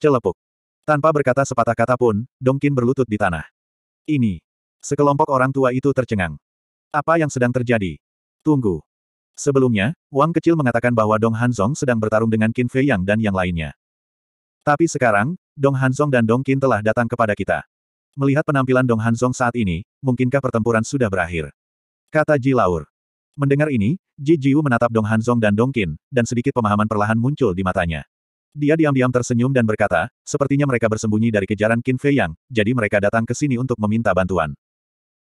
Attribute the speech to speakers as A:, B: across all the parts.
A: Celepuk. Tanpa berkata sepatah kata pun, Dongkin berlutut di tanah. Ini. Sekelompok orang tua itu tercengang. Apa yang sedang terjadi? Tunggu. Sebelumnya, Wang kecil mengatakan bahwa Dong Hanzong sedang bertarung dengan Qin Fei Yang dan yang lainnya. Tapi sekarang, Dong Hanzong dan Dong Qin telah datang kepada kita. Melihat penampilan Dong Hanzong saat ini, mungkinkah pertempuran sudah berakhir? Kata Ji Laur. Mendengar ini, Ji Jiu menatap Dong Hanzong dan Dong Qin, dan sedikit pemahaman perlahan muncul di matanya. Dia diam-diam tersenyum dan berkata, sepertinya mereka bersembunyi dari kejaran Qin Fei Yang, jadi mereka datang ke sini untuk meminta bantuan.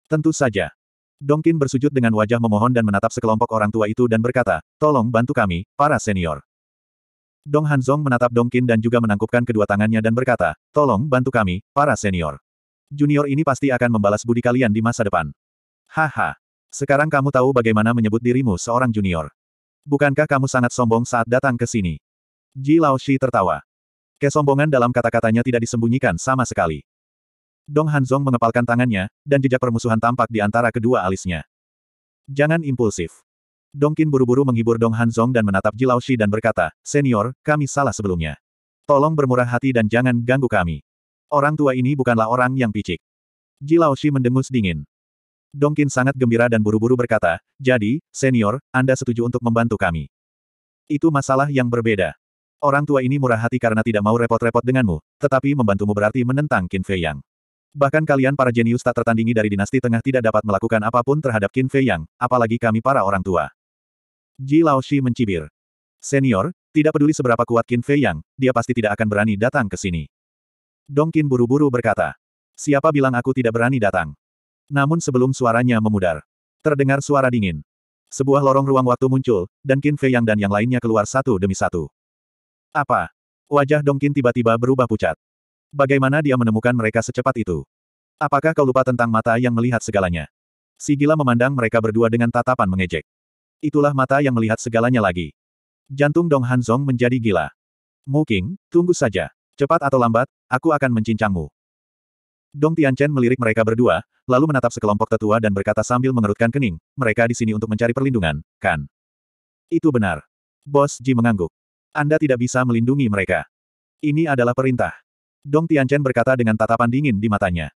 A: Tentu saja. Dong Qin bersujud dengan wajah memohon dan menatap sekelompok orang tua itu dan berkata, tolong bantu kami, para senior. Dong Hanzong menatap Dong Qin dan juga menangkupkan kedua tangannya dan berkata, tolong bantu kami, para senior. Junior ini pasti akan membalas budi kalian di masa depan. Haha. Sekarang kamu tahu bagaimana menyebut dirimu seorang junior. Bukankah kamu sangat sombong saat datang ke sini? Ji Laoshi tertawa. Kesombongan dalam kata-katanya tidak disembunyikan sama sekali. Dong Hanzong mengepalkan tangannya, dan jejak permusuhan tampak di antara kedua alisnya. Jangan impulsif. Dong Qin buru-buru menghibur Dong Hanzong dan menatap Ji Laoshi dan berkata, Senior, kami salah sebelumnya. Tolong bermurah hati dan jangan ganggu kami. Orang tua ini bukanlah orang yang picik. Ji Laoshi mendengus dingin. Dong Qin sangat gembira dan buru-buru berkata, Jadi, Senior, Anda setuju untuk membantu kami. Itu masalah yang berbeda. Orang tua ini murah hati karena tidak mau repot-repot denganmu, tetapi membantumu berarti menentang Qin Fei Yang. Bahkan kalian para jenius tak tertandingi dari dinasti tengah tidak dapat melakukan apapun terhadap Qin Fei Yang, apalagi kami para orang tua. Ji Lao Shi mencibir. Senior, tidak peduli seberapa kuat Qin Fei Yang, dia pasti tidak akan berani datang ke sini. Dong Qin buru-buru berkata. Siapa bilang aku tidak berani datang? Namun sebelum suaranya memudar, terdengar suara dingin. Sebuah lorong ruang waktu muncul, dan Qin Fei Yang dan yang lainnya keluar satu demi satu. Apa? Wajah Dongkin tiba-tiba berubah pucat. Bagaimana dia menemukan mereka secepat itu? Apakah kau lupa tentang mata yang melihat segalanya? Si gila memandang mereka berdua dengan tatapan mengejek. Itulah mata yang melihat segalanya lagi. Jantung Dong Hanzong menjadi gila. Mungkin, tunggu saja. Cepat atau lambat, aku akan mencincangmu. Dong Tianchen melirik mereka berdua, lalu menatap sekelompok tetua dan berkata sambil mengerutkan kening, mereka di sini untuk mencari perlindungan, kan? Itu benar. Bos Ji mengangguk. Anda tidak bisa melindungi mereka. Ini adalah perintah. Dong Tianchen berkata dengan tatapan dingin di matanya.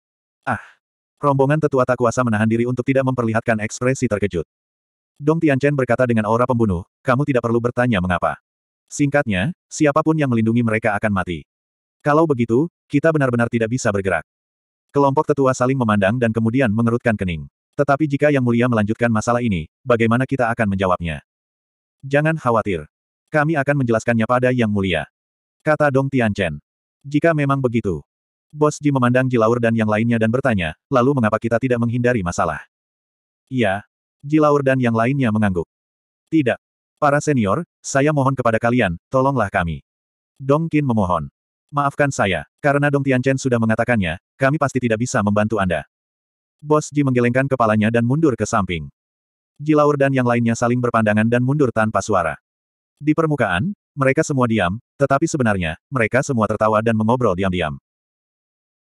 A: Ah! Rombongan tetua tak kuasa menahan diri untuk tidak memperlihatkan ekspresi terkejut. Dong Tianchen berkata dengan aura pembunuh, kamu tidak perlu bertanya mengapa. Singkatnya, siapapun yang melindungi mereka akan mati. Kalau begitu, kita benar-benar tidak bisa bergerak. Kelompok tetua saling memandang dan kemudian mengerutkan kening. Tetapi jika Yang Mulia melanjutkan masalah ini, bagaimana kita akan menjawabnya? Jangan khawatir. Kami akan menjelaskannya pada Yang Mulia. Kata Dong Tianchen. Jika memang begitu. Bos Ji memandang Jilaur dan yang lainnya dan bertanya, lalu mengapa kita tidak menghindari masalah? Iya. Jilaur dan yang lainnya mengangguk. Tidak. Para senior, saya mohon kepada kalian, tolonglah kami. Dong Qin memohon. Maafkan saya, karena Dong Tianchen sudah mengatakannya, kami pasti tidak bisa membantu Anda. Bos Ji menggelengkan kepalanya dan mundur ke samping. Jilaur dan yang lainnya saling berpandangan dan mundur tanpa suara. Di permukaan, mereka semua diam, tetapi sebenarnya, mereka semua tertawa dan mengobrol diam-diam.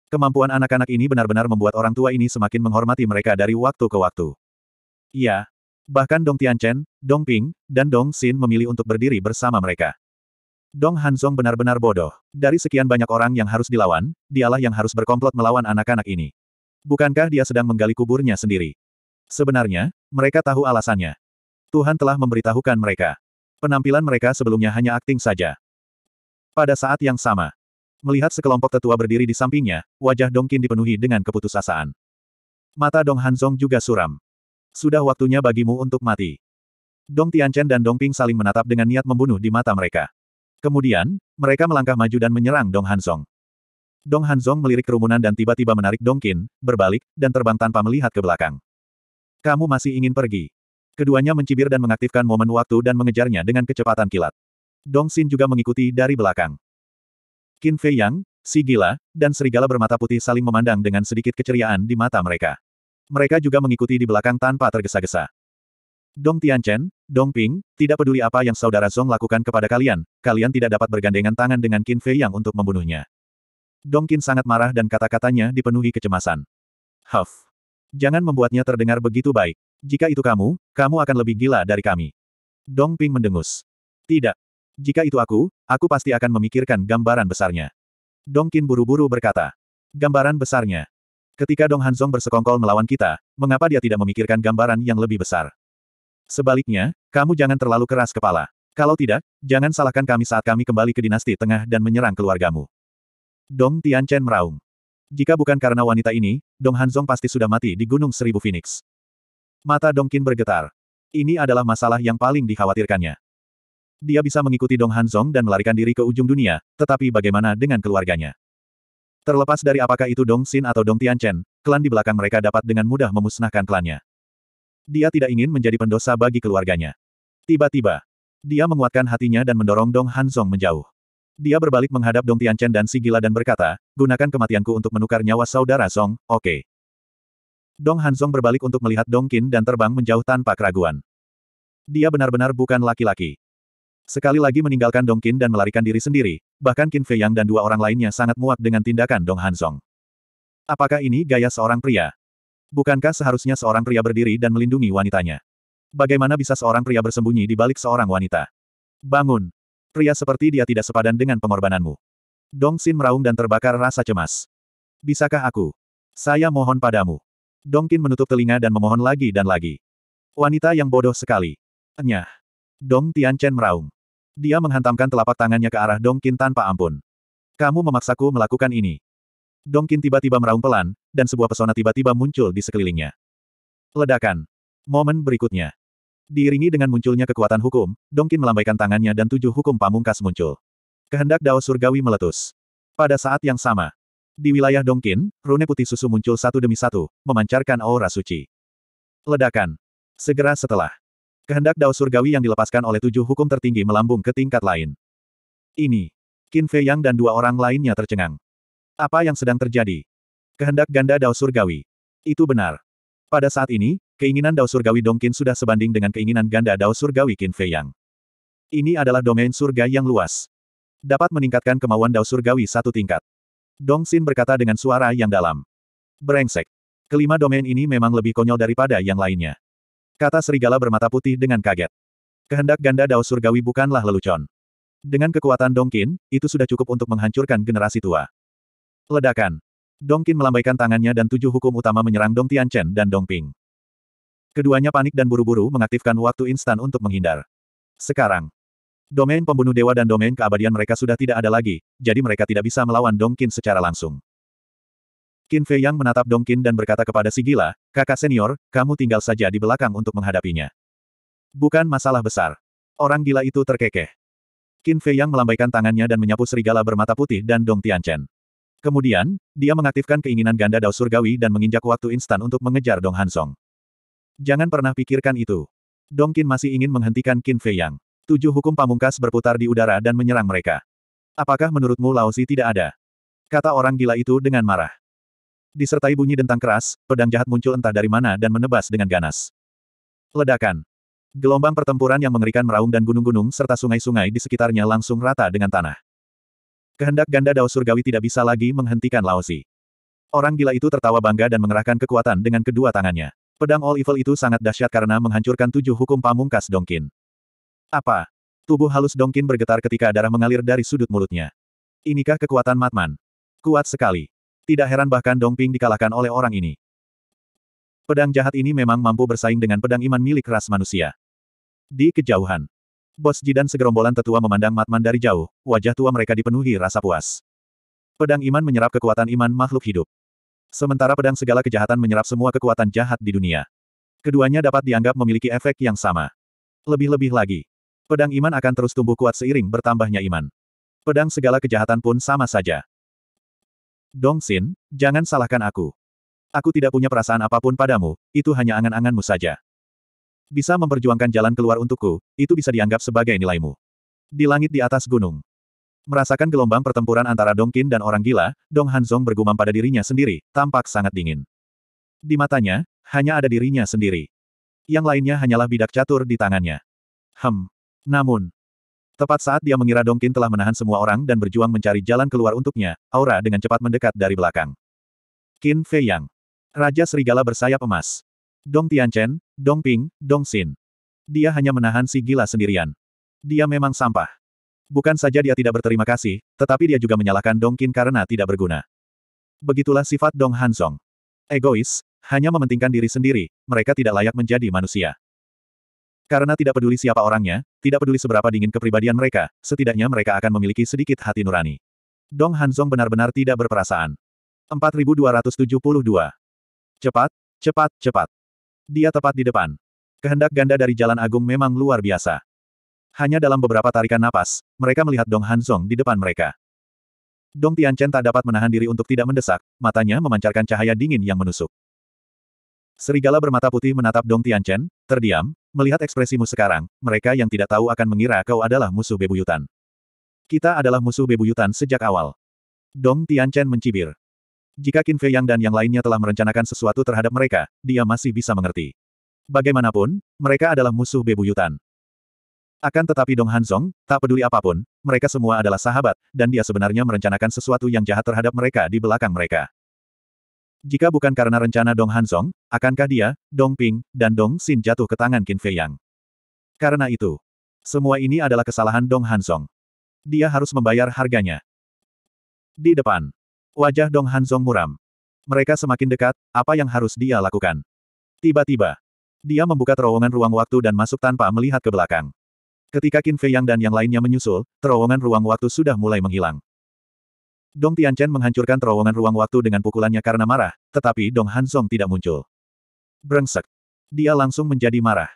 A: Kemampuan anak-anak ini benar-benar membuat orang tua ini semakin menghormati mereka dari waktu ke waktu. Iya. Bahkan Dong Tianchen, Dong Ping, dan Dong Xin memilih untuk berdiri bersama mereka. Dong Hansong benar-benar bodoh. Dari sekian banyak orang yang harus dilawan, dialah yang harus berkomplot melawan anak-anak ini. Bukankah dia sedang menggali kuburnya sendiri? Sebenarnya, mereka tahu alasannya. Tuhan telah memberitahukan mereka. Penampilan mereka sebelumnya hanya akting saja. Pada saat yang sama, melihat sekelompok tetua berdiri di sampingnya, wajah Dongkin dipenuhi dengan keputusasaan. Mata Dong Hanzong juga suram. Sudah waktunya bagimu untuk mati. Dong Tianchen dan Dong Ping saling menatap dengan niat membunuh di mata mereka. Kemudian, mereka melangkah maju dan menyerang Dong Hanzong. Dong Hanzong melirik kerumunan dan tiba-tiba menarik Dong Qin, berbalik, dan terbang tanpa melihat ke belakang. Kamu masih ingin pergi. Keduanya mencibir dan mengaktifkan momen waktu dan mengejarnya dengan kecepatan kilat. Dong Xin juga mengikuti dari belakang. Qin Fei Yang, si gila, dan serigala bermata putih saling memandang dengan sedikit keceriaan di mata mereka. Mereka juga mengikuti di belakang tanpa tergesa-gesa. Dong Tianchen, Dong Ping, tidak peduli apa yang saudara Song lakukan kepada kalian, kalian tidak dapat bergandengan tangan dengan Qin Fei Yang untuk membunuhnya. Dong Qin sangat marah dan kata-katanya dipenuhi kecemasan. Huff. Jangan membuatnya terdengar begitu baik. Jika itu kamu, kamu akan lebih gila dari kami. Dong Ping mendengus. Tidak. Jika itu aku, aku pasti akan memikirkan gambaran besarnya. Dong Qin buru-buru berkata. Gambaran besarnya. Ketika Dong Hanzong bersekongkol melawan kita, mengapa dia tidak memikirkan gambaran yang lebih besar? Sebaliknya, kamu jangan terlalu keras kepala. Kalau tidak, jangan salahkan kami saat kami kembali ke dinasti tengah dan menyerang keluargamu. Dong Tianchen meraung. Jika bukan karena wanita ini, Dong Hanzong pasti sudah mati di Gunung Seribu Phoenix. Mata Dongkin bergetar. Ini adalah masalah yang paling dikhawatirkannya. Dia bisa mengikuti Dong Hanzong dan melarikan diri ke ujung dunia, tetapi bagaimana dengan keluarganya? Terlepas dari apakah itu Dong Xin atau Dong Tianchen, klan di belakang mereka dapat dengan mudah memusnahkan klannya. Dia tidak ingin menjadi pendosa bagi keluarganya. Tiba-tiba, dia menguatkan hatinya dan mendorong Dong Hanzong menjauh. Dia berbalik menghadap Dong Tianchen dan si dan berkata, gunakan kematianku untuk menukar nyawa saudara Song, oke. Okay. Dong Hanzong berbalik untuk melihat Dong Qin dan terbang menjauh tanpa keraguan. Dia benar-benar bukan laki-laki. Sekali lagi meninggalkan Dong Qin dan melarikan diri sendiri, bahkan Qin Fei Yang dan dua orang lainnya sangat muak dengan tindakan Dong Hanzong. Apakah ini gaya seorang pria? Bukankah seharusnya seorang pria berdiri dan melindungi wanitanya? Bagaimana bisa seorang pria bersembunyi di balik seorang wanita? Bangun! Pria seperti dia tidak sepadan dengan pengorbananmu. Dong Xin meraung dan terbakar rasa cemas. Bisakah aku? Saya mohon padamu. Dongkin menutup telinga dan memohon lagi dan lagi. Wanita yang bodoh sekali. Enyah. Dong Tianchen meraung. Dia menghantamkan telapak tangannya ke arah Dongkin tanpa ampun. Kamu memaksaku melakukan ini. Dongkin tiba-tiba meraung pelan, dan sebuah pesona tiba-tiba muncul di sekelilingnya. Ledakan. Momen berikutnya. Diiringi dengan munculnya kekuatan hukum, Dongkin melambaikan tangannya dan tujuh hukum pamungkas muncul. Kehendak Dao Surgawi meletus. Pada saat yang sama, di wilayah Dongkin, rune putih susu muncul satu demi satu, memancarkan aura suci. Ledakan. Segera setelah. Kehendak Dao Surgawi yang dilepaskan oleh tujuh hukum tertinggi melambung ke tingkat lain. Ini. Qin Fei Yang dan dua orang lainnya tercengang. Apa yang sedang terjadi? Kehendak ganda Dao Surgawi. Itu benar. Pada saat ini, keinginan Dao Surgawi Dongkin sudah sebanding dengan keinginan ganda Dao Surgawi Qin Fei Yang. Ini adalah domain surga yang luas. Dapat meningkatkan kemauan Dao Surgawi satu tingkat. Dong Xin berkata dengan suara yang dalam. Brengsek. Kelima domain ini memang lebih konyol daripada yang lainnya. Kata serigala bermata putih dengan kaget. Kehendak ganda Dao Surgawi bukanlah lelucon. Dengan kekuatan Dong Qin, itu sudah cukup untuk menghancurkan generasi tua. Ledakan. Dong Qin melambaikan tangannya dan tujuh hukum utama menyerang Dong Tianchen dan Dong Ping. Keduanya panik dan buru-buru mengaktifkan waktu instan untuk menghindar. Sekarang, Domain pembunuh dewa dan domain keabadian mereka sudah tidak ada lagi, jadi mereka tidak bisa melawan Dong Dongkin secara langsung. Qin Fei Yang menatap Dong Dongkin dan berkata kepada si gila, kakak senior, kamu tinggal saja di belakang untuk menghadapinya. Bukan masalah besar. Orang gila itu terkekeh. Qin Fei Yang melambaikan tangannya dan menyapu serigala bermata putih dan Dong Tianchen. Kemudian, dia mengaktifkan keinginan ganda dao surgawi dan menginjak waktu instan untuk mengejar Dong Hansong. Jangan pernah pikirkan itu. Dong Qin masih ingin menghentikan Qin Fei Yang. Tujuh hukum pamungkas berputar di udara dan menyerang mereka. Apakah menurutmu Laosi tidak ada? Kata orang gila itu dengan marah. Disertai bunyi dentang keras, pedang jahat muncul entah dari mana dan menebas dengan ganas. Ledakan. Gelombang pertempuran yang mengerikan meraung dan gunung-gunung serta sungai-sungai di sekitarnya langsung rata dengan tanah. Kehendak ganda Dao Surgawi tidak bisa lagi menghentikan Laosi. Orang gila itu tertawa bangga dan mengerahkan kekuatan dengan kedua tangannya. Pedang All Evil itu sangat dahsyat karena menghancurkan tujuh hukum pamungkas Dongkin. Apa? Tubuh halus Dongkin bergetar ketika darah mengalir dari sudut mulutnya. Inikah kekuatan Matman? Kuat sekali. Tidak heran bahkan Dongping dikalahkan oleh orang ini. Pedang jahat ini memang mampu bersaing dengan pedang iman milik ras manusia. Di kejauhan, Bos Jidan segerombolan tetua memandang Matman dari jauh, wajah tua mereka dipenuhi rasa puas. Pedang iman menyerap kekuatan iman makhluk hidup. Sementara pedang segala kejahatan menyerap semua kekuatan jahat di dunia. Keduanya dapat dianggap memiliki efek yang sama. Lebih-lebih lagi, Pedang iman akan terus tumbuh kuat seiring bertambahnya iman. Pedang segala kejahatan pun sama saja. Dong Xin, jangan salahkan aku. Aku tidak punya perasaan apapun padamu, itu hanya angan-anganmu saja. Bisa memperjuangkan jalan keluar untukku, itu bisa dianggap sebagai nilaimu. Di langit di atas gunung. Merasakan gelombang pertempuran antara Dong Qin dan orang gila, Dong Hanzong bergumam pada dirinya sendiri, tampak sangat dingin. Di matanya, hanya ada dirinya sendiri. Yang lainnya hanyalah bidak catur di tangannya. Hem, namun, tepat saat dia mengira Dongkin telah menahan semua orang dan berjuang mencari jalan keluar untuknya, aura dengan cepat mendekat dari belakang. Qin Fei Yang. Raja Serigala bersayap emas. Dong Tianchen, Dong Ping, Dong Xin. Dia hanya menahan si gila sendirian. Dia memang sampah. Bukan saja dia tidak berterima kasih, tetapi dia juga menyalahkan Dong Qin karena tidak berguna. Begitulah sifat Dong Hansong. Egois, hanya mementingkan diri sendiri, mereka tidak layak menjadi manusia. Karena tidak peduli siapa orangnya, tidak peduli seberapa dingin kepribadian mereka, setidaknya mereka akan memiliki sedikit hati nurani. Dong Hanzong benar-benar tidak berperasaan. 4272. Cepat, cepat, cepat. Dia tepat di depan. Kehendak ganda dari Jalan Agung memang luar biasa. Hanya dalam beberapa tarikan napas, mereka melihat Dong Hanzong di depan mereka. Dong Tianchen tak dapat menahan diri untuk tidak mendesak, matanya memancarkan cahaya dingin yang menusuk. Serigala bermata putih menatap Dong Tianchen, Terdiam, melihat ekspresimu sekarang, mereka yang tidak tahu akan mengira kau adalah musuh bebuyutan. Kita adalah musuh bebuyutan sejak awal. Dong Tianchen mencibir. Jika Qin Fei Yang dan yang lainnya telah merencanakan sesuatu terhadap mereka, dia masih bisa mengerti. Bagaimanapun, mereka adalah musuh bebuyutan. Akan tetapi Dong Hanzong, tak peduli apapun, mereka semua adalah sahabat, dan dia sebenarnya merencanakan sesuatu yang jahat terhadap mereka di belakang mereka. Jika bukan karena rencana Dong Hansong, akankah dia, Dong Ping, dan Dong Xin jatuh ke tangan Qin Fei Yang? Karena itu, semua ini adalah kesalahan Dong Hansong. Dia harus membayar harganya. Di depan, wajah Dong Hansong muram. Mereka semakin dekat, apa yang harus dia lakukan? Tiba-tiba, dia membuka terowongan ruang waktu dan masuk tanpa melihat ke belakang. Ketika Qin Fei Yang dan yang lainnya menyusul, terowongan ruang waktu sudah mulai menghilang. Dong Tianchen menghancurkan terowongan ruang waktu dengan pukulannya karena marah, tetapi Dong Hansong tidak muncul. Brengsek. Dia langsung menjadi marah.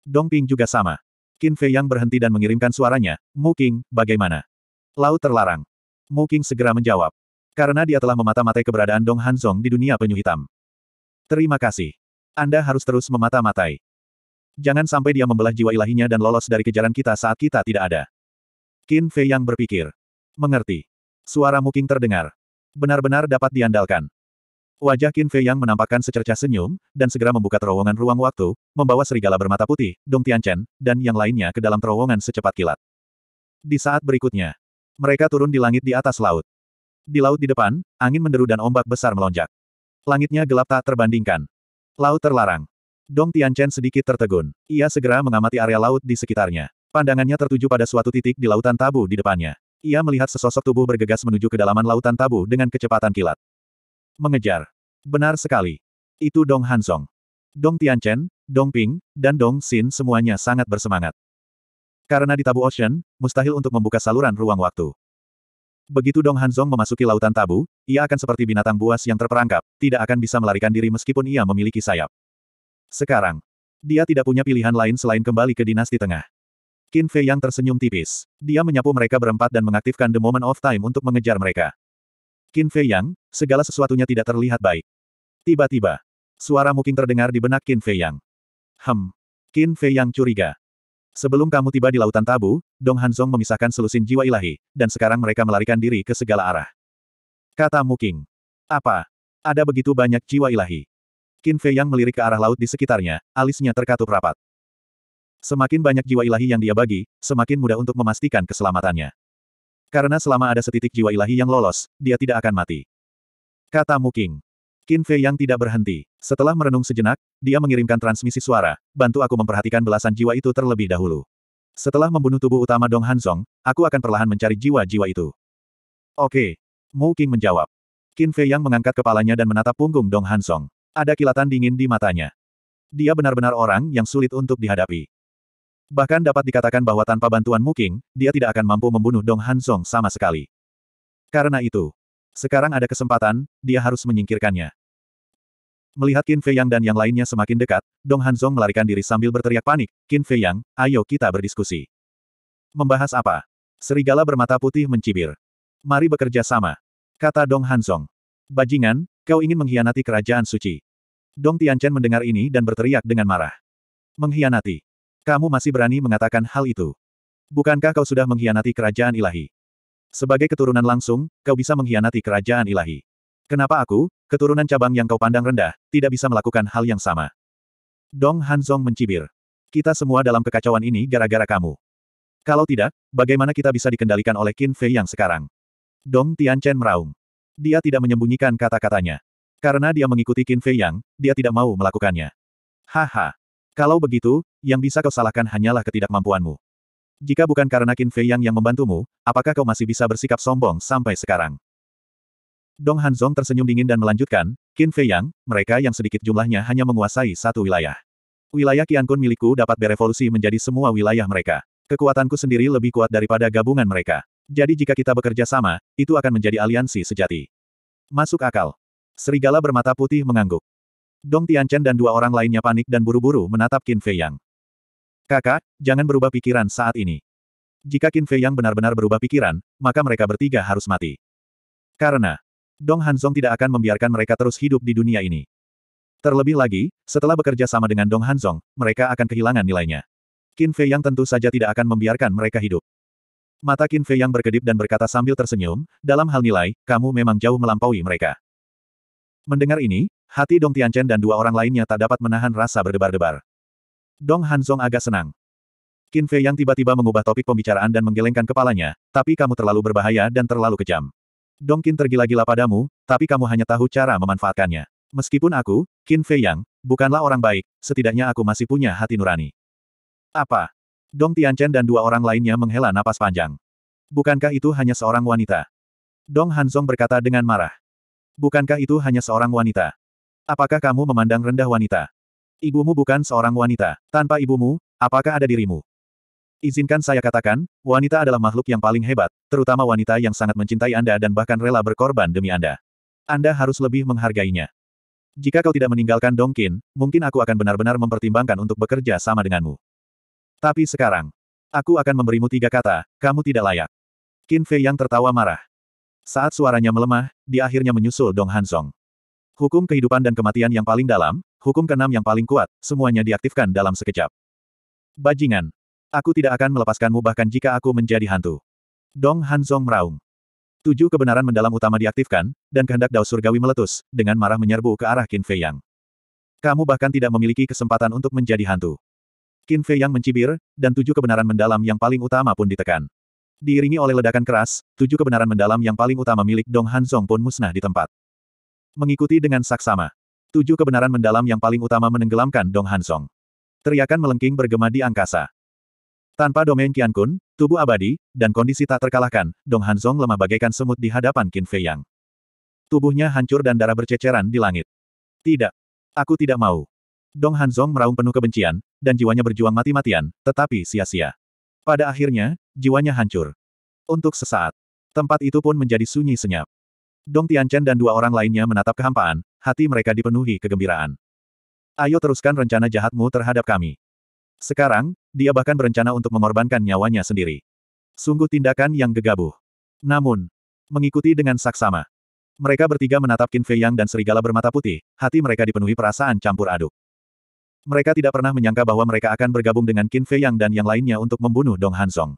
A: Dong Ping juga sama. Qin Fei Yang berhenti dan mengirimkan suaranya, Mu King, bagaimana? Laut terlarang. Mu King segera menjawab. Karena dia telah memata-matai keberadaan Dong Hansong di dunia penyu hitam. Terima kasih. Anda harus terus memata-matai. Jangan sampai dia membelah jiwa ilahinya dan lolos dari kejaran kita saat kita tidak ada. Qin Fei Yang berpikir. Mengerti. Suara Muking terdengar. Benar-benar dapat diandalkan. Wajah Qin Fei yang menampakkan secercah senyum, dan segera membuka terowongan ruang waktu, membawa serigala bermata putih, Dong Tianchen, dan yang lainnya ke dalam terowongan secepat kilat. Di saat berikutnya, mereka turun di langit di atas laut. Di laut di depan, angin menderu dan ombak besar melonjak. Langitnya gelap tak terbandingkan. Laut terlarang. Dong Tianchen sedikit tertegun. Ia segera mengamati area laut di sekitarnya. Pandangannya tertuju pada suatu titik di lautan tabu di depannya. Ia melihat sesosok tubuh bergegas menuju kedalaman lautan tabu dengan kecepatan kilat. Mengejar. Benar sekali. Itu Dong Hansong. Dong Tianchen, Dong Ping, dan Dong Xin semuanya sangat bersemangat. Karena di Tabu Ocean, mustahil untuk membuka saluran ruang waktu. Begitu Dong Hanzong memasuki lautan tabu, ia akan seperti binatang buas yang terperangkap, tidak akan bisa melarikan diri meskipun ia memiliki sayap. Sekarang, dia tidak punya pilihan lain selain kembali ke dinasti tengah. Qin Fei yang tersenyum tipis. Dia menyapu mereka berempat dan mengaktifkan The Moment of Time untuk mengejar mereka. Qin Fei yang, segala sesuatunya tidak terlihat baik. Tiba-tiba, suara muking terdengar di benak Qin Fei yang. Hem. Qin Fei yang curiga. Sebelum kamu tiba di lautan tabu, Dong Hanzong memisahkan selusin jiwa ilahi, dan sekarang mereka melarikan diri ke segala arah. Kata Muking. Apa? Ada begitu banyak jiwa ilahi. Qin Fei yang melirik ke arah laut di sekitarnya, alisnya terkatup rapat. Semakin banyak jiwa ilahi yang dia bagi, semakin mudah untuk memastikan keselamatannya. Karena selama ada setitik jiwa ilahi yang lolos, dia tidak akan mati. Kata Muking. Qin Fei yang tidak berhenti. Setelah merenung sejenak, dia mengirimkan transmisi suara, bantu aku memperhatikan belasan jiwa itu terlebih dahulu. Setelah membunuh tubuh utama Dong Hanzong, aku akan perlahan mencari jiwa-jiwa itu. Oke. Mu Qing menjawab. Qin Fei yang mengangkat kepalanya dan menatap punggung Dong Hanzong. Ada kilatan dingin di matanya. Dia benar-benar orang yang sulit untuk dihadapi. Bahkan dapat dikatakan bahwa tanpa bantuan Muking, dia tidak akan mampu membunuh Dong Hansong sama sekali. Karena itu, sekarang ada kesempatan, dia harus menyingkirkannya. Melihat Qin Fei Yang dan yang lainnya semakin dekat, Dong Hansong melarikan diri sambil berteriak panik, Qin Fei Yang, ayo kita berdiskusi. Membahas apa? Serigala bermata putih mencibir. Mari bekerja sama. Kata Dong Hansong. Bajingan, kau ingin mengkhianati kerajaan suci. Dong Tian Chen mendengar ini dan berteriak dengan marah. Mengkhianati. Kamu masih berani mengatakan hal itu. Bukankah kau sudah mengkhianati kerajaan ilahi? Sebagai keturunan langsung, kau bisa mengkhianati kerajaan ilahi. Kenapa aku, keturunan cabang yang kau pandang rendah, tidak bisa melakukan hal yang sama? Dong Hanzong mencibir. Kita semua dalam kekacauan ini gara-gara kamu. Kalau tidak, bagaimana kita bisa dikendalikan oleh Qin Fei yang sekarang? Dong Tianchen meraung. Dia tidak menyembunyikan kata-katanya. Karena dia mengikuti Qin Fei Yang, dia tidak mau melakukannya. Haha. Kalau begitu, yang bisa kau salahkan hanyalah ketidakmampuanmu. Jika bukan karena Qin Fei Yang yang membantumu, apakah kau masih bisa bersikap sombong sampai sekarang? Dong Hanzong tersenyum dingin dan melanjutkan, Qin Fei Yang, mereka yang sedikit jumlahnya hanya menguasai satu wilayah. Wilayah Qiankun milikku dapat berevolusi menjadi semua wilayah mereka. Kekuatanku sendiri lebih kuat daripada gabungan mereka. Jadi jika kita bekerja sama, itu akan menjadi aliansi sejati. Masuk akal. Serigala bermata putih mengangguk. Dong Tianchen dan dua orang lainnya panik dan buru-buru menatap Qin Fei Yang. Kakak, jangan berubah pikiran saat ini. Jika Qin Fei Yang benar-benar berubah pikiran, maka mereka bertiga harus mati. Karena, Dong Hanzong tidak akan membiarkan mereka terus hidup di dunia ini. Terlebih lagi, setelah bekerja sama dengan Dong Hanzong, mereka akan kehilangan nilainya. Qin Fei Yang tentu saja tidak akan membiarkan mereka hidup. Mata Qin Fei Yang berkedip dan berkata sambil tersenyum, dalam hal nilai, kamu memang jauh melampaui mereka. Mendengar ini, Hati Dong Tianchen dan dua orang lainnya tak dapat menahan rasa berdebar-debar. Dong Hanzong agak senang. Qin Fei yang tiba-tiba mengubah topik pembicaraan dan menggelengkan kepalanya, tapi kamu terlalu berbahaya dan terlalu kejam. Dong Qin tergila-gila padamu, tapi kamu hanya tahu cara memanfaatkannya. Meskipun aku, Qin Fei Yang, bukanlah orang baik, setidaknya aku masih punya hati nurani. Apa? Dong Tianchen dan dua orang lainnya menghela napas panjang. Bukankah itu hanya seorang wanita? Dong Hanzong berkata dengan marah. Bukankah itu hanya seorang wanita? Apakah kamu memandang rendah wanita? Ibumu bukan seorang wanita. Tanpa ibumu, apakah ada dirimu? Izinkan saya katakan, wanita adalah makhluk yang paling hebat, terutama wanita yang sangat mencintai Anda dan bahkan rela berkorban demi Anda. Anda harus lebih menghargainya. Jika kau tidak meninggalkan Dongkin, mungkin aku akan benar-benar mempertimbangkan untuk bekerja sama denganmu. Tapi sekarang, aku akan memberimu tiga kata, kamu tidak layak. Qin Fei yang tertawa marah. Saat suaranya melemah, dia akhirnya menyusul Dong Hansong. Hukum kehidupan dan kematian yang paling dalam, hukum keenam yang paling kuat, semuanya diaktifkan dalam sekejap. Bajingan. Aku tidak akan melepaskanmu bahkan jika aku menjadi hantu. Dong Hanzong meraung. Tujuh kebenaran mendalam utama diaktifkan, dan kehendak Dao Surgawi meletus, dengan marah menyerbu ke arah Qin Fei Yang. Kamu bahkan tidak memiliki kesempatan untuk menjadi hantu. Qin Fei Yang mencibir, dan tujuh kebenaran mendalam yang paling utama pun ditekan. Diiringi oleh ledakan keras, tujuh kebenaran mendalam yang paling utama milik Dong Hanzong pun musnah di tempat. Mengikuti dengan saksama. Tujuh kebenaran mendalam yang paling utama menenggelamkan Dong Hansong. Teriakan melengking bergema di angkasa. Tanpa domain Qian Kun, tubuh abadi, dan kondisi tak terkalahkan, Dong Hansong lemah bagaikan semut di hadapan Qin Fei Yang. Tubuhnya hancur dan darah berceceran di langit. Tidak. Aku tidak mau. Dong Hanzong meraung penuh kebencian, dan jiwanya berjuang mati-matian, tetapi sia-sia. Pada akhirnya, jiwanya hancur. Untuk sesaat, tempat itu pun menjadi sunyi senyap. Dong Tianchen dan dua orang lainnya menatap kehampaan, hati mereka dipenuhi kegembiraan. Ayo teruskan rencana jahatmu terhadap kami. Sekarang, dia bahkan berencana untuk mengorbankan nyawanya sendiri. Sungguh tindakan yang gegabah. Namun, mengikuti dengan saksama. Mereka bertiga menatap Qin Fei Yang dan serigala bermata putih, hati mereka dipenuhi perasaan campur aduk. Mereka tidak pernah menyangka bahwa mereka akan bergabung dengan Qin Fei Yang dan yang lainnya untuk membunuh Dong Hansong.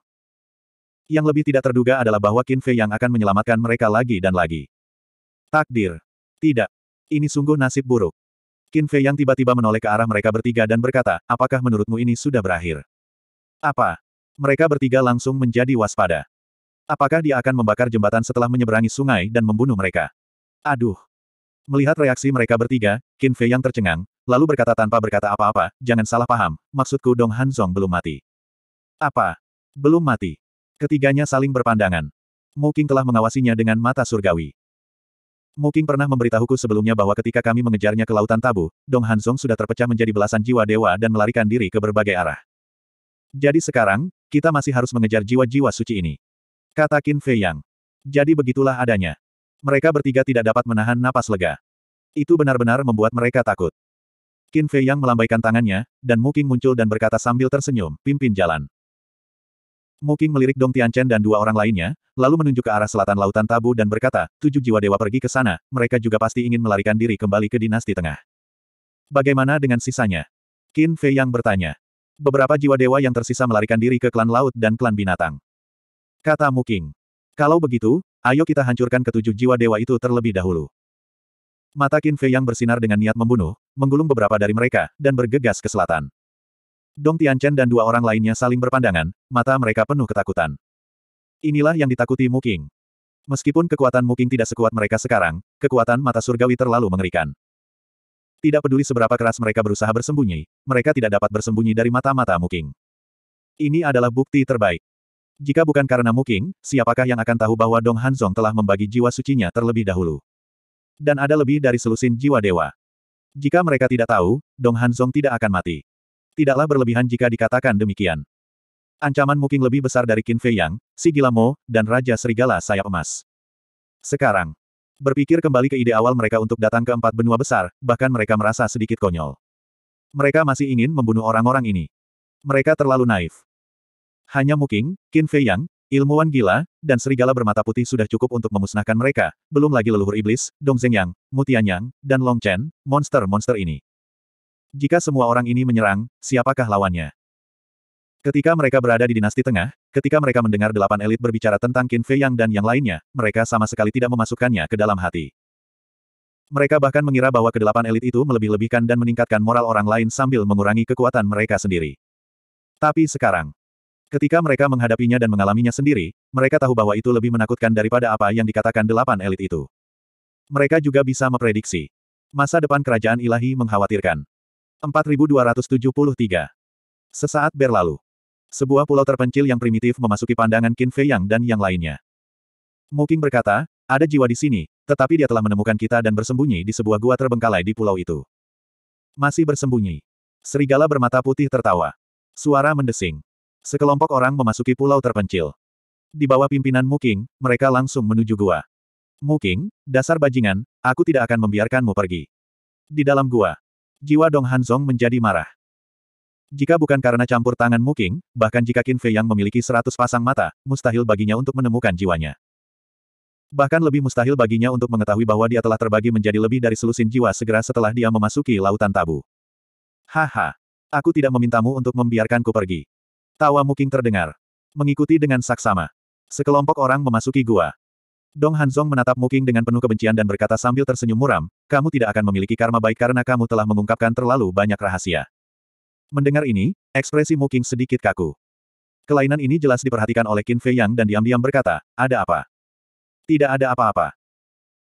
A: Yang lebih tidak terduga adalah bahwa Qin Fei Yang akan menyelamatkan mereka lagi dan lagi. Takdir. Tidak. Ini sungguh nasib buruk. Qin Fei yang tiba-tiba menoleh ke arah mereka bertiga dan berkata, apakah menurutmu ini sudah berakhir? Apa? Mereka bertiga langsung menjadi waspada. Apakah dia akan membakar jembatan setelah menyeberangi sungai dan membunuh mereka? Aduh. Melihat reaksi mereka bertiga, Qin Fei yang tercengang, lalu berkata tanpa berkata apa-apa, jangan salah paham, maksudku Dong Hanzong belum mati. Apa? Belum mati. Ketiganya saling berpandangan. Mu Qing telah mengawasinya dengan mata surgawi. Moking pernah memberitahuku sebelumnya bahwa ketika kami mengejarnya ke Lautan Tabu, Dong Hansong sudah terpecah menjadi belasan jiwa dewa dan melarikan diri ke berbagai arah. Jadi sekarang, kita masih harus mengejar jiwa-jiwa suci ini. Kata Qin Fei Yang. Jadi begitulah adanya. Mereka bertiga tidak dapat menahan napas lega. Itu benar-benar membuat mereka takut. Qin Fei Yang melambaikan tangannya, dan Muking muncul dan berkata sambil tersenyum, pimpin jalan. Muking melirik Dong Tianchen dan dua orang lainnya, lalu menunjuk ke arah selatan Lautan Tabu dan berkata, tujuh jiwa dewa pergi ke sana, mereka juga pasti ingin melarikan diri kembali ke dinasti tengah. Bagaimana dengan sisanya? Qin Fei yang bertanya. Beberapa jiwa dewa yang tersisa melarikan diri ke klan laut dan klan binatang. Kata Muking, Kalau begitu, ayo kita hancurkan ketujuh jiwa dewa itu terlebih dahulu. Mata Qin Fei yang bersinar dengan niat membunuh, menggulung beberapa dari mereka, dan bergegas ke selatan. Dong Tianchen dan dua orang lainnya saling berpandangan, mata mereka penuh ketakutan. Inilah yang ditakuti Muking. Meskipun kekuatan Muking tidak sekuat mereka sekarang, kekuatan mata surgawi terlalu mengerikan. Tidak peduli seberapa keras mereka berusaha bersembunyi, mereka tidak dapat bersembunyi dari mata-mata Muking. Ini adalah bukti terbaik. Jika bukan karena Muking, siapakah yang akan tahu bahwa Dong Hanzong telah membagi jiwa sucinya terlebih dahulu? Dan ada lebih dari selusin jiwa dewa. Jika mereka tidak tahu, Dong Hanzong tidak akan mati tidaklah berlebihan jika dikatakan demikian. Ancaman mungkin lebih besar dari Qin Fei Yang, si gila Mo, dan Raja Serigala Sayap Emas. Sekarang, berpikir kembali ke ide awal mereka untuk datang ke empat benua besar, bahkan mereka merasa sedikit konyol. Mereka masih ingin membunuh orang-orang ini. Mereka terlalu naif. Hanya Muking, Qin Fei Yang, ilmuwan gila, dan serigala bermata putih sudah cukup untuk memusnahkan mereka, belum lagi leluhur iblis, Dong Zeng Yang, Tian Yang, dan Long Chen, monster-monster ini. Jika semua orang ini menyerang, siapakah lawannya? Ketika mereka berada di dinasti tengah, ketika mereka mendengar delapan elit berbicara tentang Qin Fei Yang dan yang lainnya, mereka sama sekali tidak memasukkannya ke dalam hati. Mereka bahkan mengira bahwa kedelapan elit itu melebih-lebihkan dan meningkatkan moral orang lain sambil mengurangi kekuatan mereka sendiri. Tapi sekarang, ketika mereka menghadapinya dan mengalaminya sendiri, mereka tahu bahwa itu lebih menakutkan daripada apa yang dikatakan delapan elit itu. Mereka juga bisa memprediksi Masa depan kerajaan ilahi mengkhawatirkan. 4273. Sesaat berlalu. Sebuah pulau terpencil yang primitif memasuki pandangan Qin Fei Yang dan yang lainnya. Muking berkata, ada jiwa di sini, tetapi dia telah menemukan kita dan bersembunyi di sebuah gua terbengkalai di pulau itu. Masih bersembunyi. Serigala bermata putih tertawa. Suara mendesing. Sekelompok orang memasuki pulau terpencil. Di bawah pimpinan Muking, mereka langsung menuju gua. Muking, dasar bajingan, aku tidak akan membiarkanmu pergi. Di dalam gua, jiwa Dong Hanzong menjadi marah. Jika bukan karena campur tangan Muking, bahkan jika Qin Fei yang memiliki seratus pasang mata, mustahil baginya untuk menemukan jiwanya. Bahkan lebih mustahil baginya untuk mengetahui bahwa dia telah terbagi menjadi lebih dari selusin jiwa segera setelah dia memasuki lautan tabu. Haha. Aku tidak memintamu untuk membiarkanku pergi. Tawa Muking terdengar. Mengikuti dengan saksama. Sekelompok orang memasuki gua. Dong Hanzong menatap Muking dengan penuh kebencian dan berkata sambil tersenyum muram, kamu tidak akan memiliki karma baik karena kamu telah mengungkapkan terlalu banyak rahasia. Mendengar ini, ekspresi Muking sedikit kaku. Kelainan ini jelas diperhatikan oleh Qin Fei Yang dan diam-diam berkata, ada apa? Tidak ada apa-apa.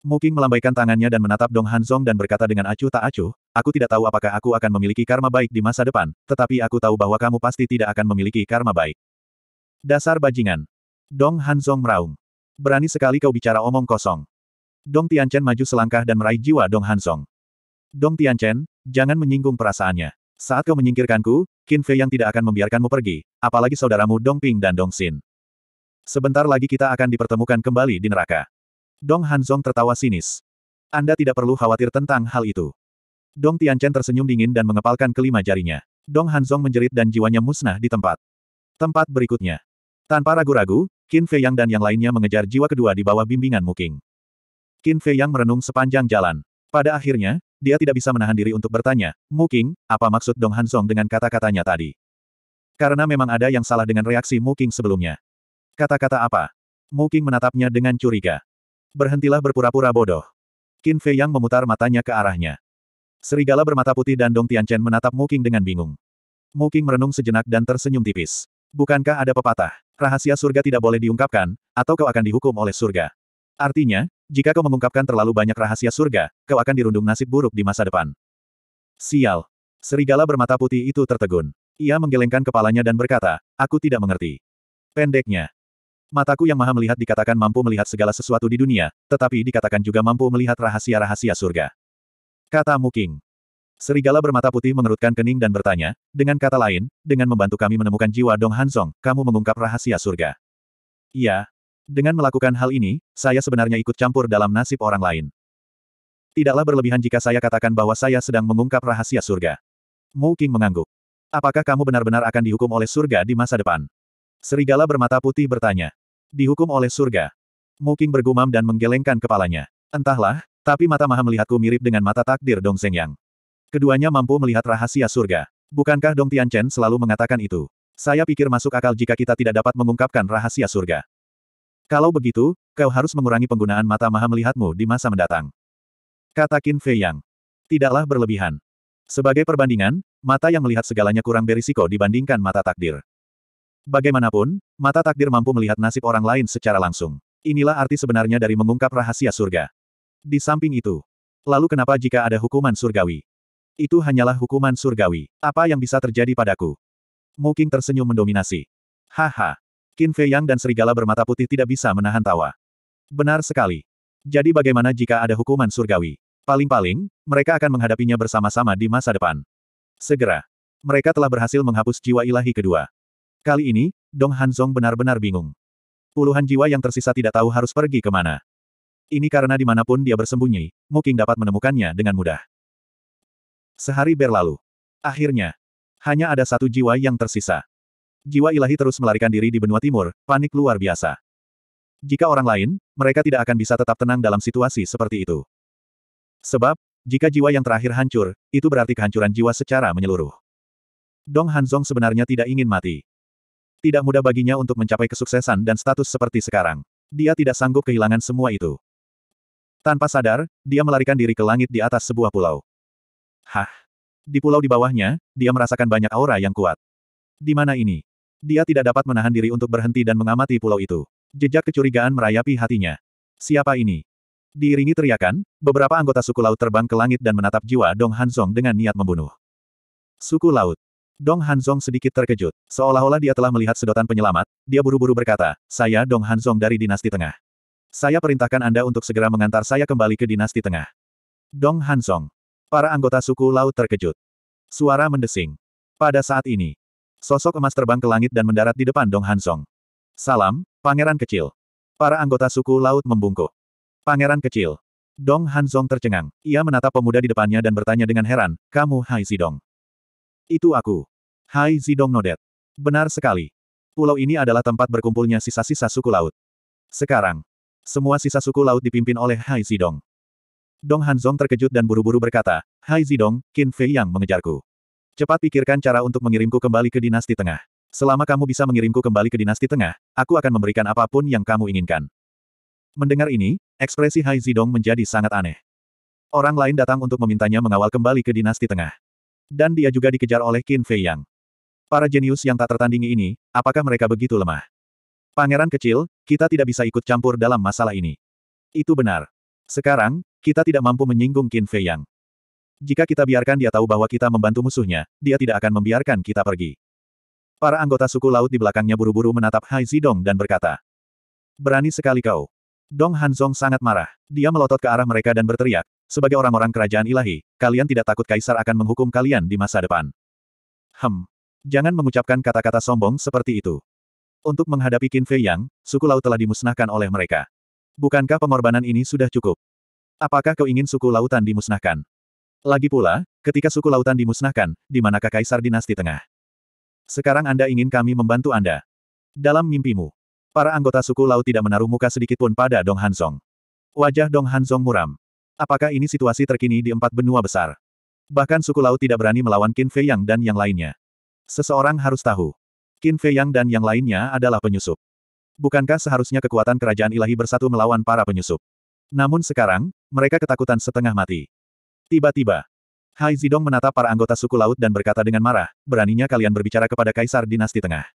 A: Muking melambaikan tangannya dan menatap Dong Hanzong dan berkata dengan acuh tak acuh, aku tidak tahu apakah aku akan memiliki karma baik di masa depan, tetapi aku tahu bahwa kamu pasti tidak akan memiliki karma baik. Dasar bajingan. Dong Hanzong meraung. Berani sekali kau bicara omong kosong. Dong Tianchen maju selangkah dan meraih jiwa Dong Hansong. Dong Tianchen, jangan menyinggung perasaannya. Saat kau menyingkirkanku, Qin Fei yang tidak akan membiarkanmu pergi, apalagi saudaramu Dong Ping dan Dong Xin. Sebentar lagi kita akan dipertemukan kembali di neraka. Dong Hansong tertawa sinis. Anda tidak perlu khawatir tentang hal itu. Dong Tianchen tersenyum dingin dan mengepalkan kelima jarinya. Dong Hansong menjerit dan jiwanya musnah di tempat. Tempat berikutnya. Tanpa ragu-ragu, Qin Fei Yang dan yang lainnya mengejar jiwa kedua di bawah bimbingan Muking. Qin Fei Yang merenung sepanjang jalan. Pada akhirnya, dia tidak bisa menahan diri untuk bertanya, Muking, apa maksud Dong Hansong dengan kata-katanya tadi? Karena memang ada yang salah dengan reaksi Muking sebelumnya. Kata-kata apa? Muking menatapnya dengan curiga. Berhentilah berpura-pura bodoh. Qin Fei Yang memutar matanya ke arahnya. Serigala bermata putih dan Dong Tian Chen menatap Muking dengan bingung. Muking merenung sejenak dan tersenyum tipis. Bukankah ada pepatah? Rahasia surga tidak boleh diungkapkan, atau kau akan dihukum oleh surga. Artinya, jika kau mengungkapkan terlalu banyak rahasia surga, kau akan dirundung nasib buruk di masa depan. Sial. Serigala bermata putih itu tertegun. Ia menggelengkan kepalanya dan berkata, aku tidak mengerti. Pendeknya. Mataku yang maha melihat dikatakan mampu melihat segala sesuatu di dunia, tetapi dikatakan juga mampu melihat rahasia-rahasia surga. Kata Muking. Serigala bermata putih mengerutkan kening dan bertanya, dengan kata lain, dengan membantu kami menemukan jiwa Dong Hansong, kamu mengungkap rahasia surga. Iya. Dengan melakukan hal ini, saya sebenarnya ikut campur dalam nasib orang lain. Tidaklah berlebihan jika saya katakan bahwa saya sedang mengungkap rahasia surga. Mu King mengangguk. Apakah kamu benar-benar akan dihukum oleh surga di masa depan? Serigala bermata putih bertanya. Dihukum oleh surga. Mu King bergumam dan menggelengkan kepalanya. Entahlah, tapi mata maha melihatku mirip dengan mata takdir Dong Yang. Keduanya mampu melihat rahasia surga. Bukankah Dong Tianchen selalu mengatakan itu? Saya pikir masuk akal jika kita tidak dapat mengungkapkan rahasia surga. Kalau begitu, kau harus mengurangi penggunaan mata maha melihatmu di masa mendatang. Kata Qin Fei Yang. Tidaklah berlebihan. Sebagai perbandingan, mata yang melihat segalanya kurang berisiko dibandingkan mata takdir. Bagaimanapun, mata takdir mampu melihat nasib orang lain secara langsung. Inilah arti sebenarnya dari mengungkap rahasia surga. Di samping itu, lalu kenapa jika ada hukuman surgawi? Itu hanyalah hukuman surgawi. Apa yang bisa terjadi padaku? Muking tersenyum mendominasi. Haha. Qin Fei Yang dan serigala bermata putih tidak bisa menahan tawa. Benar sekali. Jadi bagaimana jika ada hukuman surgawi? Paling-paling, mereka akan menghadapinya bersama-sama di masa depan. Segera. Mereka telah berhasil menghapus jiwa ilahi kedua. Kali ini, Dong Hanzong benar-benar bingung. Puluhan jiwa yang tersisa tidak tahu harus pergi kemana. Ini karena dimanapun dia bersembunyi, Muking dapat menemukannya dengan mudah. Sehari berlalu. Akhirnya, hanya ada satu jiwa yang tersisa. Jiwa ilahi terus melarikan diri di benua timur, panik luar biasa. Jika orang lain, mereka tidak akan bisa tetap tenang dalam situasi seperti itu. Sebab, jika jiwa yang terakhir hancur, itu berarti kehancuran jiwa secara menyeluruh. Dong Hanzong sebenarnya tidak ingin mati. Tidak mudah baginya untuk mencapai kesuksesan dan status seperti sekarang. Dia tidak sanggup kehilangan semua itu. Tanpa sadar, dia melarikan diri ke langit di atas sebuah pulau. Hah. Di pulau di bawahnya, dia merasakan banyak aura yang kuat. Di mana ini? Dia tidak dapat menahan diri untuk berhenti dan mengamati pulau itu. Jejak kecurigaan merayapi hatinya. Siapa ini? Diiringi teriakan, beberapa anggota suku laut terbang ke langit dan menatap jiwa Dong Hanzong dengan niat membunuh. Suku laut. Dong Hanzong sedikit terkejut. Seolah-olah dia telah melihat sedotan penyelamat, dia buru-buru berkata, saya Dong Hanzong dari Dinasti Tengah. Saya perintahkan Anda untuk segera mengantar saya kembali ke Dinasti Tengah. Dong Hanzong. Para anggota suku laut terkejut. Suara mendesing. Pada saat ini, sosok emas terbang ke langit dan mendarat di depan Dong Hansong. Salam, pangeran kecil. Para anggota suku laut membungkuk. Pangeran kecil. Dong Hansong tercengang. Ia menatap pemuda di depannya dan bertanya dengan heran, kamu Hai Zidong. Itu aku. Hai Zidong nodet. Benar sekali. Pulau ini adalah tempat berkumpulnya sisa-sisa suku laut. Sekarang, semua sisa suku laut dipimpin oleh Hai Zidong. Dong Hanzong terkejut dan buru-buru berkata, Hai Zidong, Qin Fei yang mengejarku. Cepat pikirkan cara untuk mengirimku kembali ke dinasti tengah. Selama kamu bisa mengirimku kembali ke dinasti tengah, aku akan memberikan apapun yang kamu inginkan. Mendengar ini, ekspresi Hai Zidong menjadi sangat aneh. Orang lain datang untuk memintanya mengawal kembali ke dinasti tengah. Dan dia juga dikejar oleh Qin Fei Yang. Para jenius yang tak tertandingi ini, apakah mereka begitu lemah? Pangeran kecil, kita tidak bisa ikut campur dalam masalah ini. Itu benar. Sekarang, kita tidak mampu menyinggung Qin Fei Yang. Jika kita biarkan dia tahu bahwa kita membantu musuhnya, dia tidak akan membiarkan kita pergi. Para anggota suku laut di belakangnya buru-buru menatap Hai Zidong dan berkata, Berani sekali kau. Dong Hanzong sangat marah. Dia melotot ke arah mereka dan berteriak, sebagai orang-orang kerajaan ilahi, kalian tidak takut kaisar akan menghukum kalian di masa depan. Hem. Jangan mengucapkan kata-kata sombong seperti itu. Untuk menghadapi Qin Fei Yang, suku laut telah dimusnahkan oleh mereka. Bukankah pengorbanan ini sudah cukup? Apakah kau ingin suku lautan dimusnahkan? Lagi pula, ketika suku lautan dimusnahkan, di manakah kaisar dinasti tengah? Sekarang Anda ingin kami membantu Anda. Dalam mimpimu, para anggota suku laut tidak menaruh muka sedikitpun pada Dong Hanzong. Wajah Dong Hanzong muram. Apakah ini situasi terkini di empat benua besar? Bahkan suku laut tidak berani melawan Qin Fei Yang dan yang lainnya. Seseorang harus tahu. Qin Fei Yang dan yang lainnya adalah penyusup. Bukankah seharusnya kekuatan kerajaan ilahi bersatu melawan para penyusup? Namun sekarang, mereka ketakutan setengah mati. Tiba-tiba, Hai Zidong menatap para anggota suku laut dan berkata dengan marah, beraninya kalian berbicara kepada Kaisar Dinasti Tengah.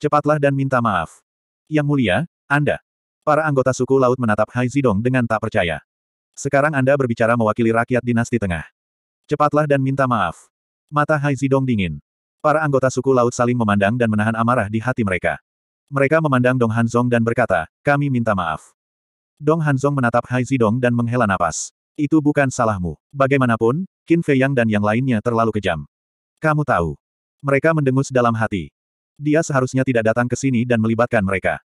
A: Cepatlah dan minta maaf. Yang mulia, Anda. Para anggota suku laut menatap Hai Zidong dengan tak percaya. Sekarang Anda berbicara mewakili rakyat Dinasti Tengah. Cepatlah dan minta maaf. Mata Hai Zidong dingin. Para anggota suku laut saling memandang dan menahan amarah di hati mereka. Mereka memandang Dong Hanzong dan berkata, kami minta maaf. Dong Hanzong menatap Hai Zidong dan menghela napas. Itu bukan salahmu. Bagaimanapun, Qin Fei Yang dan yang lainnya terlalu kejam. Kamu tahu. Mereka mendengus dalam hati. Dia seharusnya tidak datang ke sini dan melibatkan mereka.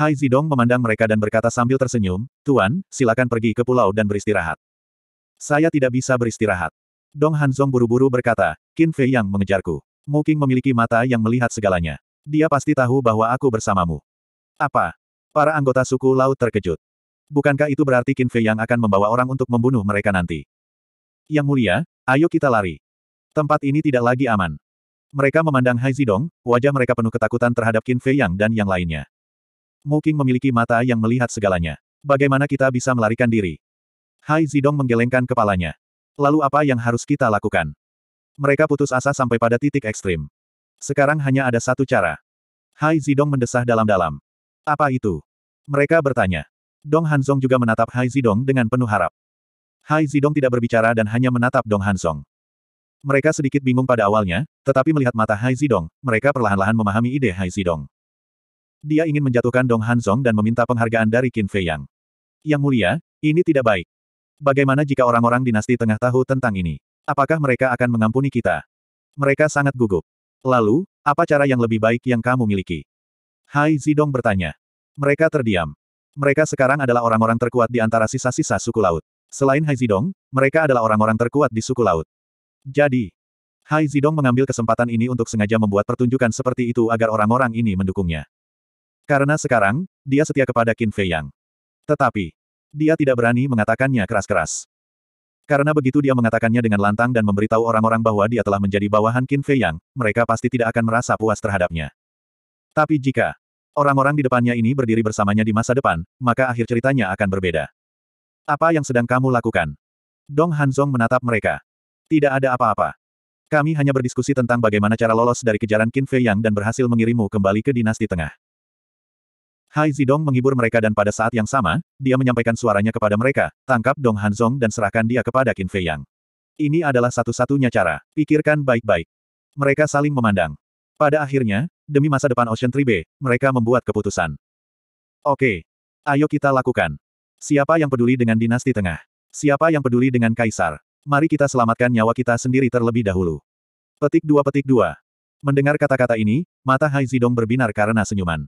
A: Hai Zidong memandang mereka dan berkata sambil tersenyum, Tuan, silakan pergi ke pulau dan beristirahat. Saya tidak bisa beristirahat. Dong Hanzong buru-buru berkata, Qin Fei Yang mengejarku. Qing memiliki mata yang melihat segalanya. Dia pasti tahu bahwa aku bersamamu. Apa, Para anggota suku laut terkejut. Bukankah itu berarti Qin Fei yang akan membawa orang untuk membunuh mereka nanti? Yang mulia, ayo kita lari. Tempat ini tidak lagi aman. Mereka memandang Hai Zidong, wajah mereka penuh ketakutan terhadap Qin Fei Yang dan yang lainnya. Mu Qing memiliki mata yang melihat segalanya. Bagaimana kita bisa melarikan diri? Hai Zidong menggelengkan kepalanya. Lalu apa yang harus kita lakukan? Mereka putus asa sampai pada titik ekstrim. Sekarang hanya ada satu cara. Hai Zidong mendesah dalam-dalam. Apa itu? Mereka bertanya. Dong Hansong juga menatap Hai Zidong dengan penuh harap. Hai Zidong tidak berbicara dan hanya menatap Dong Hansong. Mereka sedikit bingung pada awalnya, tetapi melihat mata Hai Zidong, mereka perlahan-lahan memahami ide Hai Zidong. Dia ingin menjatuhkan Dong Hansong dan meminta penghargaan dari Qin Fei Yang. Yang mulia, ini tidak baik. Bagaimana jika orang-orang dinasti tengah tahu tentang ini? Apakah mereka akan mengampuni kita? Mereka sangat gugup. Lalu, apa cara yang lebih baik yang kamu miliki? Hai Zidong bertanya. Mereka terdiam. Mereka sekarang adalah orang-orang terkuat di antara sisa-sisa suku laut. Selain Hai Zidong, mereka adalah orang-orang terkuat di suku laut. Jadi, Hai Zidong mengambil kesempatan ini untuk sengaja membuat pertunjukan seperti itu agar orang-orang ini mendukungnya. Karena sekarang, dia setia kepada Qin Fei Yang. Tetapi, dia tidak berani mengatakannya keras-keras. Karena begitu dia mengatakannya dengan lantang dan memberitahu orang-orang bahwa dia telah menjadi bawahan Qin Fei Yang, mereka pasti tidak akan merasa puas terhadapnya. Tapi jika Orang-orang di depannya ini berdiri bersamanya di masa depan, maka akhir ceritanya akan berbeda. Apa yang sedang kamu lakukan? Dong Hanzong menatap mereka. Tidak ada apa-apa. Kami hanya berdiskusi tentang bagaimana cara lolos dari kejaran Qin Fei Yang dan berhasil mengirimu kembali ke dinasti tengah. Hai Zidong menghibur mereka dan pada saat yang sama, dia menyampaikan suaranya kepada mereka, tangkap Dong Hanzong dan serahkan dia kepada Qin Fei Yang. Ini adalah satu-satunya cara. Pikirkan baik-baik. Mereka saling memandang. Pada akhirnya, demi masa depan Ocean 3B, mereka membuat keputusan. Oke. Ayo kita lakukan. Siapa yang peduli dengan dinasti tengah? Siapa yang peduli dengan kaisar? Mari kita selamatkan nyawa kita sendiri terlebih dahulu. Petik dua petik dua. Mendengar kata-kata ini, mata Hai Zidong berbinar karena senyuman.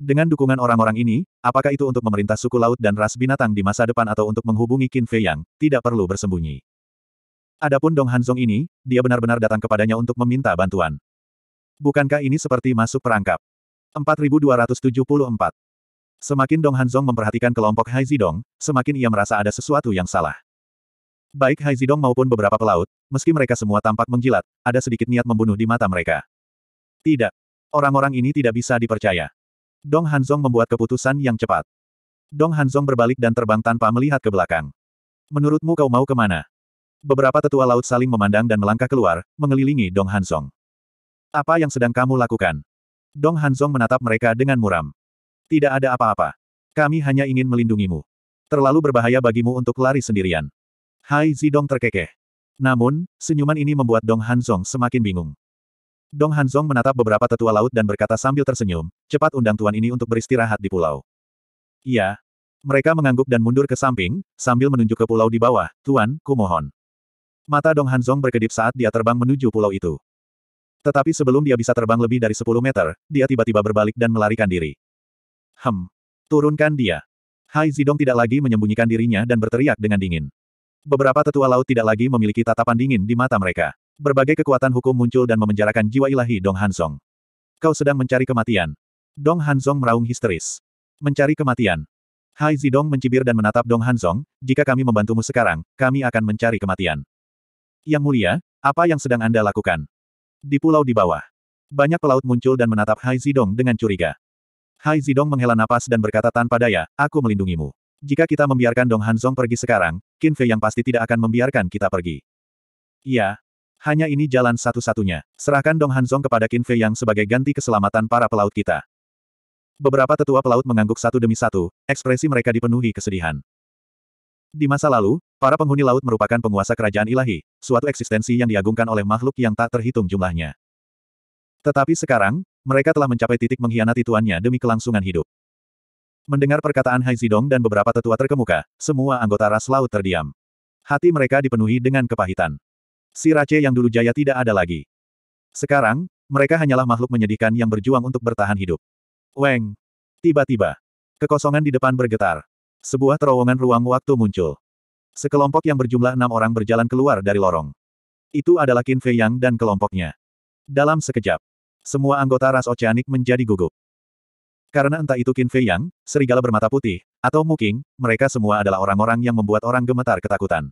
A: Dengan dukungan orang-orang ini, apakah itu untuk memerintah suku laut dan ras binatang di masa depan atau untuk menghubungi Qin Fei Yang, tidak perlu bersembunyi. Adapun Dong Hanzong ini, dia benar-benar datang kepadanya untuk meminta bantuan. Bukankah ini seperti masuk perangkap? 4274. Semakin Dong Hanzong memperhatikan kelompok Hai Zidong, semakin ia merasa ada sesuatu yang salah. Baik Hai Zidong maupun beberapa pelaut, meski mereka semua tampak menjilat, ada sedikit niat membunuh di mata mereka. Tidak. Orang-orang ini tidak bisa dipercaya. Dong Hanzong membuat keputusan yang cepat. Dong Hanzong berbalik dan terbang tanpa melihat ke belakang. Menurutmu kau mau kemana? Beberapa tetua laut saling memandang dan melangkah keluar, mengelilingi Dong Hansong. Apa yang sedang kamu lakukan? Dong Hanzong menatap mereka dengan muram. Tidak ada apa-apa. Kami hanya ingin melindungimu. Terlalu berbahaya bagimu untuk lari sendirian. Hai Zidong terkekeh. Namun, senyuman ini membuat Dong Hanzong semakin bingung. Dong Hanzong menatap beberapa tetua laut dan berkata sambil tersenyum, cepat undang tuan ini untuk beristirahat di pulau. Iya. Mereka mengangguk dan mundur ke samping, sambil menunjuk ke pulau di bawah, Tuan, kumohon. Mata Dong Hanzong berkedip saat dia terbang menuju pulau itu. Tetapi sebelum dia bisa terbang lebih dari 10 meter, dia tiba-tiba berbalik dan melarikan diri. Hem. Turunkan dia. Hai Zidong tidak lagi menyembunyikan dirinya dan berteriak dengan dingin. Beberapa tetua laut tidak lagi memiliki tatapan dingin di mata mereka. Berbagai kekuatan hukum muncul dan memenjarakan jiwa ilahi Dong Hansong. Kau sedang mencari kematian. Dong Hansong meraung histeris. Mencari kematian. Hai Zidong mencibir dan menatap Dong Hansong, jika kami membantumu sekarang, kami akan mencari kematian. Yang mulia, apa yang sedang Anda lakukan? Di pulau di bawah. Banyak pelaut muncul dan menatap Hai Zidong dengan curiga. Hai Zidong menghela napas dan berkata tanpa daya, aku melindungimu. Jika kita membiarkan Dong Hanzong pergi sekarang, Qin Fei yang pasti tidak akan membiarkan kita pergi. Iya. Hanya ini jalan satu-satunya. Serahkan Dong Hanzong kepada Qin Fei yang sebagai ganti keselamatan para pelaut kita. Beberapa tetua pelaut mengangguk satu demi satu, ekspresi mereka dipenuhi kesedihan. Di masa lalu, para penghuni laut merupakan penguasa kerajaan ilahi, suatu eksistensi yang diagungkan oleh makhluk yang tak terhitung jumlahnya. Tetapi sekarang, mereka telah mencapai titik mengkhianati tuannya demi kelangsungan hidup. Mendengar perkataan Hai Zidong dan beberapa tetua terkemuka, semua anggota ras laut terdiam. Hati mereka dipenuhi dengan kepahitan. Si Rache yang dulu jaya tidak ada lagi. Sekarang, mereka hanyalah makhluk menyedihkan yang berjuang untuk bertahan hidup. Weng! Tiba-tiba, kekosongan di depan bergetar. Sebuah terowongan ruang waktu muncul. Sekelompok yang berjumlah enam orang berjalan keluar dari lorong. Itu adalah Qin Fei Yang dan kelompoknya. Dalam sekejap, semua anggota ras oceanik menjadi gugup. Karena entah itu Qin Fei Yang, serigala bermata putih, atau Muking, mereka semua adalah orang-orang yang membuat orang gemetar ketakutan.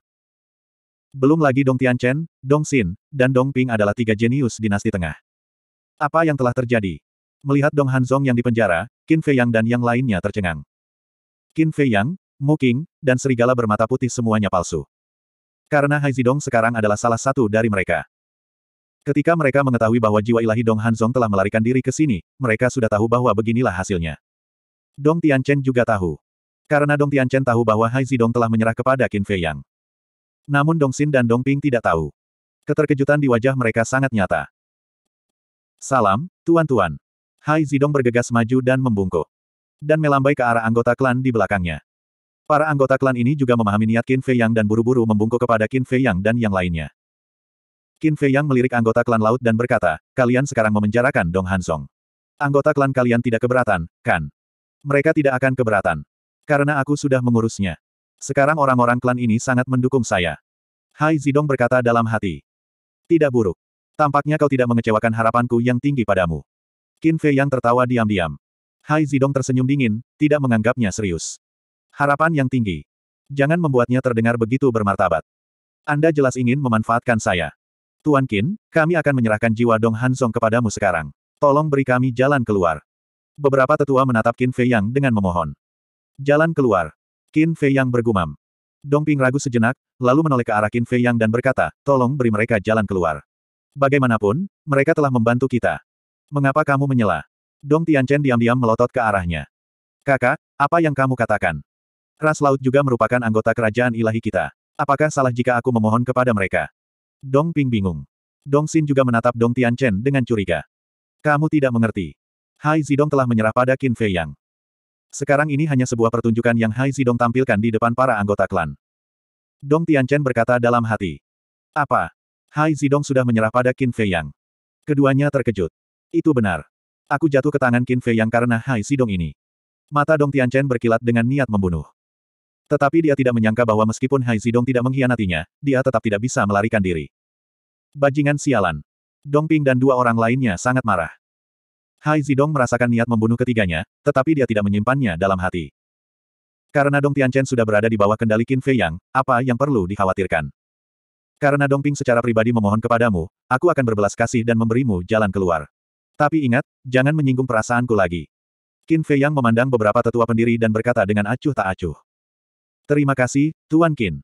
A: Belum lagi Dong Tian Chen, Dong Xin, dan Dong Ping adalah tiga jenius dinasti tengah. Apa yang telah terjadi? Melihat Dong Hanzong yang dipenjara, Qin Fei Yang dan yang lainnya tercengang. Qin Fei Yang, Mu King, dan serigala bermata putih semuanya palsu. Karena Hai Zidong sekarang adalah salah satu dari mereka. Ketika mereka mengetahui bahwa jiwa ilahi Dong Hanzong telah melarikan diri ke sini, mereka sudah tahu bahwa beginilah hasilnya. Dong Tianchen juga tahu. Karena Dong Tianchen tahu bahwa Hai Zidong telah menyerah kepada Qin Fei Yang. Namun Dong Xin dan Dong Ping tidak tahu. Keterkejutan di wajah mereka sangat nyata. Salam, tuan-tuan. Hai Zidong bergegas maju dan membungkuk dan melambai ke arah anggota klan di belakangnya. Para anggota klan ini juga memahami niat Qin Fei Yang dan buru-buru membungkuk kepada Qin Fei Yang dan yang lainnya. Qin Fei Yang melirik anggota klan laut dan berkata, kalian sekarang memenjarakan Dong Hansong. Anggota klan kalian tidak keberatan, kan? Mereka tidak akan keberatan. Karena aku sudah mengurusnya. Sekarang orang-orang klan ini sangat mendukung saya. Hai Zidong berkata dalam hati. Tidak buruk. Tampaknya kau tidak mengecewakan harapanku yang tinggi padamu. Qin Fei Yang tertawa diam-diam. Hai Zidong tersenyum dingin, tidak menganggapnya serius. Harapan yang tinggi. Jangan membuatnya terdengar begitu bermartabat. Anda jelas ingin memanfaatkan saya. Tuan Qin, kami akan menyerahkan jiwa Dong Hansong kepadamu sekarang. Tolong beri kami jalan keluar. Beberapa tetua menatap Qin Fei Yang dengan memohon. Jalan keluar. Qin Fei Yang bergumam. Dong Ping ragu sejenak, lalu menoleh ke arah Qin Fei Yang dan berkata, tolong beri mereka jalan keluar. Bagaimanapun, mereka telah membantu kita. Mengapa kamu menyela? Dong Tianchen diam-diam melotot ke arahnya. Kakak, apa yang kamu katakan? Ras Laut juga merupakan anggota kerajaan ilahi kita. Apakah salah jika aku memohon kepada mereka? Dong Ping bingung. Dong Xin juga menatap Dong Tianchen dengan curiga. Kamu tidak mengerti. Hai Zidong telah menyerah pada Qin Fei Yang. Sekarang ini hanya sebuah pertunjukan yang Hai Zidong tampilkan di depan para anggota klan. Dong Tianchen berkata dalam hati. Apa? Hai Zidong sudah menyerah pada Qin Fei Yang. Keduanya terkejut. Itu benar. Aku jatuh ke tangan Qin Fei yang karena Hai Sidong ini. Mata Dong Tianchen berkilat dengan niat membunuh. Tetapi dia tidak menyangka bahwa meskipun Hai Zidong tidak mengkhianatinya, dia tetap tidak bisa melarikan diri. Bajingan sialan. Dong Ping dan dua orang lainnya sangat marah. Hai Zidong merasakan niat membunuh ketiganya, tetapi dia tidak menyimpannya dalam hati. Karena Dong Tianchen sudah berada di bawah kendali Qin Fei Yang, apa yang perlu dikhawatirkan? Karena Dong Ping secara pribadi memohon kepadamu, aku akan berbelas kasih dan memberimu jalan keluar. Tapi ingat, jangan menyinggung perasaanku lagi. Qin Fei Yang memandang beberapa tetua pendiri dan berkata dengan acuh tak acuh. Terima kasih, Tuan Qin.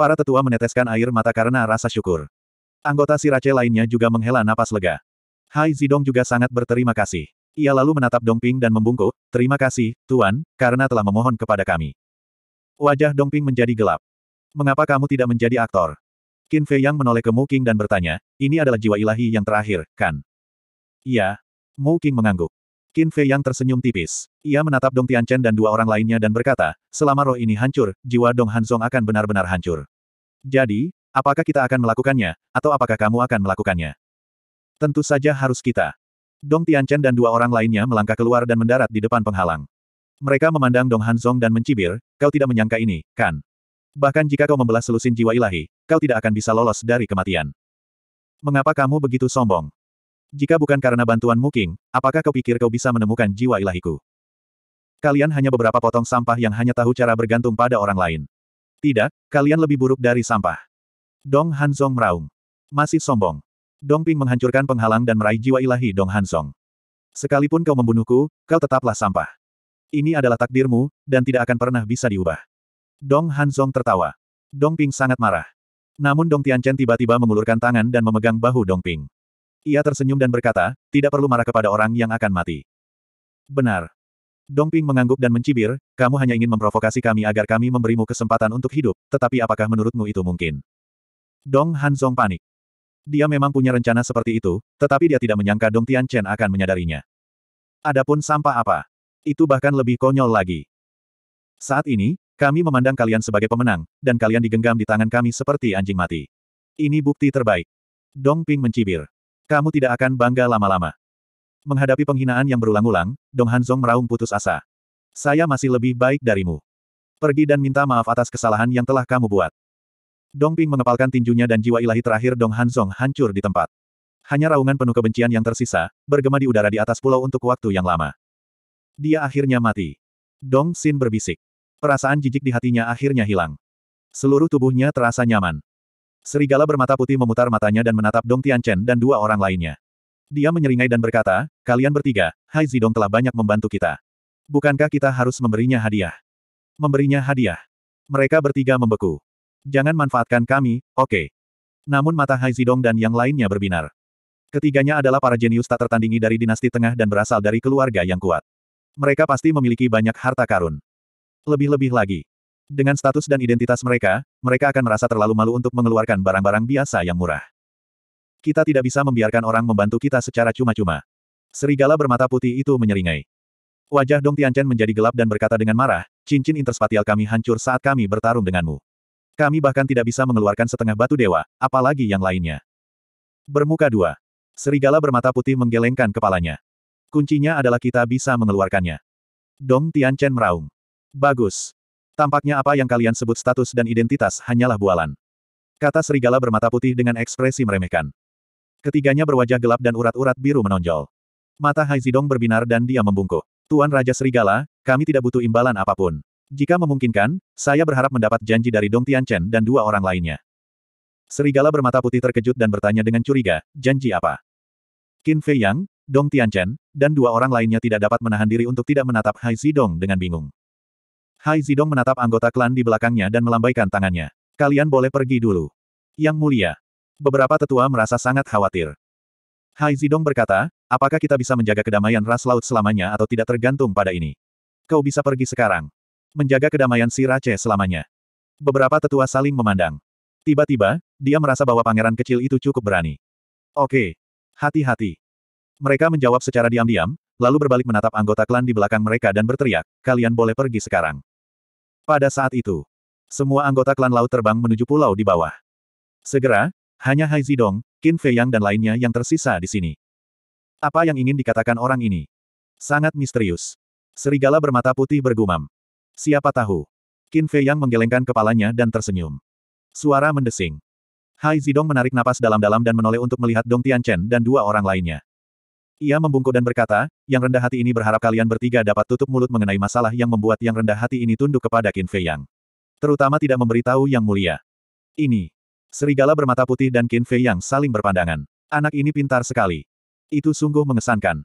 A: Para tetua meneteskan air mata karena rasa syukur. Anggota Sirace lainnya juga menghela napas lega. Hai Zidong juga sangat berterima kasih. Ia lalu menatap Dongping dan membungkuk, terima kasih, Tuan, karena telah memohon kepada kami. Wajah Dongping menjadi gelap. Mengapa kamu tidak menjadi aktor? Qin Fei Yang menoleh ke Mu Qing dan bertanya, ini adalah jiwa ilahi yang terakhir, kan? Iya. Mu Qing mengangguk. Qin Fei yang tersenyum tipis. Ia menatap Dong Tianchen dan dua orang lainnya dan berkata, selama roh ini hancur, jiwa Dong Hanzong akan benar-benar hancur. Jadi, apakah kita akan melakukannya, atau apakah kamu akan melakukannya? Tentu saja harus kita. Dong Tianchen dan dua orang lainnya melangkah keluar dan mendarat di depan penghalang. Mereka memandang Dong Hanzong dan mencibir, kau tidak menyangka ini, kan? Bahkan jika kau membelah selusin jiwa ilahi, kau tidak akan bisa lolos dari kematian. Mengapa kamu begitu sombong? Jika bukan karena bantuan Muking, apakah kau pikir kau bisa menemukan jiwa ilahiku? Kalian hanya beberapa potong sampah yang hanya tahu cara bergantung pada orang lain. Tidak, kalian lebih buruk dari sampah. Dong Hanzong meraung. Masih sombong. Dong Ping menghancurkan penghalang dan meraih jiwa ilahi Dong Hanzong. Sekalipun kau membunuhku, kau tetaplah sampah. Ini adalah takdirmu, dan tidak akan pernah bisa diubah. Dong Hanzong tertawa. Dong Ping sangat marah. Namun Dong Tianchen tiba-tiba mengulurkan tangan dan memegang bahu Dong Ping. Ia tersenyum dan berkata, tidak perlu marah kepada orang yang akan mati. Benar. Dong Ping mengangguk dan mencibir, kamu hanya ingin memprovokasi kami agar kami memberimu kesempatan untuk hidup, tetapi apakah menurutmu itu mungkin? Dong Hanzong panik. Dia memang punya rencana seperti itu, tetapi dia tidak menyangka Dong Tian Chen akan menyadarinya. Adapun sampah apa? Itu bahkan lebih konyol lagi. Saat ini, kami memandang kalian sebagai pemenang, dan kalian digenggam di tangan kami seperti anjing mati. Ini bukti terbaik. Dong Ping mencibir. Kamu tidak akan bangga lama-lama. Menghadapi penghinaan yang berulang-ulang, Dong Hanzong meraung putus asa. Saya masih lebih baik darimu. Pergi dan minta maaf atas kesalahan yang telah kamu buat. Dong Ping mengepalkan tinjunya dan jiwa ilahi terakhir Dong Hanzong hancur di tempat. Hanya raungan penuh kebencian yang tersisa, bergema di udara di atas pulau untuk waktu yang lama. Dia akhirnya mati. Dong Xin berbisik. Perasaan jijik di hatinya akhirnya hilang. Seluruh tubuhnya terasa nyaman. Serigala bermata putih memutar matanya dan menatap Dong Tianchen dan dua orang lainnya. Dia menyeringai dan berkata, kalian bertiga, Hai Zidong telah banyak membantu kita. Bukankah kita harus memberinya hadiah? Memberinya hadiah. Mereka bertiga membeku. Jangan manfaatkan kami, oke. Okay. Namun mata Hai Zidong dan yang lainnya berbinar. Ketiganya adalah para jenius tak tertandingi dari dinasti tengah dan berasal dari keluarga yang kuat. Mereka pasti memiliki banyak harta karun. Lebih-lebih lagi, dengan status dan identitas mereka, mereka akan merasa terlalu malu untuk mengeluarkan barang-barang biasa yang murah. Kita tidak bisa membiarkan orang membantu kita secara cuma-cuma. Serigala bermata putih itu menyeringai. Wajah Dong Tianchen menjadi gelap dan berkata dengan marah, cincin interspatial kami hancur saat kami bertarung denganmu. Kami bahkan tidak bisa mengeluarkan setengah batu dewa, apalagi yang lainnya. Bermuka dua. Serigala bermata putih menggelengkan kepalanya. Kuncinya adalah kita bisa mengeluarkannya. Dong Tianchen meraung. Bagus. Tampaknya apa yang kalian sebut status dan identitas hanyalah bualan. Kata serigala bermata putih dengan ekspresi meremehkan. Ketiganya berwajah gelap dan urat-urat biru menonjol. Mata Hai Zidong berbinar dan dia membungkuk. Tuan Raja Serigala, kami tidak butuh imbalan apapun. Jika memungkinkan, saya berharap mendapat janji dari Dong Tianchen dan dua orang lainnya. Serigala bermata putih terkejut dan bertanya dengan curiga, janji apa? Qin Fei Yang, Dong Tianchen, dan dua orang lainnya tidak dapat menahan diri untuk tidak menatap Hai Zidong dengan bingung. Hai Zidong menatap anggota klan di belakangnya dan melambaikan tangannya. Kalian boleh pergi dulu. Yang mulia. Beberapa tetua merasa sangat khawatir. Hai Zidong berkata, apakah kita bisa menjaga kedamaian ras laut selamanya atau tidak tergantung pada ini? Kau bisa pergi sekarang. Menjaga kedamaian si Rache selamanya. Beberapa tetua saling memandang. Tiba-tiba, dia merasa bahwa pangeran kecil itu cukup berani. Oke. Hati-hati. Mereka menjawab secara diam-diam, lalu berbalik menatap anggota klan di belakang mereka dan berteriak, kalian boleh pergi sekarang. Pada saat itu, semua anggota klan laut terbang menuju pulau di bawah. Segera, hanya Hai Zidong, Qin Fei Yang dan lainnya yang tersisa di sini. Apa yang ingin dikatakan orang ini? Sangat misterius. Serigala bermata putih bergumam. Siapa tahu? Qin Fei Yang menggelengkan kepalanya dan tersenyum. Suara mendesing. Hai Zidong menarik napas dalam-dalam dan menoleh untuk melihat Dong Tian Chen dan dua orang lainnya. Ia membungkuk dan berkata, yang rendah hati ini berharap kalian bertiga dapat tutup mulut mengenai masalah yang membuat yang rendah hati ini tunduk kepada Qin Fei Yang. Terutama tidak memberitahu Yang Mulia. Ini. Serigala bermata putih dan Qin Fei Yang saling berpandangan. Anak ini pintar sekali. Itu sungguh mengesankan.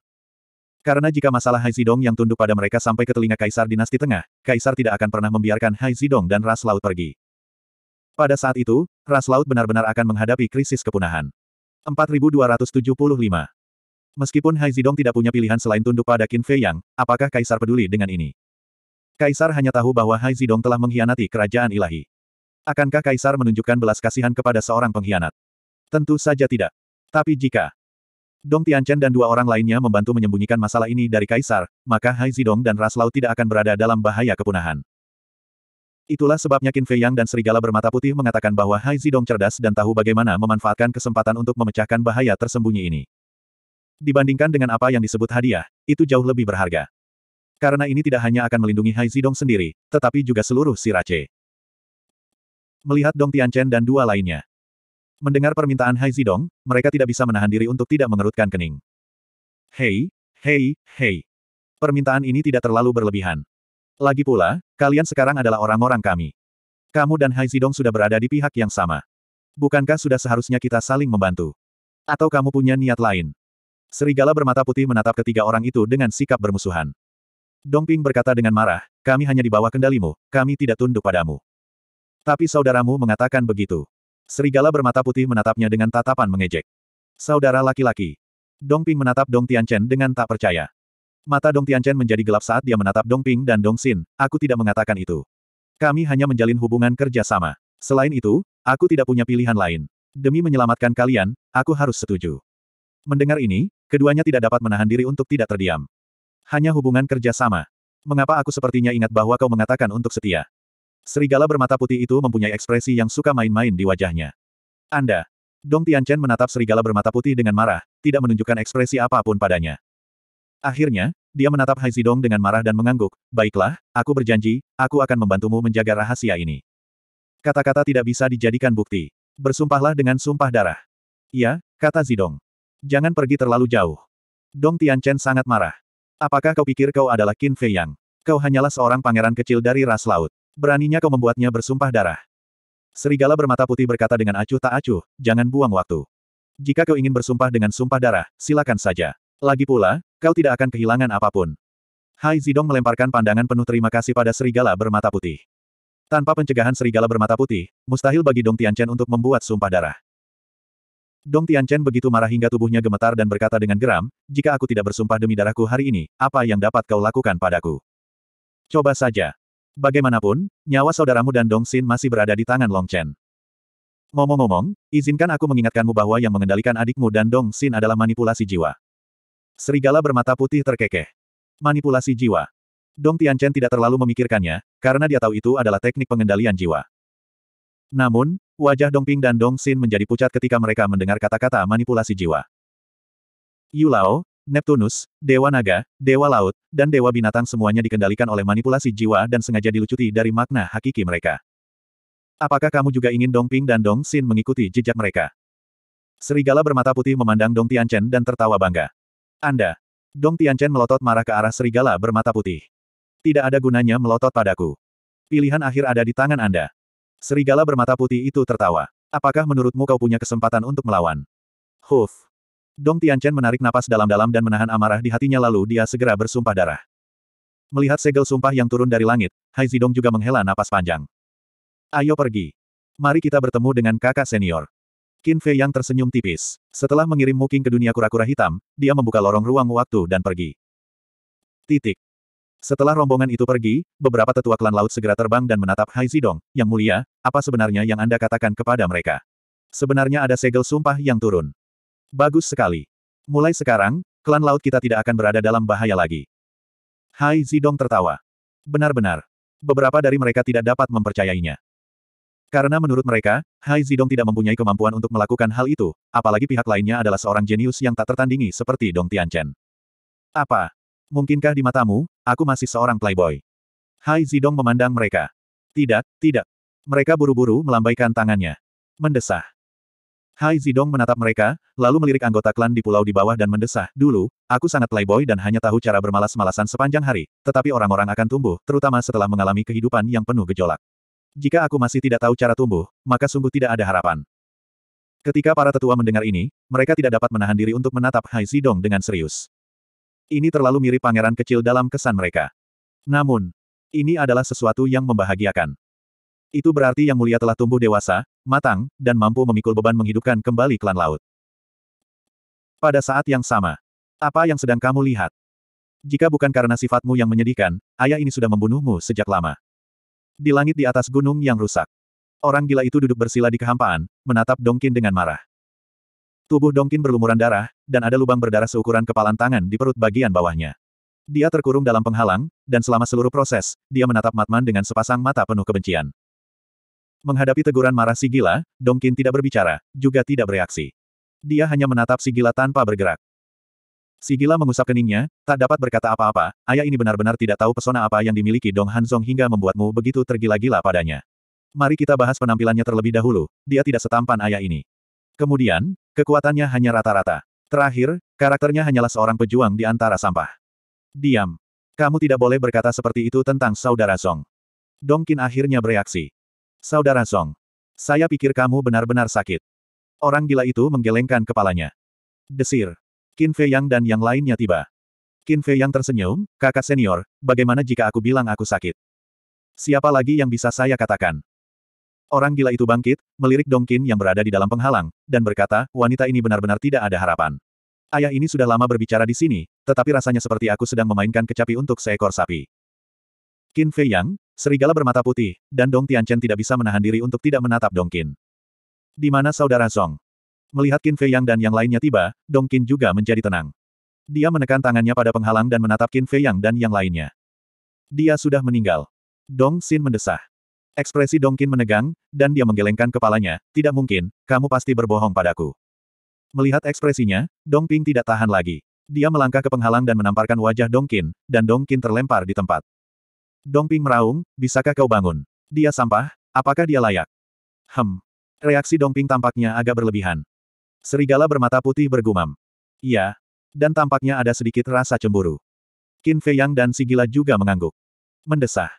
A: Karena jika masalah Hai Zidong yang tunduk pada mereka sampai ke telinga Kaisar Dinasti Tengah, Kaisar tidak akan pernah membiarkan Hai Zidong dan Ras Laut pergi. Pada saat itu, Ras Laut benar-benar akan menghadapi krisis kepunahan. 4275 Meskipun Hai Zidong tidak punya pilihan selain tunduk pada Qin Fei Yang, apakah Kaisar peduli dengan ini? Kaisar hanya tahu bahwa Hai Zidong telah mengkhianati kerajaan ilahi. Akankah Kaisar menunjukkan belas kasihan kepada seorang pengkhianat? Tentu saja tidak. Tapi jika Dong Tianchen dan dua orang lainnya membantu menyembunyikan masalah ini dari Kaisar, maka Hai Zidong dan Ras Laut tidak akan berada dalam bahaya kepunahan. Itulah sebabnya Qin Fei Yang dan Serigala Bermata Putih mengatakan bahwa Hai Zidong cerdas dan tahu bagaimana memanfaatkan kesempatan untuk memecahkan bahaya tersembunyi ini. Dibandingkan dengan apa yang disebut hadiah, itu jauh lebih berharga. Karena ini tidak hanya akan melindungi Hai Zidong sendiri, tetapi juga seluruh Sirace. Melihat Dong Tianchen dan dua lainnya. Mendengar permintaan Hai Zidong, mereka tidak bisa menahan diri untuk tidak mengerutkan kening. Hei, hei, hei. Permintaan ini tidak terlalu berlebihan. Lagi pula, kalian sekarang adalah orang-orang kami. Kamu dan Hai Zidong sudah berada di pihak yang sama. Bukankah sudah seharusnya kita saling membantu? Atau kamu punya niat lain? Serigala bermata putih menatap ketiga orang itu dengan sikap bermusuhan. Dongping berkata dengan marah, kami hanya di bawah kendalimu, kami tidak tunduk padamu. Tapi saudaramu mengatakan begitu. Serigala bermata putih menatapnya dengan tatapan mengejek. Saudara laki-laki. Dongping menatap Dong Tianchen dengan tak percaya. Mata Dong Tianchen menjadi gelap saat dia menatap Dongping dan Dong Xin. aku tidak mengatakan itu. Kami hanya menjalin hubungan kerja sama. Selain itu, aku tidak punya pilihan lain. Demi menyelamatkan kalian, aku harus setuju. Mendengar ini, Keduanya tidak dapat menahan diri untuk tidak terdiam. Hanya hubungan kerja sama. Mengapa aku sepertinya ingat bahwa kau mengatakan untuk setia? Serigala bermata putih itu mempunyai ekspresi yang suka main-main di wajahnya. Anda. Dong Tianchen menatap serigala bermata putih dengan marah, tidak menunjukkan ekspresi apapun padanya. Akhirnya, dia menatap Hai Zidong dengan marah dan mengangguk, baiklah, aku berjanji, aku akan membantumu menjaga rahasia ini. Kata-kata tidak bisa dijadikan bukti. Bersumpahlah dengan sumpah darah. Iya, kata Zidong. Jangan pergi terlalu jauh. Dong Tianchen sangat marah. Apakah kau pikir kau adalah Qin Fei Yang? Kau hanyalah seorang pangeran kecil dari ras laut. Beraninya kau membuatnya bersumpah darah. Serigala bermata putih berkata dengan acuh tak acuh, jangan buang waktu. Jika kau ingin bersumpah dengan sumpah darah, silakan saja. Lagi pula, kau tidak akan kehilangan apapun. Hai Zidong melemparkan pandangan penuh terima kasih pada serigala bermata putih. Tanpa pencegahan serigala bermata putih, mustahil bagi Dong Tianchen untuk membuat sumpah darah. Dong Tianchen begitu marah hingga tubuhnya gemetar dan berkata dengan geram, jika aku tidak bersumpah demi darahku hari ini, apa yang dapat kau lakukan padaku? Coba saja. Bagaimanapun, nyawa saudaramu dan Dong Xin masih berada di tangan Long Chen. Ngomong-ngomong, izinkan aku mengingatkanmu bahwa yang mengendalikan adikmu dan Dong Xin adalah manipulasi jiwa. Serigala bermata putih terkekeh. Manipulasi jiwa. Dong Tianchen tidak terlalu memikirkannya, karena dia tahu itu adalah teknik pengendalian jiwa. Namun, Wajah Dongping dan Dongxin menjadi pucat ketika mereka mendengar kata-kata manipulasi jiwa. Yulao, Neptunus, Dewa Naga, Dewa Laut, dan Dewa Binatang semuanya dikendalikan oleh manipulasi jiwa dan sengaja dilucuti dari makna hakiki mereka. Apakah kamu juga ingin Dongping dan Dongxin mengikuti jejak mereka? Serigala bermata putih memandang Dong Tianchen dan tertawa bangga. Anda. Dong Tianchen melotot marah ke arah serigala bermata putih. Tidak ada gunanya melotot padaku. Pilihan akhir ada di tangan Anda. Serigala bermata putih itu tertawa. Apakah menurutmu kau punya kesempatan untuk melawan? Huf. Dong Tianchen menarik napas dalam-dalam dan menahan amarah di hatinya lalu dia segera bersumpah darah. Melihat segel sumpah yang turun dari langit, Hai Zidong juga menghela napas panjang. Ayo pergi. Mari kita bertemu dengan kakak senior. Qin Fei yang tersenyum tipis. Setelah mengirim Muking ke dunia kura-kura hitam, dia membuka lorong ruang waktu dan pergi. Titik. Setelah rombongan itu pergi, beberapa tetua klan laut segera terbang dan menatap Hai Zidong, yang mulia, apa sebenarnya yang Anda katakan kepada mereka? Sebenarnya ada segel sumpah yang turun. Bagus sekali. Mulai sekarang, klan laut kita tidak akan berada dalam bahaya lagi. Hai Zidong tertawa. Benar-benar. Beberapa dari mereka tidak dapat mempercayainya. Karena menurut mereka, Hai Zidong tidak mempunyai kemampuan untuk melakukan hal itu, apalagi pihak lainnya adalah seorang jenius yang tak tertandingi seperti Dong Tianchen. Apa? Mungkinkah di matamu, aku masih seorang playboy? Hai Zidong memandang mereka. Tidak, tidak. Mereka buru-buru melambaikan tangannya. Mendesah. Hai Zidong menatap mereka, lalu melirik anggota klan di pulau di bawah dan mendesah, dulu, aku sangat playboy dan hanya tahu cara bermalas-malasan sepanjang hari, tetapi orang-orang akan tumbuh, terutama setelah mengalami kehidupan yang penuh gejolak. Jika aku masih tidak tahu cara tumbuh, maka sungguh tidak ada harapan. Ketika para tetua mendengar ini, mereka tidak dapat menahan diri untuk menatap Hai Zidong dengan serius. Ini terlalu mirip pangeran kecil dalam kesan mereka. Namun, ini adalah sesuatu yang membahagiakan. Itu berarti yang mulia telah tumbuh dewasa, matang, dan mampu memikul beban menghidupkan kembali klan laut. Pada saat yang sama, apa yang sedang kamu lihat? Jika bukan karena sifatmu yang menyedihkan, ayah ini sudah membunuhmu sejak lama. Di langit di atas gunung yang rusak. Orang gila itu duduk bersila di kehampaan, menatap Dongkin dengan marah. Tubuh Dongkin berlumuran darah, dan ada lubang berdarah seukuran kepalan tangan di perut bagian bawahnya. Dia terkurung dalam penghalang, dan selama seluruh proses, dia menatap Matman dengan sepasang mata penuh kebencian. Menghadapi teguran marah si gila, Dongkin tidak berbicara, juga tidak bereaksi. Dia hanya menatap si gila tanpa bergerak. Si gila mengusap keningnya, tak dapat berkata apa-apa, ayah ini benar-benar tidak tahu pesona apa yang dimiliki Dong Hanzong hingga membuatmu begitu tergila-gila padanya. Mari kita bahas penampilannya terlebih dahulu, dia tidak setampan ayah ini. Kemudian, Kekuatannya hanya rata-rata. Terakhir, karakternya hanyalah seorang pejuang di antara sampah. Diam. Kamu tidak boleh berkata seperti itu tentang saudara Song. Dongkin akhirnya bereaksi. Saudara Song, Saya pikir kamu benar-benar sakit. Orang gila itu menggelengkan kepalanya. Desir. Qin Fei Yang dan yang lainnya tiba. Qin Fei Yang tersenyum, kakak senior, bagaimana jika aku bilang aku sakit? Siapa lagi yang bisa saya katakan? Orang gila itu bangkit, melirik Dongkin yang berada di dalam penghalang, dan berkata, wanita ini benar-benar tidak ada harapan. Ayah ini sudah lama berbicara di sini, tetapi rasanya seperti aku sedang memainkan kecapi untuk seekor sapi. Qin Fei Yang, serigala bermata putih, dan Dong Tianchen tidak bisa menahan diri untuk tidak menatap Dong Dongkin. Di mana saudara Song? Melihat Qin Fei Yang dan yang lainnya tiba, Dong Dongkin juga menjadi tenang. Dia menekan tangannya pada penghalang dan menatap Qin Fei Yang dan yang lainnya. Dia sudah meninggal. Dong Xin mendesah. Ekspresi Dongkin menegang, dan dia menggelengkan kepalanya, tidak mungkin, kamu pasti berbohong padaku. Melihat ekspresinya, Dongping tidak tahan lagi. Dia melangkah ke penghalang dan menamparkan wajah Dongkin, dan Dongkin terlempar di tempat. Dongping meraung, bisakah kau bangun? Dia sampah, apakah dia layak? Hem. Reaksi Dongping tampaknya agak berlebihan. Serigala bermata putih bergumam. Iya. Dan tampaknya ada sedikit rasa cemburu. Qin Fei Yang dan Sigila juga mengangguk. Mendesah.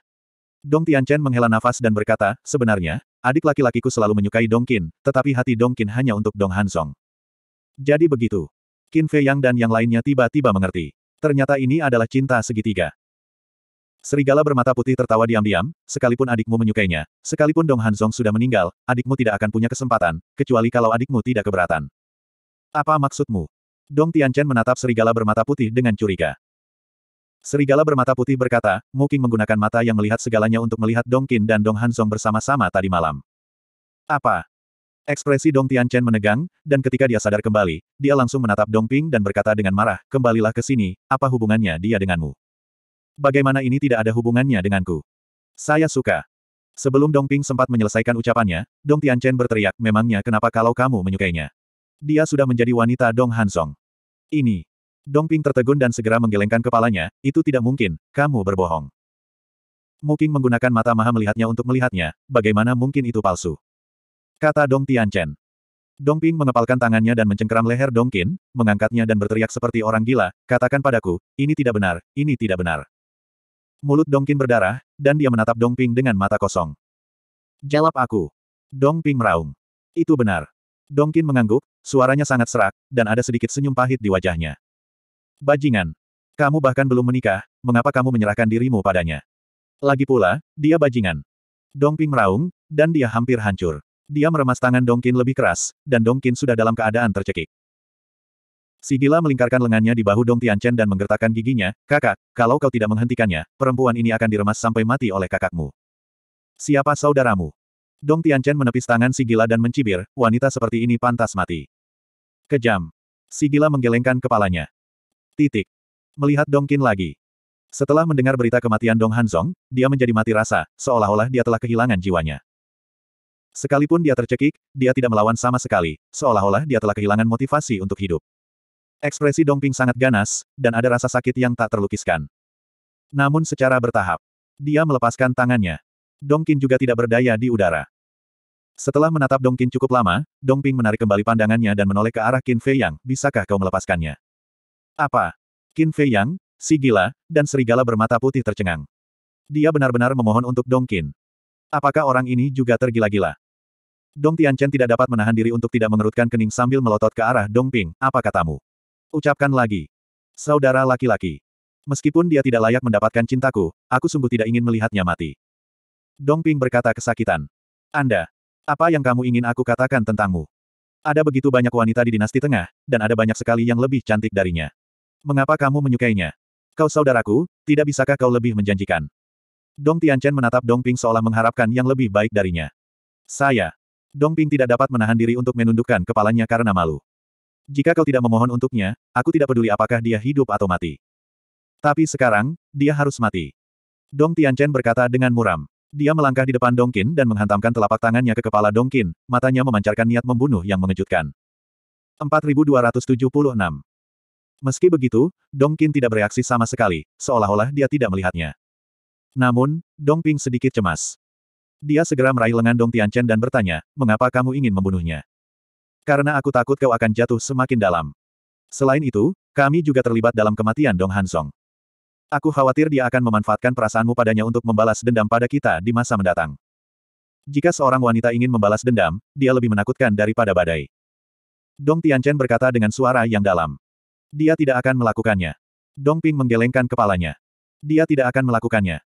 A: Dong Tianchen menghela nafas dan berkata, sebenarnya, adik laki-lakiku selalu menyukai Dong Qin, tetapi hati Dong Qin hanya untuk Dong Hansong. Jadi begitu. Qin Fei Yang dan yang lainnya tiba-tiba mengerti. Ternyata ini adalah cinta segitiga. Serigala bermata putih tertawa diam-diam, sekalipun adikmu menyukainya, sekalipun Dong Hansong sudah meninggal, adikmu tidak akan punya kesempatan, kecuali kalau adikmu tidak keberatan. Apa maksudmu? Dong Tianchen menatap serigala bermata putih dengan curiga. Serigala bermata putih berkata, Muking menggunakan mata yang melihat segalanya untuk melihat Dong Qin dan Dong Hansong bersama-sama tadi malam. Apa? Ekspresi Dong Tianchen menegang, dan ketika dia sadar kembali, dia langsung menatap Dong Ping dan berkata dengan marah, kembalilah ke sini, apa hubungannya dia denganmu? Bagaimana ini tidak ada hubungannya denganku? Saya suka. Sebelum Dong Ping sempat menyelesaikan ucapannya, Dong Tianchen berteriak, memangnya kenapa kalau kamu menyukainya? Dia sudah menjadi wanita Dong Hansong. Ini, Dongping tertegun dan segera menggelengkan kepalanya, itu tidak mungkin, kamu berbohong. Muking menggunakan mata maha melihatnya untuk melihatnya, bagaimana mungkin itu palsu. Kata Dong Tianchen. Dongping mengepalkan tangannya dan mencengkeram leher Dongkin, mengangkatnya dan berteriak seperti orang gila, katakan padaku, ini tidak benar, ini tidak benar. Mulut Dongkin berdarah, dan dia menatap Dongping dengan mata kosong. Jawab aku. Dongping meraung. Itu benar. Dongkin mengangguk, suaranya sangat serak, dan ada sedikit senyum pahit di wajahnya. Bajingan. Kamu bahkan belum menikah, mengapa kamu menyerahkan dirimu padanya? Lagi pula, dia bajingan. Dongping meraung, dan dia hampir hancur. Dia meremas tangan Dongkin lebih keras, dan Dongkin sudah dalam keadaan tercekik. Sigila melingkarkan lengannya di bahu Dong Tianchen dan menggertakkan giginya, kakak, kalau kau tidak menghentikannya, perempuan ini akan diremas sampai mati oleh kakakmu. Siapa saudaramu? Dong Tianchen menepis tangan Sigila dan mencibir, wanita seperti ini pantas mati. Kejam. Sigila menggelengkan kepalanya. Titik. Melihat Dongkin lagi. Setelah mendengar berita kematian Dong Hanzong, dia menjadi mati rasa, seolah-olah dia telah kehilangan jiwanya. Sekalipun dia tercekik, dia tidak melawan sama sekali, seolah-olah dia telah kehilangan motivasi untuk hidup. Ekspresi Dongping sangat ganas, dan ada rasa sakit yang tak terlukiskan. Namun secara bertahap, dia melepaskan tangannya. Dongkin juga tidak berdaya di udara. Setelah menatap Dongkin cukup lama, Dongping menarik kembali pandangannya dan menoleh ke arah Qin Fei Yang, bisakah kau melepaskannya? Apa? Qin Fei Yang, si gila, dan serigala bermata putih tercengang. Dia benar-benar memohon untuk Dong Qin. Apakah orang ini juga tergila-gila? Dong Tianchen tidak dapat menahan diri untuk tidak mengerutkan kening sambil melotot ke arah Dong Ping, apa katamu? Ucapkan lagi. Saudara laki-laki. Meskipun dia tidak layak mendapatkan cintaku, aku sungguh tidak ingin melihatnya mati. Dong Ping berkata kesakitan. Anda, apa yang kamu ingin aku katakan tentangmu? Ada begitu banyak wanita di dinasti tengah, dan ada banyak sekali yang lebih cantik darinya. Mengapa kamu menyukainya? Kau saudaraku, tidak bisakah kau lebih menjanjikan? Dong Tianchen menatap Dong Ping seolah mengharapkan yang lebih baik darinya. Saya. Dong Ping tidak dapat menahan diri untuk menundukkan kepalanya karena malu. Jika kau tidak memohon untuknya, aku tidak peduli apakah dia hidup atau mati. Tapi sekarang, dia harus mati. Dong Tianchen berkata dengan muram. Dia melangkah di depan Dong Qin dan menghantamkan telapak tangannya ke kepala Dong Qin. matanya memancarkan niat membunuh yang mengejutkan. 4276 Meski begitu, Dong Qin tidak bereaksi sama sekali, seolah-olah dia tidak melihatnya. Namun, Dong Ping sedikit cemas. Dia segera meraih lengan Dong Tianchen dan bertanya, mengapa kamu ingin membunuhnya? Karena aku takut kau akan jatuh semakin dalam. Selain itu, kami juga terlibat dalam kematian Dong Hansong. Aku khawatir dia akan memanfaatkan perasaanmu padanya untuk membalas dendam pada kita di masa mendatang. Jika seorang wanita ingin membalas dendam, dia lebih menakutkan daripada badai. Dong Tianchen berkata dengan suara yang dalam. Dia tidak akan melakukannya. Dong Ping menggelengkan kepalanya. Dia tidak akan melakukannya.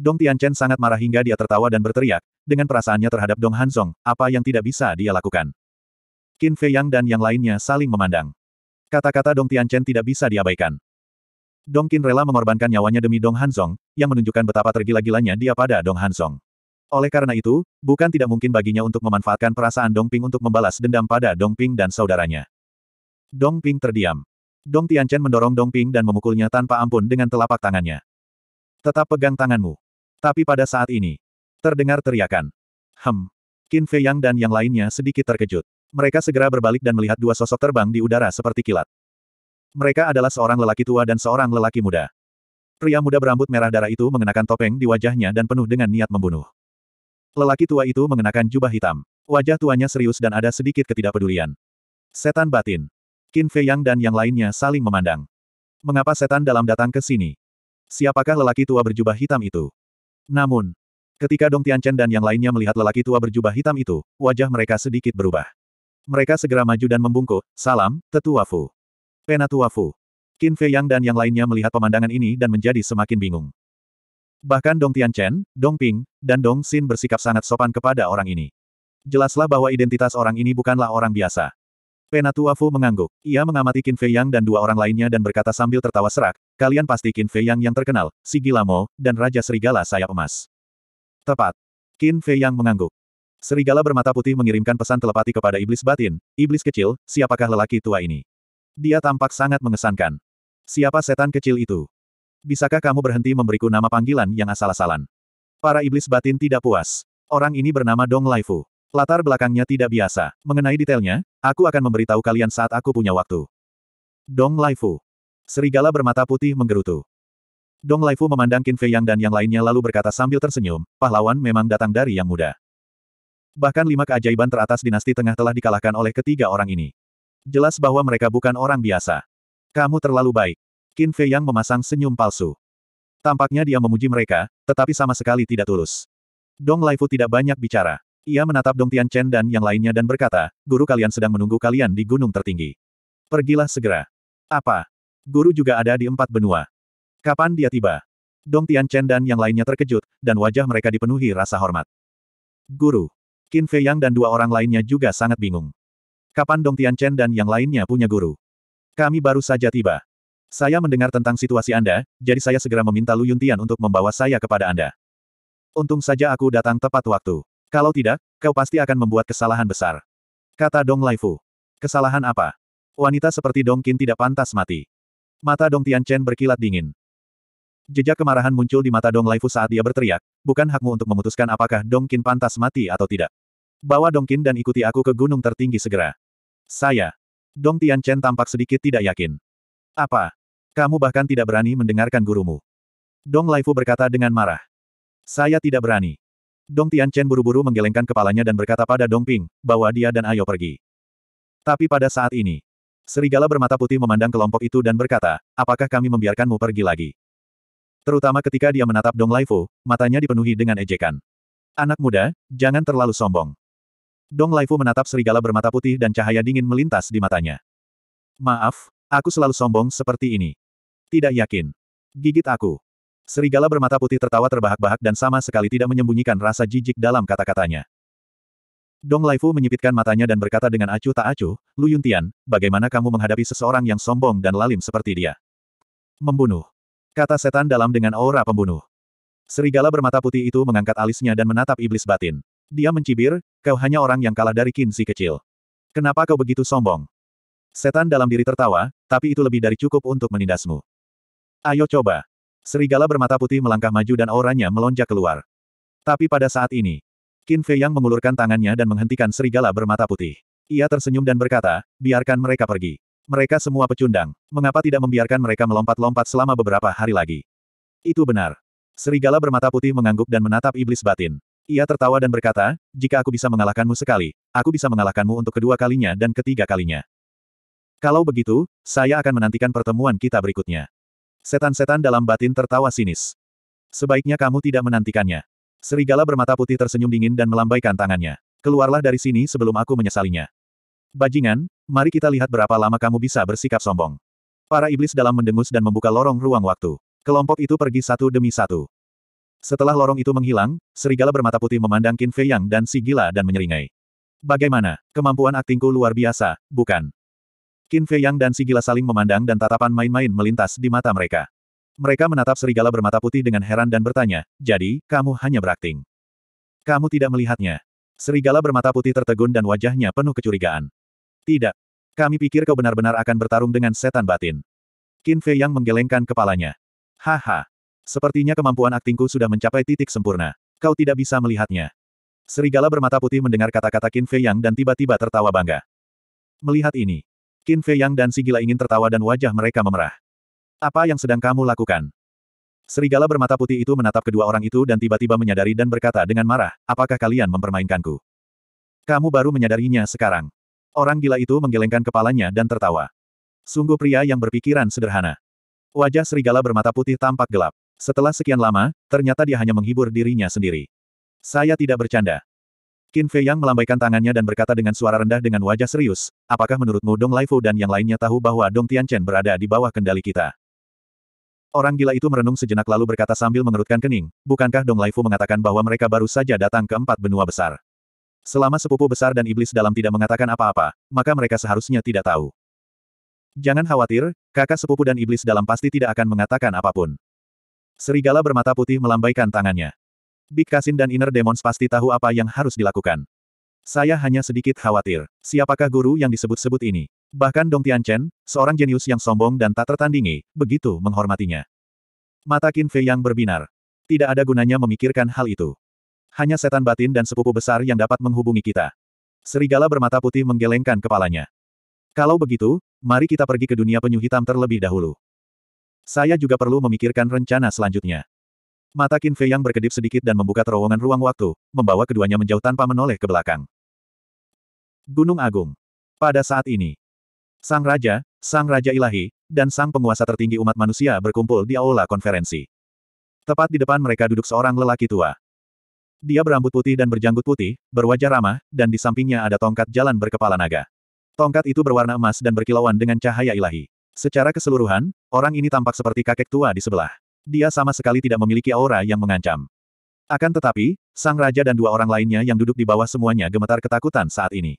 A: Dong Tianchen sangat marah hingga dia tertawa dan berteriak, dengan perasaannya terhadap Dong Hanzong, apa yang tidak bisa dia lakukan. Qin Fei Yang dan yang lainnya saling memandang. Kata-kata Dong Tianchen tidak bisa diabaikan. Dong Qin rela mengorbankan nyawanya demi Dong Hanzong, yang menunjukkan betapa tergila-gilanya dia pada Dong Hanzong. Oleh karena itu, bukan tidak mungkin baginya untuk memanfaatkan perasaan Dong Ping untuk membalas dendam pada Dong Ping dan saudaranya. Dong Ping terdiam. Dong Tianchen mendorong Dong Ping dan memukulnya tanpa ampun dengan telapak tangannya. Tetap pegang tanganmu. Tapi pada saat ini, terdengar teriakan. Hem. Qin Fei Yang dan yang lainnya sedikit terkejut. Mereka segera berbalik dan melihat dua sosok terbang di udara seperti kilat. Mereka adalah seorang lelaki tua dan seorang lelaki muda. Pria muda berambut merah darah itu mengenakan topeng di wajahnya dan penuh dengan niat membunuh. Lelaki tua itu mengenakan jubah hitam. Wajah tuanya serius dan ada sedikit ketidakpedulian. Setan batin. Qin Fei Yang dan yang lainnya saling memandang. Mengapa setan dalam datang ke sini? Siapakah lelaki tua berjubah hitam itu? Namun, ketika Dong Tianchen dan yang lainnya melihat lelaki tua berjubah hitam itu, wajah mereka sedikit berubah. Mereka segera maju dan membungkuk, salam, Tetua Fu. Penatua Fu. Qin Fei Yang dan yang lainnya melihat pemandangan ini dan menjadi semakin bingung. Bahkan Dong Tianchen, Dong Ping, dan Dong Xin bersikap sangat sopan kepada orang ini. Jelaslah bahwa identitas orang ini bukanlah orang biasa. Penatuafu mengangguk. Ia mengamati Qin Fei Yang dan dua orang lainnya dan berkata sambil tertawa serak, kalian pasti Qin Fei Yang yang terkenal, si Gilamo, dan Raja Serigala Sayap Emas. Tepat. Qin Fei Yang mengangguk. Serigala bermata putih mengirimkan pesan telepati kepada iblis batin, iblis kecil, siapakah lelaki tua ini? Dia tampak sangat mengesankan. Siapa setan kecil itu? Bisakah kamu berhenti memberiku nama panggilan yang asal-asalan? Para iblis batin tidak puas. Orang ini bernama Dong Laifu. Latar belakangnya tidak biasa. Mengenai detailnya, aku akan memberitahu kalian saat aku punya waktu. Dong Laifu. Serigala bermata putih menggerutu. Dong Laifu memandang Qin Fei Yang dan yang lainnya lalu berkata sambil tersenyum, pahlawan memang datang dari yang muda. Bahkan lima keajaiban teratas dinasti tengah telah dikalahkan oleh ketiga orang ini. Jelas bahwa mereka bukan orang biasa. Kamu terlalu baik. Qin Fei Yang memasang senyum palsu. Tampaknya dia memuji mereka, tetapi sama sekali tidak tulus. Dong Laifu tidak banyak bicara. Ia menatap Dong Tian Chen dan yang lainnya dan berkata, guru kalian sedang menunggu kalian di gunung tertinggi. Pergilah segera. Apa? Guru juga ada di empat benua. Kapan dia tiba? Dong Tian Chen dan yang lainnya terkejut, dan wajah mereka dipenuhi rasa hormat. Guru. Qin Fei Yang dan dua orang lainnya juga sangat bingung. Kapan Dong Tian Chen dan yang lainnya punya guru? Kami baru saja tiba. Saya mendengar tentang situasi Anda, jadi saya segera meminta Lu Yuntian untuk membawa saya kepada Anda. Untung saja aku datang tepat waktu. Kalau tidak, kau pasti akan membuat kesalahan besar. Kata Dong Laifu. Kesalahan apa? Wanita seperti Dong Qin tidak pantas mati. Mata Dong Tian Chen berkilat dingin. Jejak kemarahan muncul di mata Dong Laifu saat dia berteriak, bukan hakmu untuk memutuskan apakah Dong Qin pantas mati atau tidak. Bawa Dong Qin dan ikuti aku ke gunung tertinggi segera. Saya. Dong Tian Chen tampak sedikit tidak yakin. Apa? Kamu bahkan tidak berani mendengarkan gurumu. Dong Laifu berkata dengan marah. Saya tidak berani. Dong Tian Chen buru-buru menggelengkan kepalanya dan berkata pada Dong Ping, bahwa dia dan Ayo pergi. Tapi pada saat ini, serigala bermata putih memandang kelompok itu dan berkata, apakah kami membiarkanmu pergi lagi? Terutama ketika dia menatap Dong Laifu, matanya dipenuhi dengan ejekan. Anak muda, jangan terlalu sombong. Dong Laifu menatap serigala bermata putih dan cahaya dingin melintas di matanya. Maaf, aku selalu sombong seperti ini. Tidak yakin. Gigit aku. Serigala bermata putih tertawa terbahak-bahak dan sama sekali tidak menyembunyikan rasa jijik dalam kata-katanya. Dong Laifu menyipitkan matanya dan berkata dengan acuh tak acuh, Lu Yuntian, bagaimana kamu menghadapi seseorang yang sombong dan lalim seperti dia? Membunuh. Kata setan dalam dengan aura pembunuh. Serigala bermata putih itu mengangkat alisnya dan menatap iblis batin. Dia mencibir, kau hanya orang yang kalah dari Kinsi kecil. Kenapa kau begitu sombong? Setan dalam diri tertawa, tapi itu lebih dari cukup untuk menindasmu. Ayo coba. Serigala bermata putih melangkah maju dan auranya melonjak keluar. Tapi pada saat ini, Qin Fei yang mengulurkan tangannya dan menghentikan serigala bermata putih. Ia tersenyum dan berkata, biarkan mereka pergi. Mereka semua pecundang. Mengapa tidak membiarkan mereka melompat-lompat selama beberapa hari lagi? Itu benar. Serigala bermata putih mengangguk dan menatap iblis batin. Ia tertawa dan berkata, jika aku bisa mengalahkanmu sekali, aku bisa mengalahkanmu untuk kedua kalinya dan ketiga kalinya. Kalau begitu, saya akan menantikan pertemuan kita berikutnya. Setan-setan dalam batin tertawa sinis. Sebaiknya kamu tidak menantikannya. Serigala bermata putih tersenyum dingin dan melambaikan tangannya. Keluarlah dari sini sebelum aku menyesalinya. Bajingan, mari kita lihat berapa lama kamu bisa bersikap sombong. Para iblis dalam mendengus dan membuka lorong ruang waktu. Kelompok itu pergi satu demi satu. Setelah lorong itu menghilang, serigala bermata putih memandang Qin Fei Yang dan si gila dan menyeringai. Bagaimana? Kemampuan aktingku luar biasa, bukan? Qin Fei Yang dan gila saling memandang dan tatapan main-main melintas di mata mereka. Mereka menatap serigala bermata putih dengan heran dan bertanya, jadi, kamu hanya berakting. Kamu tidak melihatnya. Serigala bermata putih tertegun dan wajahnya penuh kecurigaan. Tidak. Kami pikir kau benar-benar akan bertarung dengan setan batin. Qin Fei Yang menggelengkan kepalanya. Haha. Sepertinya kemampuan aktingku sudah mencapai titik sempurna. Kau tidak bisa melihatnya. Serigala bermata putih mendengar kata-kata Qin Fei Yang dan tiba-tiba tertawa bangga. Melihat ini, Qin Fei Yang dan si gila ingin tertawa dan wajah mereka memerah. Apa yang sedang kamu lakukan? Serigala bermata putih itu menatap kedua orang itu dan tiba-tiba menyadari dan berkata dengan marah, apakah kalian mempermainkanku? Kamu baru menyadarinya sekarang. Orang gila itu menggelengkan kepalanya dan tertawa. Sungguh pria yang berpikiran sederhana. Wajah serigala bermata putih tampak gelap. Setelah sekian lama, ternyata dia hanya menghibur dirinya sendiri. Saya tidak bercanda. Qin Fei Yang melambaikan tangannya dan berkata dengan suara rendah dengan wajah serius, apakah menurutmu Dong Lai Fu dan yang lainnya tahu bahwa Dong Tian Chen berada di bawah kendali kita? Orang gila itu merenung sejenak lalu berkata sambil mengerutkan kening, bukankah Dong Lai Fu mengatakan bahwa mereka baru saja datang ke empat benua besar? Selama sepupu besar dan iblis dalam tidak mengatakan apa-apa, maka mereka seharusnya tidak tahu. Jangan khawatir, kakak sepupu dan iblis dalam pasti tidak akan mengatakan apapun. Serigala bermata putih melambaikan tangannya. Big Kasin dan Inner Demons pasti tahu apa yang harus dilakukan. Saya hanya sedikit khawatir, siapakah guru yang disebut-sebut ini? Bahkan Dong Tianchen, seorang jenius yang sombong dan tak tertandingi, begitu menghormatinya. Mata Qin Fei yang berbinar. Tidak ada gunanya memikirkan hal itu. Hanya setan batin dan sepupu besar yang dapat menghubungi kita. Serigala bermata putih menggelengkan kepalanya. Kalau begitu, mari kita pergi ke dunia penyu hitam terlebih dahulu. Saya juga perlu memikirkan rencana selanjutnya. Mata Qin Fei yang berkedip sedikit dan membuka terowongan ruang waktu, membawa keduanya menjauh tanpa menoleh ke belakang. Gunung Agung. Pada saat ini, Sang Raja, Sang Raja Ilahi, dan Sang Penguasa Tertinggi Umat Manusia berkumpul di aula konferensi. Tepat di depan mereka duduk seorang lelaki tua. Dia berambut putih dan berjanggut putih, berwajah ramah, dan di sampingnya ada tongkat jalan berkepala naga. Tongkat itu berwarna emas dan berkilauan dengan cahaya ilahi. Secara keseluruhan, orang ini tampak seperti kakek tua di sebelah. Dia sama sekali tidak memiliki aura yang mengancam. Akan tetapi, sang raja dan dua orang lainnya yang duduk di bawah semuanya gemetar ketakutan saat ini.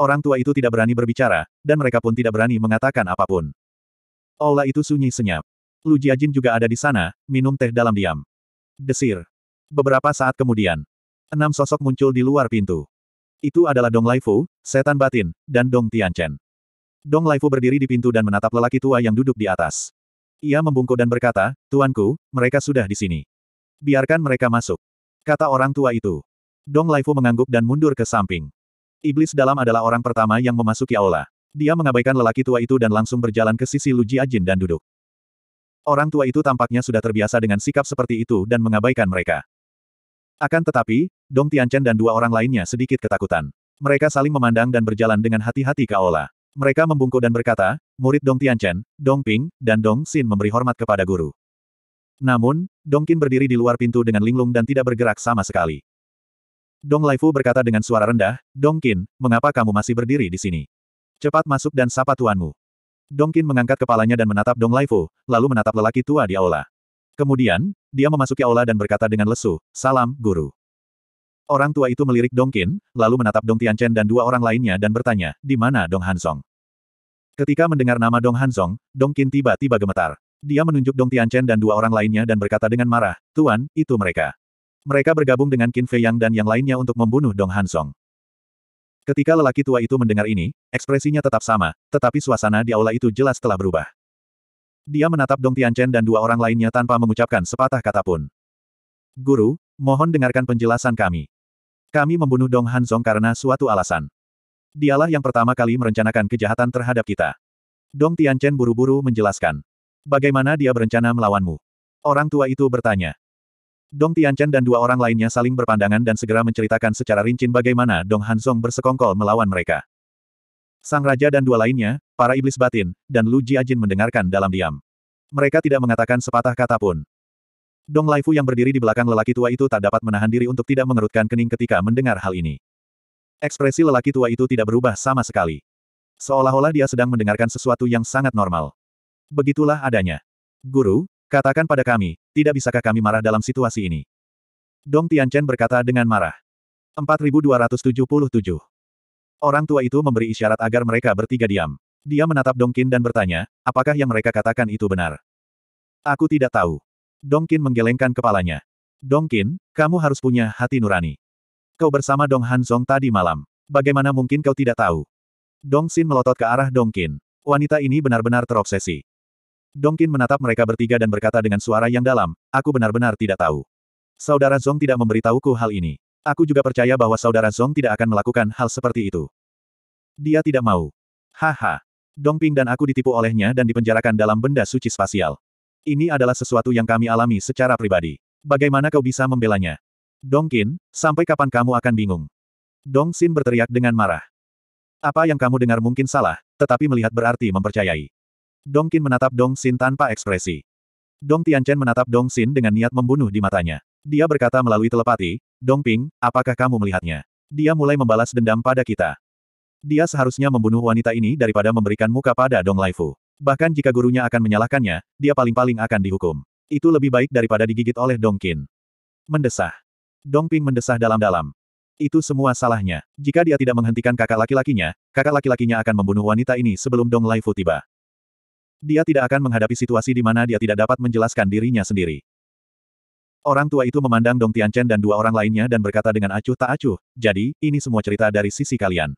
A: Orang tua itu tidak berani berbicara, dan mereka pun tidak berani mengatakan apapun. Aula itu sunyi senyap. Lu Jiajin juga ada di sana, minum teh dalam diam. Desir. Beberapa saat kemudian, enam sosok muncul di luar pintu. Itu adalah Dong Laifu, Setan Batin, dan Dong Tianchen. Dong Laifu berdiri di pintu dan menatap lelaki tua yang duduk di atas. Ia membungkuk dan berkata, Tuanku, mereka sudah di sini. Biarkan mereka masuk. Kata orang tua itu. Dong Laifu mengangguk dan mundur ke samping. Iblis dalam adalah orang pertama yang memasuki aula. Dia mengabaikan lelaki tua itu dan langsung berjalan ke sisi Lu Jiajin dan duduk. Orang tua itu tampaknya sudah terbiasa dengan sikap seperti itu dan mengabaikan mereka. Akan tetapi, Dong Tianchen dan dua orang lainnya sedikit ketakutan. Mereka saling memandang dan berjalan dengan hati-hati ke aula. Mereka membungkuk dan berkata, murid Dong Tianchen, Dong Ping, dan Dong Xin memberi hormat kepada guru. Namun, Dong Qin berdiri di luar pintu dengan linglung dan tidak bergerak sama sekali. Dong Laifu berkata dengan suara rendah, Dong Qin, mengapa kamu masih berdiri di sini? Cepat masuk dan sapa tuanmu. Dong Qin mengangkat kepalanya dan menatap Dong Laifu, lalu menatap lelaki tua di aula. Kemudian, dia memasuki aula dan berkata dengan lesu, Salam, Guru. Orang tua itu melirik Dong Qin, lalu menatap Dong Tianchen dan dua orang lainnya dan bertanya, di mana Dong Hansong? Ketika mendengar nama Dong Hansong, Dong Qin tiba-tiba gemetar. Dia menunjuk Dong Tianchen dan dua orang lainnya dan berkata dengan marah, Tuan, itu mereka. Mereka bergabung dengan Qin Fei Yang dan yang lainnya untuk membunuh Dong Hansong. Ketika lelaki tua itu mendengar ini, ekspresinya tetap sama, tetapi suasana di aula itu jelas telah berubah. Dia menatap Dong Tianchen dan dua orang lainnya tanpa mengucapkan sepatah kata pun. Guru, mohon dengarkan penjelasan kami. Kami membunuh Dong Hanzong karena suatu alasan. Dialah yang pertama kali merencanakan kejahatan terhadap kita. Dong Tianchen buru-buru menjelaskan. Bagaimana dia berencana melawanmu? Orang tua itu bertanya. Dong Tianchen dan dua orang lainnya saling berpandangan dan segera menceritakan secara rinci bagaimana Dong Hanzong bersekongkol melawan mereka. Sang Raja dan dua lainnya, para iblis batin, dan Lu Jiajin mendengarkan dalam diam. Mereka tidak mengatakan sepatah kata pun. Dong Laifu yang berdiri di belakang lelaki tua itu tak dapat menahan diri untuk tidak mengerutkan kening ketika mendengar hal ini. Ekspresi lelaki tua itu tidak berubah sama sekali. Seolah-olah dia sedang mendengarkan sesuatu yang sangat normal. Begitulah adanya. Guru, katakan pada kami, tidak bisakah kami marah dalam situasi ini? Dong Tianchen berkata dengan marah. 4277. Orang tua itu memberi isyarat agar mereka bertiga diam. Dia menatap Dong Qin dan bertanya, apakah yang mereka katakan itu benar? Aku tidak tahu. Dongkin menggelengkan kepalanya. Dongkin, kamu harus punya hati nurani. Kau bersama Dong Hanzong tadi malam. Bagaimana mungkin kau tidak tahu? Dong Xin melotot ke arah Dongkin. Wanita ini benar-benar terobsesi. Dongkin menatap mereka bertiga dan berkata dengan suara yang dalam, aku benar-benar tidak tahu. Saudara Zong tidak memberitahuku hal ini. Aku juga percaya bahwa saudara Zong tidak akan melakukan hal seperti itu. Dia tidak mau. Haha. Dong Ping dan aku ditipu olehnya dan dipenjarakan dalam benda suci spasial. Ini adalah sesuatu yang kami alami secara pribadi. Bagaimana kau bisa membelanya? Dongkin, sampai kapan kamu akan bingung? Dong Xin berteriak dengan marah. Apa yang kamu dengar mungkin salah, tetapi melihat berarti mempercayai. Dong Qin menatap Dong Xin tanpa ekspresi. Dong Tianchen menatap Dong Xin dengan niat membunuh di matanya. Dia berkata melalui telepati, Dong Ping, apakah kamu melihatnya? Dia mulai membalas dendam pada kita. Dia seharusnya membunuh wanita ini daripada memberikan muka pada Dong Laifu. Bahkan jika gurunya akan menyalahkannya, dia paling-paling akan dihukum. Itu lebih baik daripada digigit oleh Dongkin. Mendesah. Dongping mendesah dalam-dalam. Itu semua salahnya. Jika dia tidak menghentikan kakak laki-lakinya, kakak laki-lakinya akan membunuh wanita ini sebelum Dong Laifu tiba. Dia tidak akan menghadapi situasi di mana dia tidak dapat menjelaskan dirinya sendiri. Orang tua itu memandang Dong Tianchen dan dua orang lainnya dan berkata dengan acuh tak acuh, jadi, ini semua cerita dari sisi kalian.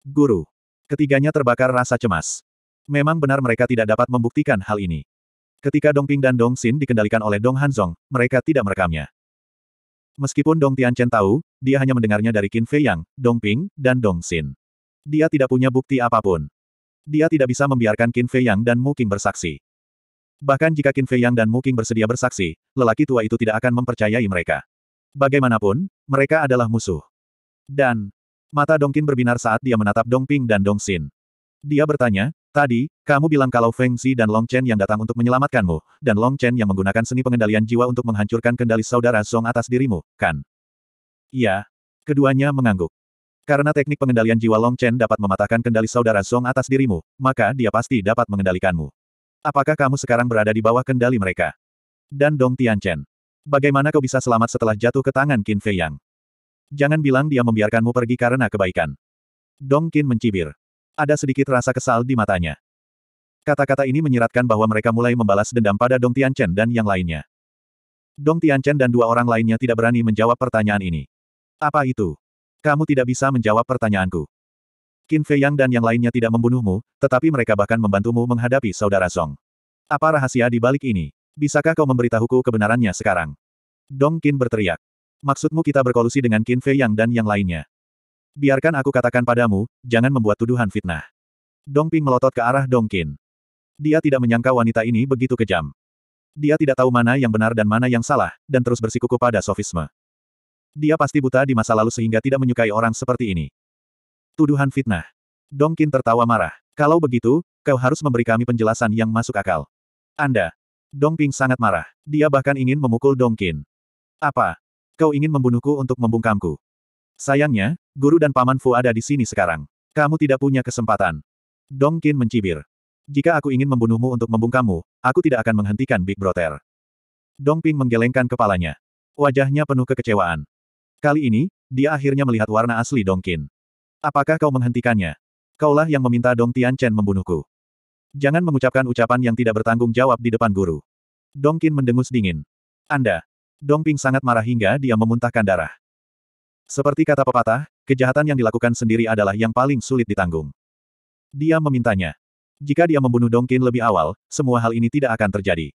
A: Guru. Ketiganya terbakar rasa cemas. Memang benar mereka tidak dapat membuktikan hal ini. Ketika Dong Ping dan Dong Xin dikendalikan oleh Dong Hanzong, mereka tidak merekamnya. Meskipun Dong Tianchen tahu, dia hanya mendengarnya dari Qin Fei Yang, Dong Ping, dan Dong Xin. Dia tidak punya bukti apapun. Dia tidak bisa membiarkan Qin Fei Yang dan Mu Qing bersaksi. Bahkan jika Qin Fei Yang dan Mu Qing bersedia bersaksi, lelaki tua itu tidak akan mempercayai mereka. Bagaimanapun, mereka adalah musuh. Dan, mata Dong Qin berbinar saat dia menatap Dong Ping dan Dong Xin. Dia bertanya, Tadi, kamu bilang kalau Feng Xi dan Long Chen yang datang untuk menyelamatkanmu, dan Long Chen yang menggunakan seni pengendalian jiwa untuk menghancurkan kendali saudara Song atas dirimu, kan? Iya. Keduanya mengangguk. Karena teknik pengendalian jiwa Long Chen dapat mematahkan kendali saudara Song atas dirimu, maka dia pasti dapat mengendalikanmu. Apakah kamu sekarang berada di bawah kendali mereka? Dan Dong Tian Chen. Bagaimana kau bisa selamat setelah jatuh ke tangan Qin Fei Yang? Jangan bilang dia membiarkanmu pergi karena kebaikan. Dong Qin mencibir. Ada sedikit rasa kesal di matanya. Kata-kata ini menyiratkan bahwa mereka mulai membalas dendam pada Dong Tianchen dan yang lainnya. Dong Tianchen dan dua orang lainnya tidak berani menjawab pertanyaan ini. Apa itu? Kamu tidak bisa menjawab pertanyaanku. Qin Fei Yang dan yang lainnya tidak membunuhmu, tetapi mereka bahkan membantumu menghadapi saudara Song. Apa rahasia di balik ini? Bisakah kau memberitahuku kebenarannya sekarang? Dong Qin berteriak. Maksudmu kita berkolusi dengan Qin Fei Yang dan yang lainnya? Biarkan aku katakan padamu, jangan membuat tuduhan fitnah. Dong Ping melotot ke arah Dongkin. Dia tidak menyangka wanita ini begitu kejam. Dia tidak tahu mana yang benar dan mana yang salah, dan terus bersikuku pada sofisme. Dia pasti buta di masa lalu sehingga tidak menyukai orang seperti ini. Tuduhan fitnah. Dongkin tertawa marah. Kalau begitu, kau harus memberi kami penjelasan yang masuk akal. Anda. Dong Ping sangat marah. Dia bahkan ingin memukul Dongkin. Apa? Kau ingin membunuhku untuk membungkamku? Sayangnya, Guru dan Paman Fu ada di sini sekarang. Kamu tidak punya kesempatan. Dong Qin mencibir. Jika aku ingin membunuhmu untuk membungkammu, aku tidak akan menghentikan Big Brother. Dong Ping menggelengkan kepalanya. Wajahnya penuh kekecewaan. Kali ini, dia akhirnya melihat warna asli Dong Qin. Apakah kau menghentikannya? Kaulah yang meminta Dong Tian Chen membunuhku. Jangan mengucapkan ucapan yang tidak bertanggung jawab di depan guru. Dong Qin mendengus dingin. Anda. Dong Ping sangat marah hingga dia memuntahkan darah. Seperti kata pepatah, kejahatan yang dilakukan sendiri adalah yang paling sulit ditanggung. Dia memintanya. Jika dia membunuh Dongkin lebih awal, semua hal ini tidak akan terjadi.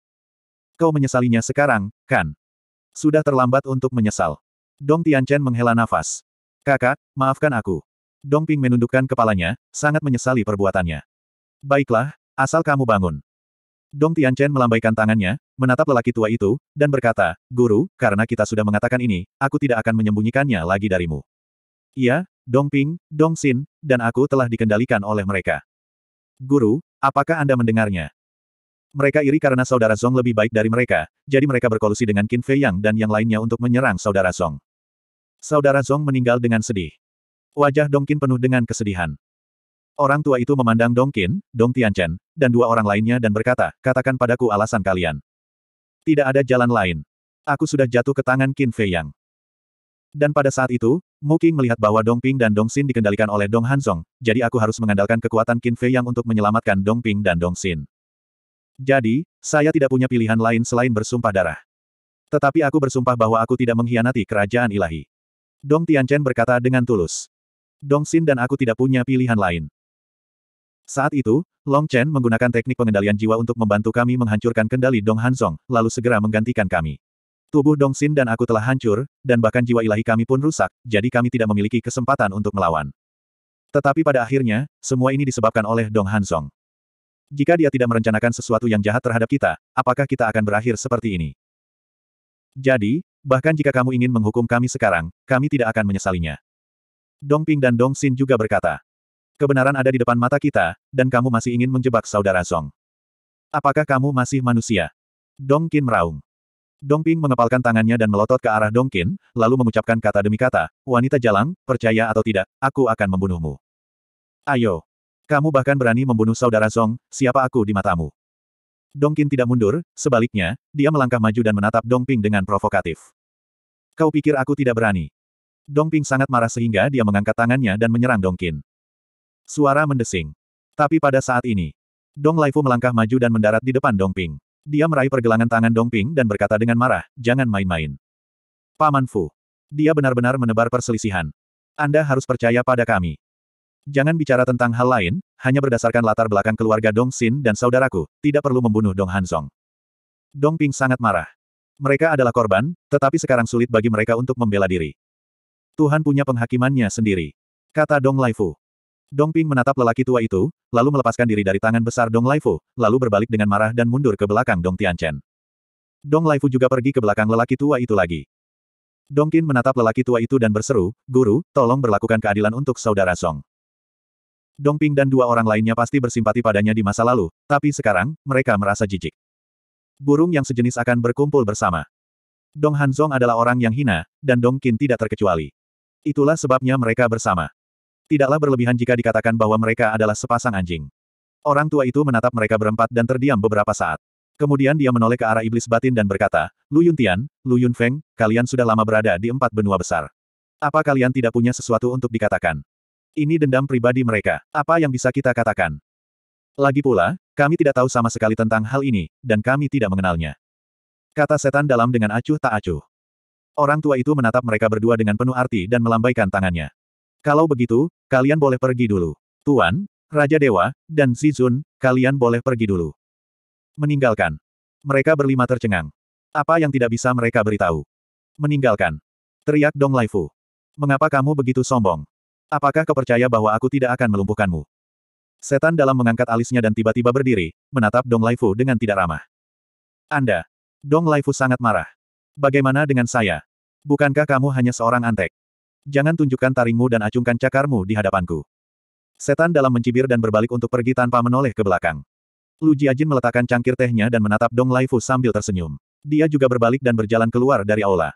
A: Kau menyesalinya sekarang, kan? Sudah terlambat untuk menyesal. Dong Tianchen menghela nafas. Kakak, maafkan aku. Dong Ping menundukkan kepalanya, sangat menyesali perbuatannya. Baiklah, asal kamu bangun. Dong Tianchen melambaikan tangannya, menatap lelaki tua itu, dan berkata, Guru, karena kita sudah mengatakan ini, aku tidak akan menyembunyikannya lagi darimu. Iya, Dong Ping, Dong Xin, dan aku telah dikendalikan oleh mereka. Guru, apakah Anda mendengarnya? Mereka iri karena saudara Song lebih baik dari mereka, jadi mereka berkolusi dengan Qin Fei Yang dan yang lainnya untuk menyerang saudara Song. Saudara Song meninggal dengan sedih. Wajah Dong Qin penuh dengan kesedihan. Orang tua itu memandang Dong Qin, Dong Tianchen, dan dua orang lainnya dan berkata, katakan padaku alasan kalian. Tidak ada jalan lain. Aku sudah jatuh ke tangan Qin Fei Yang. Dan pada saat itu, Mu Qing melihat bahwa Dong Ping dan Dong Xin dikendalikan oleh Dong Hanzong, jadi aku harus mengandalkan kekuatan Qin Fei Yang untuk menyelamatkan Dong Ping dan Dong Xin. Jadi, saya tidak punya pilihan lain selain bersumpah darah. Tetapi aku bersumpah bahwa aku tidak mengkhianati kerajaan ilahi. Dong Tianchen berkata dengan tulus. Dong Xin dan aku tidak punya pilihan lain. Saat itu, Long Chen menggunakan teknik pengendalian jiwa untuk membantu kami menghancurkan kendali Dong Hanzong, lalu segera menggantikan kami. Tubuh Dong Xin dan aku telah hancur, dan bahkan jiwa ilahi kami pun rusak, jadi kami tidak memiliki kesempatan untuk melawan. Tetapi pada akhirnya, semua ini disebabkan oleh Dong Hanzong. Jika dia tidak merencanakan sesuatu yang jahat terhadap kita, apakah kita akan berakhir seperti ini? Jadi, bahkan jika kamu ingin menghukum kami sekarang, kami tidak akan menyesalinya. Dong Ping dan Dong Xin juga berkata, Kebenaran ada di depan mata kita, dan kamu masih ingin menjebak saudara Song. Apakah kamu masih manusia? Dong Qin meraung. Dong Ping mengepalkan tangannya dan melotot ke arah Dong Qin, lalu mengucapkan kata demi kata, wanita jalang, percaya atau tidak, aku akan membunuhmu. Ayo. Kamu bahkan berani membunuh saudara Song. siapa aku di matamu? Dong Qin tidak mundur, sebaliknya, dia melangkah maju dan menatap Dong Ping dengan provokatif. Kau pikir aku tidak berani? Dong Ping sangat marah sehingga dia mengangkat tangannya dan menyerang Dong Qin. Suara mendesing. Tapi pada saat ini, Dong Laifu melangkah maju dan mendarat di depan Dong Ping. Dia meraih pergelangan tangan Dong Ping dan berkata dengan marah, jangan main-main. Paman Fu. Dia benar-benar menebar perselisihan. Anda harus percaya pada kami. Jangan bicara tentang hal lain, hanya berdasarkan latar belakang keluarga Dong Xin dan saudaraku, tidak perlu membunuh Dong Hanzong. Dong Ping sangat marah. Mereka adalah korban, tetapi sekarang sulit bagi mereka untuk membela diri. Tuhan punya penghakimannya sendiri. Kata Dong Laifu. Dong Ping menatap lelaki tua itu, lalu melepaskan diri dari tangan besar Dong Laifu, lalu berbalik dengan marah dan mundur ke belakang Dong Tian Chen. Dong Laifu juga pergi ke belakang lelaki tua itu lagi. Dong Qin menatap lelaki tua itu dan berseru, Guru, tolong berlakukan keadilan untuk saudara Song. Dong Ping dan dua orang lainnya pasti bersimpati padanya di masa lalu, tapi sekarang, mereka merasa jijik. Burung yang sejenis akan berkumpul bersama. Dong Hanzong adalah orang yang hina, dan Dong Qin tidak terkecuali. Itulah sebabnya mereka bersama. Tidaklah berlebihan jika dikatakan bahwa mereka adalah sepasang anjing. Orang tua itu menatap mereka berempat dan terdiam beberapa saat. Kemudian dia menoleh ke arah iblis batin dan berkata, Lu Yuntian, Lu Yunfeng, kalian sudah lama berada di empat benua besar. Apa kalian tidak punya sesuatu untuk dikatakan? Ini dendam pribadi mereka. Apa yang bisa kita katakan? Lagi pula, kami tidak tahu sama sekali tentang hal ini, dan kami tidak mengenalnya. Kata setan dalam dengan acuh tak acuh. Orang tua itu menatap mereka berdua dengan penuh arti dan melambaikan tangannya. Kalau begitu, kalian boleh pergi dulu. Tuan, Raja Dewa, dan Zizun, kalian boleh pergi dulu. Meninggalkan. Mereka berlima tercengang. Apa yang tidak bisa mereka beritahu? Meninggalkan. Teriak Dong Laifu. Mengapa kamu begitu sombong? Apakah kau bahwa aku tidak akan melumpuhkanmu? Setan dalam mengangkat alisnya dan tiba-tiba berdiri, menatap Dong Laifu dengan tidak ramah. Anda. Dong Laifu sangat marah. Bagaimana dengan saya? Bukankah kamu hanya seorang antek? jangan tunjukkan taringmu dan acungkan cakarmu di hadapanku. Setan dalam mencibir dan berbalik untuk pergi tanpa menoleh ke belakang. Lu Jiajin meletakkan cangkir tehnya dan menatap Dong Laifu sambil tersenyum. Dia juga berbalik dan berjalan keluar dari aula.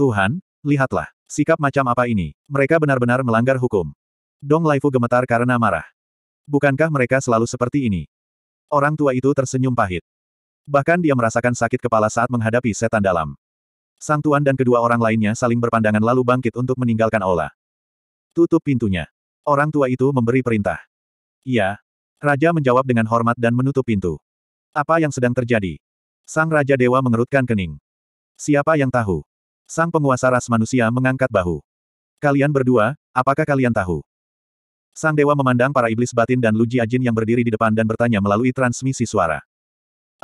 A: Tuhan, lihatlah, sikap macam apa ini, mereka benar-benar melanggar hukum. Dong Laifu gemetar karena marah. Bukankah mereka selalu seperti ini? Orang tua itu tersenyum pahit. Bahkan dia merasakan sakit kepala saat menghadapi setan dalam. Sang Tuan dan kedua orang lainnya saling berpandangan lalu bangkit untuk meninggalkan aula. Tutup pintunya. Orang tua itu memberi perintah. Iya. Raja menjawab dengan hormat dan menutup pintu. Apa yang sedang terjadi? Sang Raja Dewa mengerutkan kening. Siapa yang tahu? Sang penguasa ras manusia mengangkat bahu. Kalian berdua, apakah kalian tahu? Sang Dewa memandang para iblis batin dan Luji Ajin yang berdiri di depan dan bertanya melalui transmisi suara.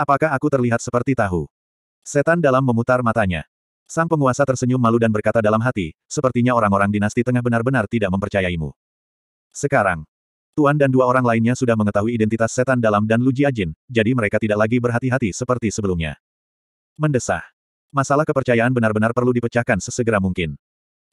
A: Apakah aku terlihat seperti tahu? Setan dalam memutar matanya. Sang penguasa tersenyum malu dan berkata dalam hati, sepertinya orang-orang dinasti tengah benar-benar tidak mempercayaimu. Sekarang, Tuan dan dua orang lainnya sudah mengetahui identitas setan dalam dan Lu Jiajin, jadi mereka tidak lagi berhati-hati seperti sebelumnya. Mendesah. Masalah kepercayaan benar-benar perlu dipecahkan sesegera mungkin.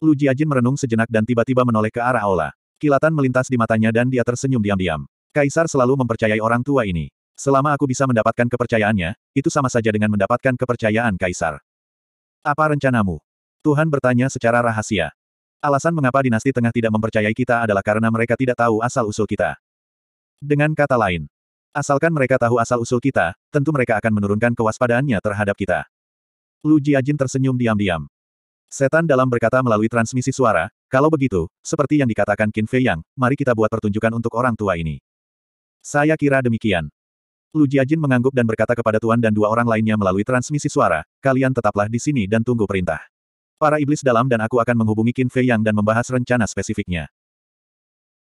A: Lu Jiajin merenung sejenak dan tiba-tiba menoleh ke arah aula. Kilatan melintas di matanya dan dia tersenyum diam-diam. Kaisar selalu mempercayai orang tua ini. Selama aku bisa mendapatkan kepercayaannya, itu sama saja dengan mendapatkan kepercayaan Kaisar. Apa rencanamu? Tuhan bertanya secara rahasia. Alasan mengapa dinasti tengah tidak mempercayai kita adalah karena mereka tidak tahu asal-usul kita. Dengan kata lain, asalkan mereka tahu asal-usul kita, tentu mereka akan menurunkan kewaspadaannya terhadap kita. Lu Jiajin tersenyum diam-diam. Setan dalam berkata melalui transmisi suara, kalau begitu, seperti yang dikatakan Qin Fei Yang, mari kita buat pertunjukan untuk orang tua ini. Saya kira demikian. Lu Jiajin mengangguk dan berkata kepada Tuan dan dua orang lainnya melalui transmisi suara, kalian tetaplah di sini dan tunggu perintah. Para iblis dalam dan aku akan menghubungi Qin Fei Yang dan membahas rencana spesifiknya.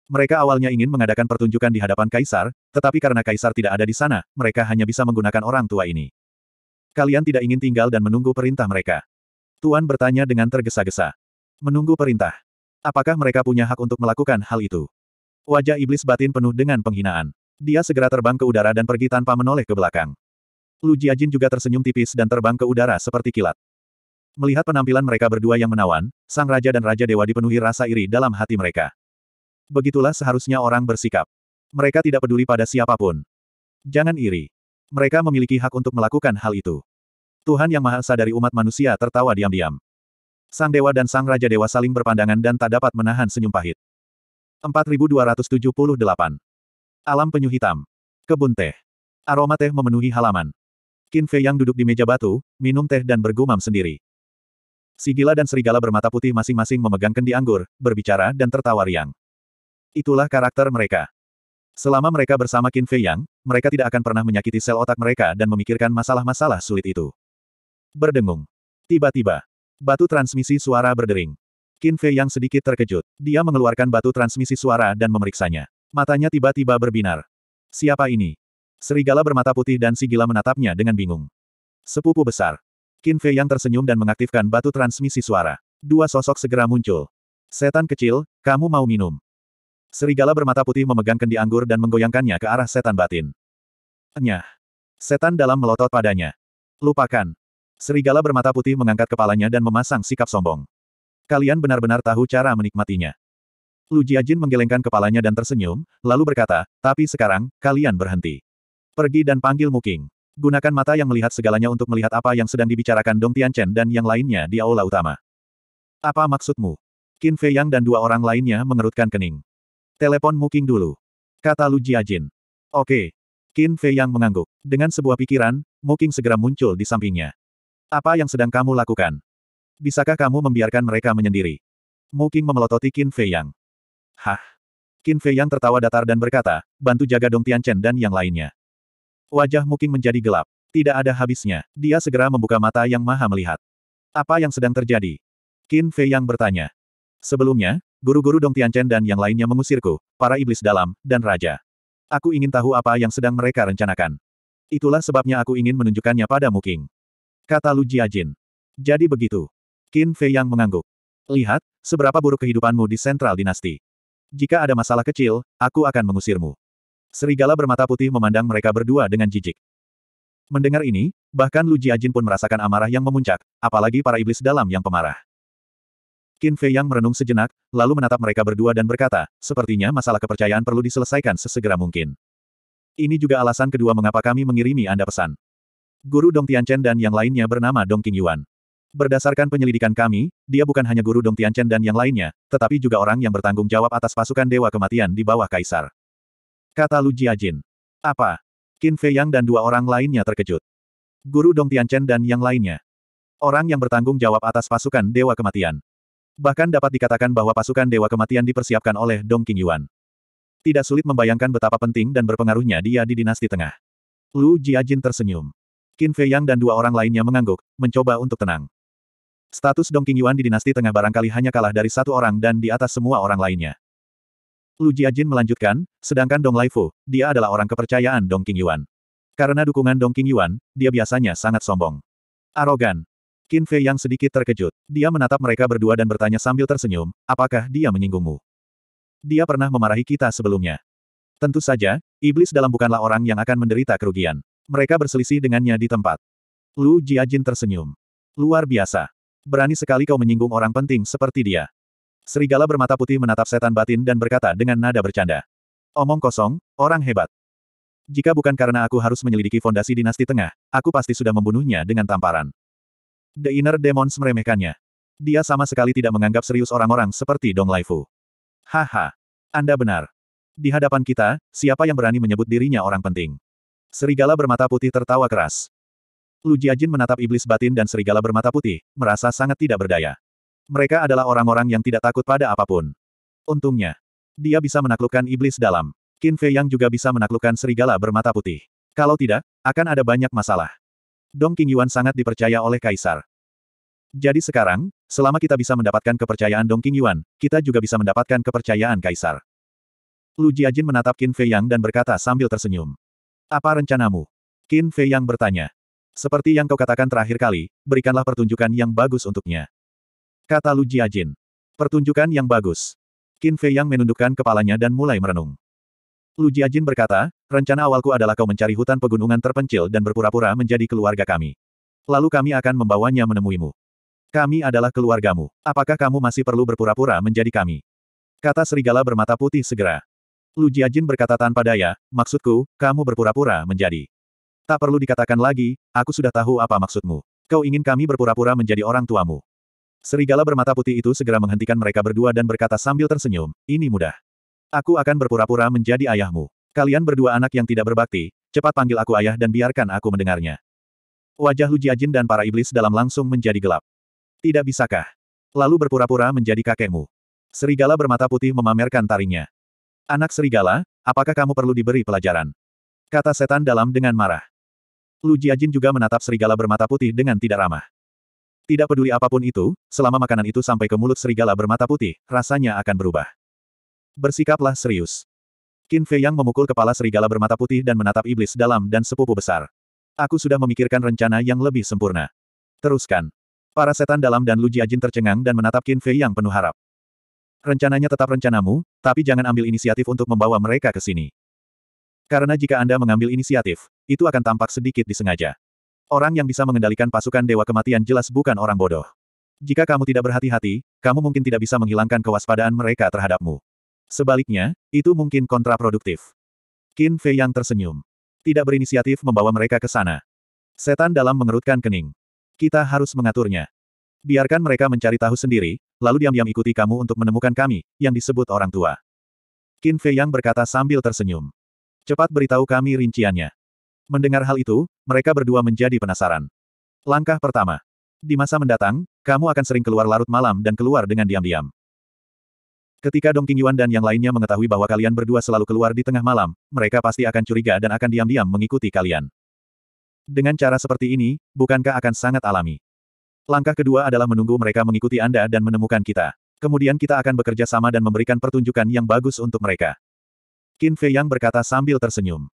A: Mereka awalnya ingin mengadakan pertunjukan di hadapan Kaisar, tetapi karena Kaisar tidak ada di sana, mereka hanya bisa menggunakan orang tua ini. Kalian tidak ingin tinggal dan menunggu perintah mereka. Tuan bertanya dengan tergesa-gesa. Menunggu perintah. Apakah mereka punya hak untuk melakukan hal itu? Wajah iblis batin penuh dengan penghinaan. Dia segera terbang ke udara dan pergi tanpa menoleh ke belakang. Lu Jiajin juga tersenyum tipis dan terbang ke udara seperti kilat. Melihat penampilan mereka berdua yang menawan, sang raja dan raja dewa dipenuhi rasa iri dalam hati mereka. Begitulah seharusnya orang bersikap. Mereka tidak peduli pada siapapun. Jangan iri. Mereka memiliki hak untuk melakukan hal itu. Tuhan Yang Maha Esa dari umat manusia tertawa diam-diam. Sang Dewa dan Sang Raja Dewa saling berpandangan dan tak dapat menahan senyum pahit. 4278 Alam penyu hitam. Kebun teh. Aroma teh memenuhi halaman. Qin Fei yang duduk di meja batu, minum teh dan bergumam sendiri. Si gila dan serigala bermata putih masing-masing memegang kendi anggur, berbicara dan tertawa riang. Itulah karakter mereka. Selama mereka bersama Qin Fei Yang, mereka tidak akan pernah menyakiti sel otak mereka dan memikirkan masalah-masalah sulit itu. Berdengung. Tiba-tiba, batu transmisi suara berdering. Qin Fei Yang sedikit terkejut. Dia mengeluarkan batu transmisi suara dan memeriksanya. Matanya tiba-tiba berbinar. Siapa ini? Serigala bermata putih dan si gila menatapnya dengan bingung. Sepupu besar. Qin Fei yang tersenyum dan mengaktifkan batu transmisi suara. Dua sosok segera muncul. Setan kecil, kamu mau minum. Serigala bermata putih memegang kendi anggur dan menggoyangkannya ke arah setan batin. Nyah. Setan dalam melotot padanya. Lupakan. Serigala bermata putih mengangkat kepalanya dan memasang sikap sombong. Kalian benar-benar tahu cara menikmatinya. Lu Jiajin menggelengkan kepalanya dan tersenyum, lalu berkata, tapi sekarang, kalian berhenti. Pergi dan panggil Muking. Gunakan mata yang melihat segalanya untuk melihat apa yang sedang dibicarakan Dong Tianchen dan yang lainnya di aula utama. Apa maksudmu? Qin Fei Yang dan dua orang lainnya mengerutkan kening. Telepon Muking dulu. Kata Lu Jiajin. Oke. Qin Fei Yang mengangguk. Dengan sebuah pikiran, Muking segera muncul di sampingnya. Apa yang sedang kamu lakukan? Bisakah kamu membiarkan mereka menyendiri? Muking memelototi Qin Fei Yang. Hah? Qin Fei yang tertawa datar dan berkata, bantu jaga Dong Tianchen dan yang lainnya. Wajah Muking menjadi gelap. Tidak ada habisnya. Dia segera membuka mata yang maha melihat. Apa yang sedang terjadi? Qin Fei yang bertanya. Sebelumnya, guru-guru Dong Tianchen dan yang lainnya mengusirku, para iblis dalam, dan raja. Aku ingin tahu apa yang sedang mereka rencanakan. Itulah sebabnya aku ingin menunjukkannya pada Muking. Kata Lu Jiajin. Jadi begitu. Qin Fei yang mengangguk. Lihat, seberapa buruk kehidupanmu di sentral dinasti. Jika ada masalah kecil, aku akan mengusirmu. Serigala bermata putih memandang mereka berdua dengan jijik. Mendengar ini, bahkan Lu Jiajin pun merasakan amarah yang memuncak, apalagi para iblis dalam yang pemarah. Qin Fei yang merenung sejenak, lalu menatap mereka berdua dan berkata, sepertinya masalah kepercayaan perlu diselesaikan sesegera mungkin. Ini juga alasan kedua mengapa kami mengirimi Anda pesan. Guru Dong Tianchen dan yang lainnya bernama Dong Qingyuan. Berdasarkan penyelidikan kami, dia bukan hanya guru Dong Tianchen dan yang lainnya, tetapi juga orang yang bertanggung jawab atas pasukan Dewa Kematian di bawah Kaisar. Kata Lu Jiajin. Apa? Qin Fei Yang dan dua orang lainnya terkejut. Guru Dong Tianchen dan yang lainnya. Orang yang bertanggung jawab atas pasukan Dewa Kematian. Bahkan dapat dikatakan bahwa pasukan Dewa Kematian dipersiapkan oleh Dong Yuan. Tidak sulit membayangkan betapa penting dan berpengaruhnya dia di dinasti tengah. Lu Jiajin tersenyum. Qin Fei Yang dan dua orang lainnya mengangguk, mencoba untuk tenang. Status Dong Qingyuan di dinasti tengah barangkali hanya kalah dari satu orang dan di atas semua orang lainnya. Lu Jiajin melanjutkan, sedangkan Dong Laifu, dia adalah orang kepercayaan Dong Qingyuan. Karena dukungan Dong Qingyuan, dia biasanya sangat sombong. Arogan. Qin Fei yang sedikit terkejut. Dia menatap mereka berdua dan bertanya sambil tersenyum, apakah dia menyinggungmu? Dia pernah memarahi kita sebelumnya. Tentu saja, iblis dalam bukanlah orang yang akan menderita kerugian. Mereka berselisih dengannya di tempat. Lu Jiajin tersenyum. Luar biasa. Berani sekali kau menyinggung orang penting seperti dia. Serigala bermata putih menatap setan batin dan berkata dengan nada bercanda. Omong kosong, orang hebat. Jika bukan karena aku harus menyelidiki fondasi dinasti tengah, aku pasti sudah membunuhnya dengan tamparan. The Inner Demons meremehkannya. Dia sama sekali tidak menganggap serius orang-orang seperti Dong Laifu. Haha. Anda benar. Di hadapan kita, siapa yang berani menyebut dirinya orang penting? Serigala bermata putih tertawa keras. Lu Jiajin menatap iblis batin dan serigala bermata putih, merasa sangat tidak berdaya. Mereka adalah orang-orang yang tidak takut pada apapun. Untungnya, dia bisa menaklukkan iblis dalam. Qin Fei Yang juga bisa menaklukkan serigala bermata putih. Kalau tidak, akan ada banyak masalah. Dong Yuan sangat dipercaya oleh kaisar. Jadi sekarang, selama kita bisa mendapatkan kepercayaan Dong Yuan, kita juga bisa mendapatkan kepercayaan kaisar. Lu Jiajin menatap Qin Fei Yang dan berkata sambil tersenyum. Apa rencanamu? Qin Fei Yang bertanya. Seperti yang kau katakan terakhir kali, berikanlah pertunjukan yang bagus untuknya. Kata Lu Jiajin. Pertunjukan yang bagus. Qin Fei yang menundukkan kepalanya dan mulai merenung. Lu Jiajin berkata, rencana awalku adalah kau mencari hutan pegunungan terpencil dan berpura-pura menjadi keluarga kami. Lalu kami akan membawanya menemuimu. Kami adalah keluargamu. Apakah kamu masih perlu berpura-pura menjadi kami? Kata serigala bermata putih segera. Lu Jiajin berkata tanpa daya, maksudku, kamu berpura-pura menjadi Tak perlu dikatakan lagi, aku sudah tahu apa maksudmu. Kau ingin kami berpura-pura menjadi orang tuamu. Serigala bermata putih itu segera menghentikan mereka berdua dan berkata sambil tersenyum, ini mudah. Aku akan berpura-pura menjadi ayahmu. Kalian berdua anak yang tidak berbakti, cepat panggil aku ayah dan biarkan aku mendengarnya. Wajah Lu Jiajin dan para iblis dalam langsung menjadi gelap. Tidak bisakah? Lalu berpura-pura menjadi kakekmu. Serigala bermata putih memamerkan taringnya. Anak serigala, apakah kamu perlu diberi pelajaran? Kata setan dalam dengan marah. Lu Jiajin juga menatap serigala bermata putih dengan tidak ramah. Tidak peduli apapun itu, selama makanan itu sampai ke mulut serigala bermata putih, rasanya akan berubah. Bersikaplah serius. Qin Fei Yang memukul kepala serigala bermata putih dan menatap iblis dalam dan sepupu besar. Aku sudah memikirkan rencana yang lebih sempurna. Teruskan. Para setan dalam dan Lu Jiajin tercengang dan menatap Qin Fei Yang penuh harap. Rencananya tetap rencanamu, tapi jangan ambil inisiatif untuk membawa mereka ke sini. Karena jika Anda mengambil inisiatif, itu akan tampak sedikit disengaja. Orang yang bisa mengendalikan pasukan Dewa Kematian jelas bukan orang bodoh. Jika kamu tidak berhati-hati, kamu mungkin tidak bisa menghilangkan kewaspadaan mereka terhadapmu. Sebaliknya, itu mungkin kontraproduktif. Qin Fei yang tersenyum. Tidak berinisiatif membawa mereka ke sana. Setan dalam mengerutkan kening. Kita harus mengaturnya. Biarkan mereka mencari tahu sendiri, lalu diam-diam ikuti kamu untuk menemukan kami, yang disebut orang tua. Qin Fei yang berkata sambil tersenyum. Cepat beritahu kami rinciannya. Mendengar hal itu, mereka berdua menjadi penasaran. Langkah pertama. Di masa mendatang, kamu akan sering keluar larut malam dan keluar dengan diam-diam. Ketika Dong Qingyuan dan yang lainnya mengetahui bahwa kalian berdua selalu keluar di tengah malam, mereka pasti akan curiga dan akan diam-diam mengikuti kalian. Dengan cara seperti ini, bukankah akan sangat alami? Langkah kedua adalah menunggu mereka mengikuti Anda dan menemukan kita. Kemudian kita akan bekerja sama dan memberikan pertunjukan yang bagus untuk mereka. Qin Fei Yang berkata sambil tersenyum.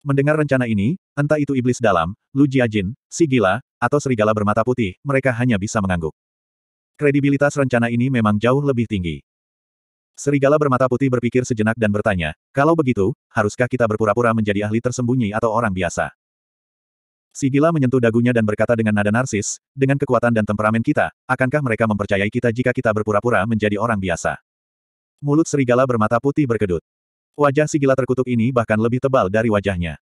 A: Mendengar rencana ini, entah itu iblis dalam, Lu Jiajin, sigila, atau serigala bermata putih, mereka hanya bisa mengangguk. Kredibilitas rencana ini memang jauh lebih tinggi. Serigala bermata putih berpikir sejenak dan bertanya, kalau begitu, haruskah kita berpura-pura menjadi ahli tersembunyi atau orang biasa? Sigila menyentuh dagunya dan berkata dengan nada narsis, dengan kekuatan dan temperamen kita, akankah mereka mempercayai kita jika kita berpura-pura menjadi orang biasa? Mulut serigala bermata putih berkedut. Wajah si gila terkutuk ini bahkan lebih tebal dari wajahnya.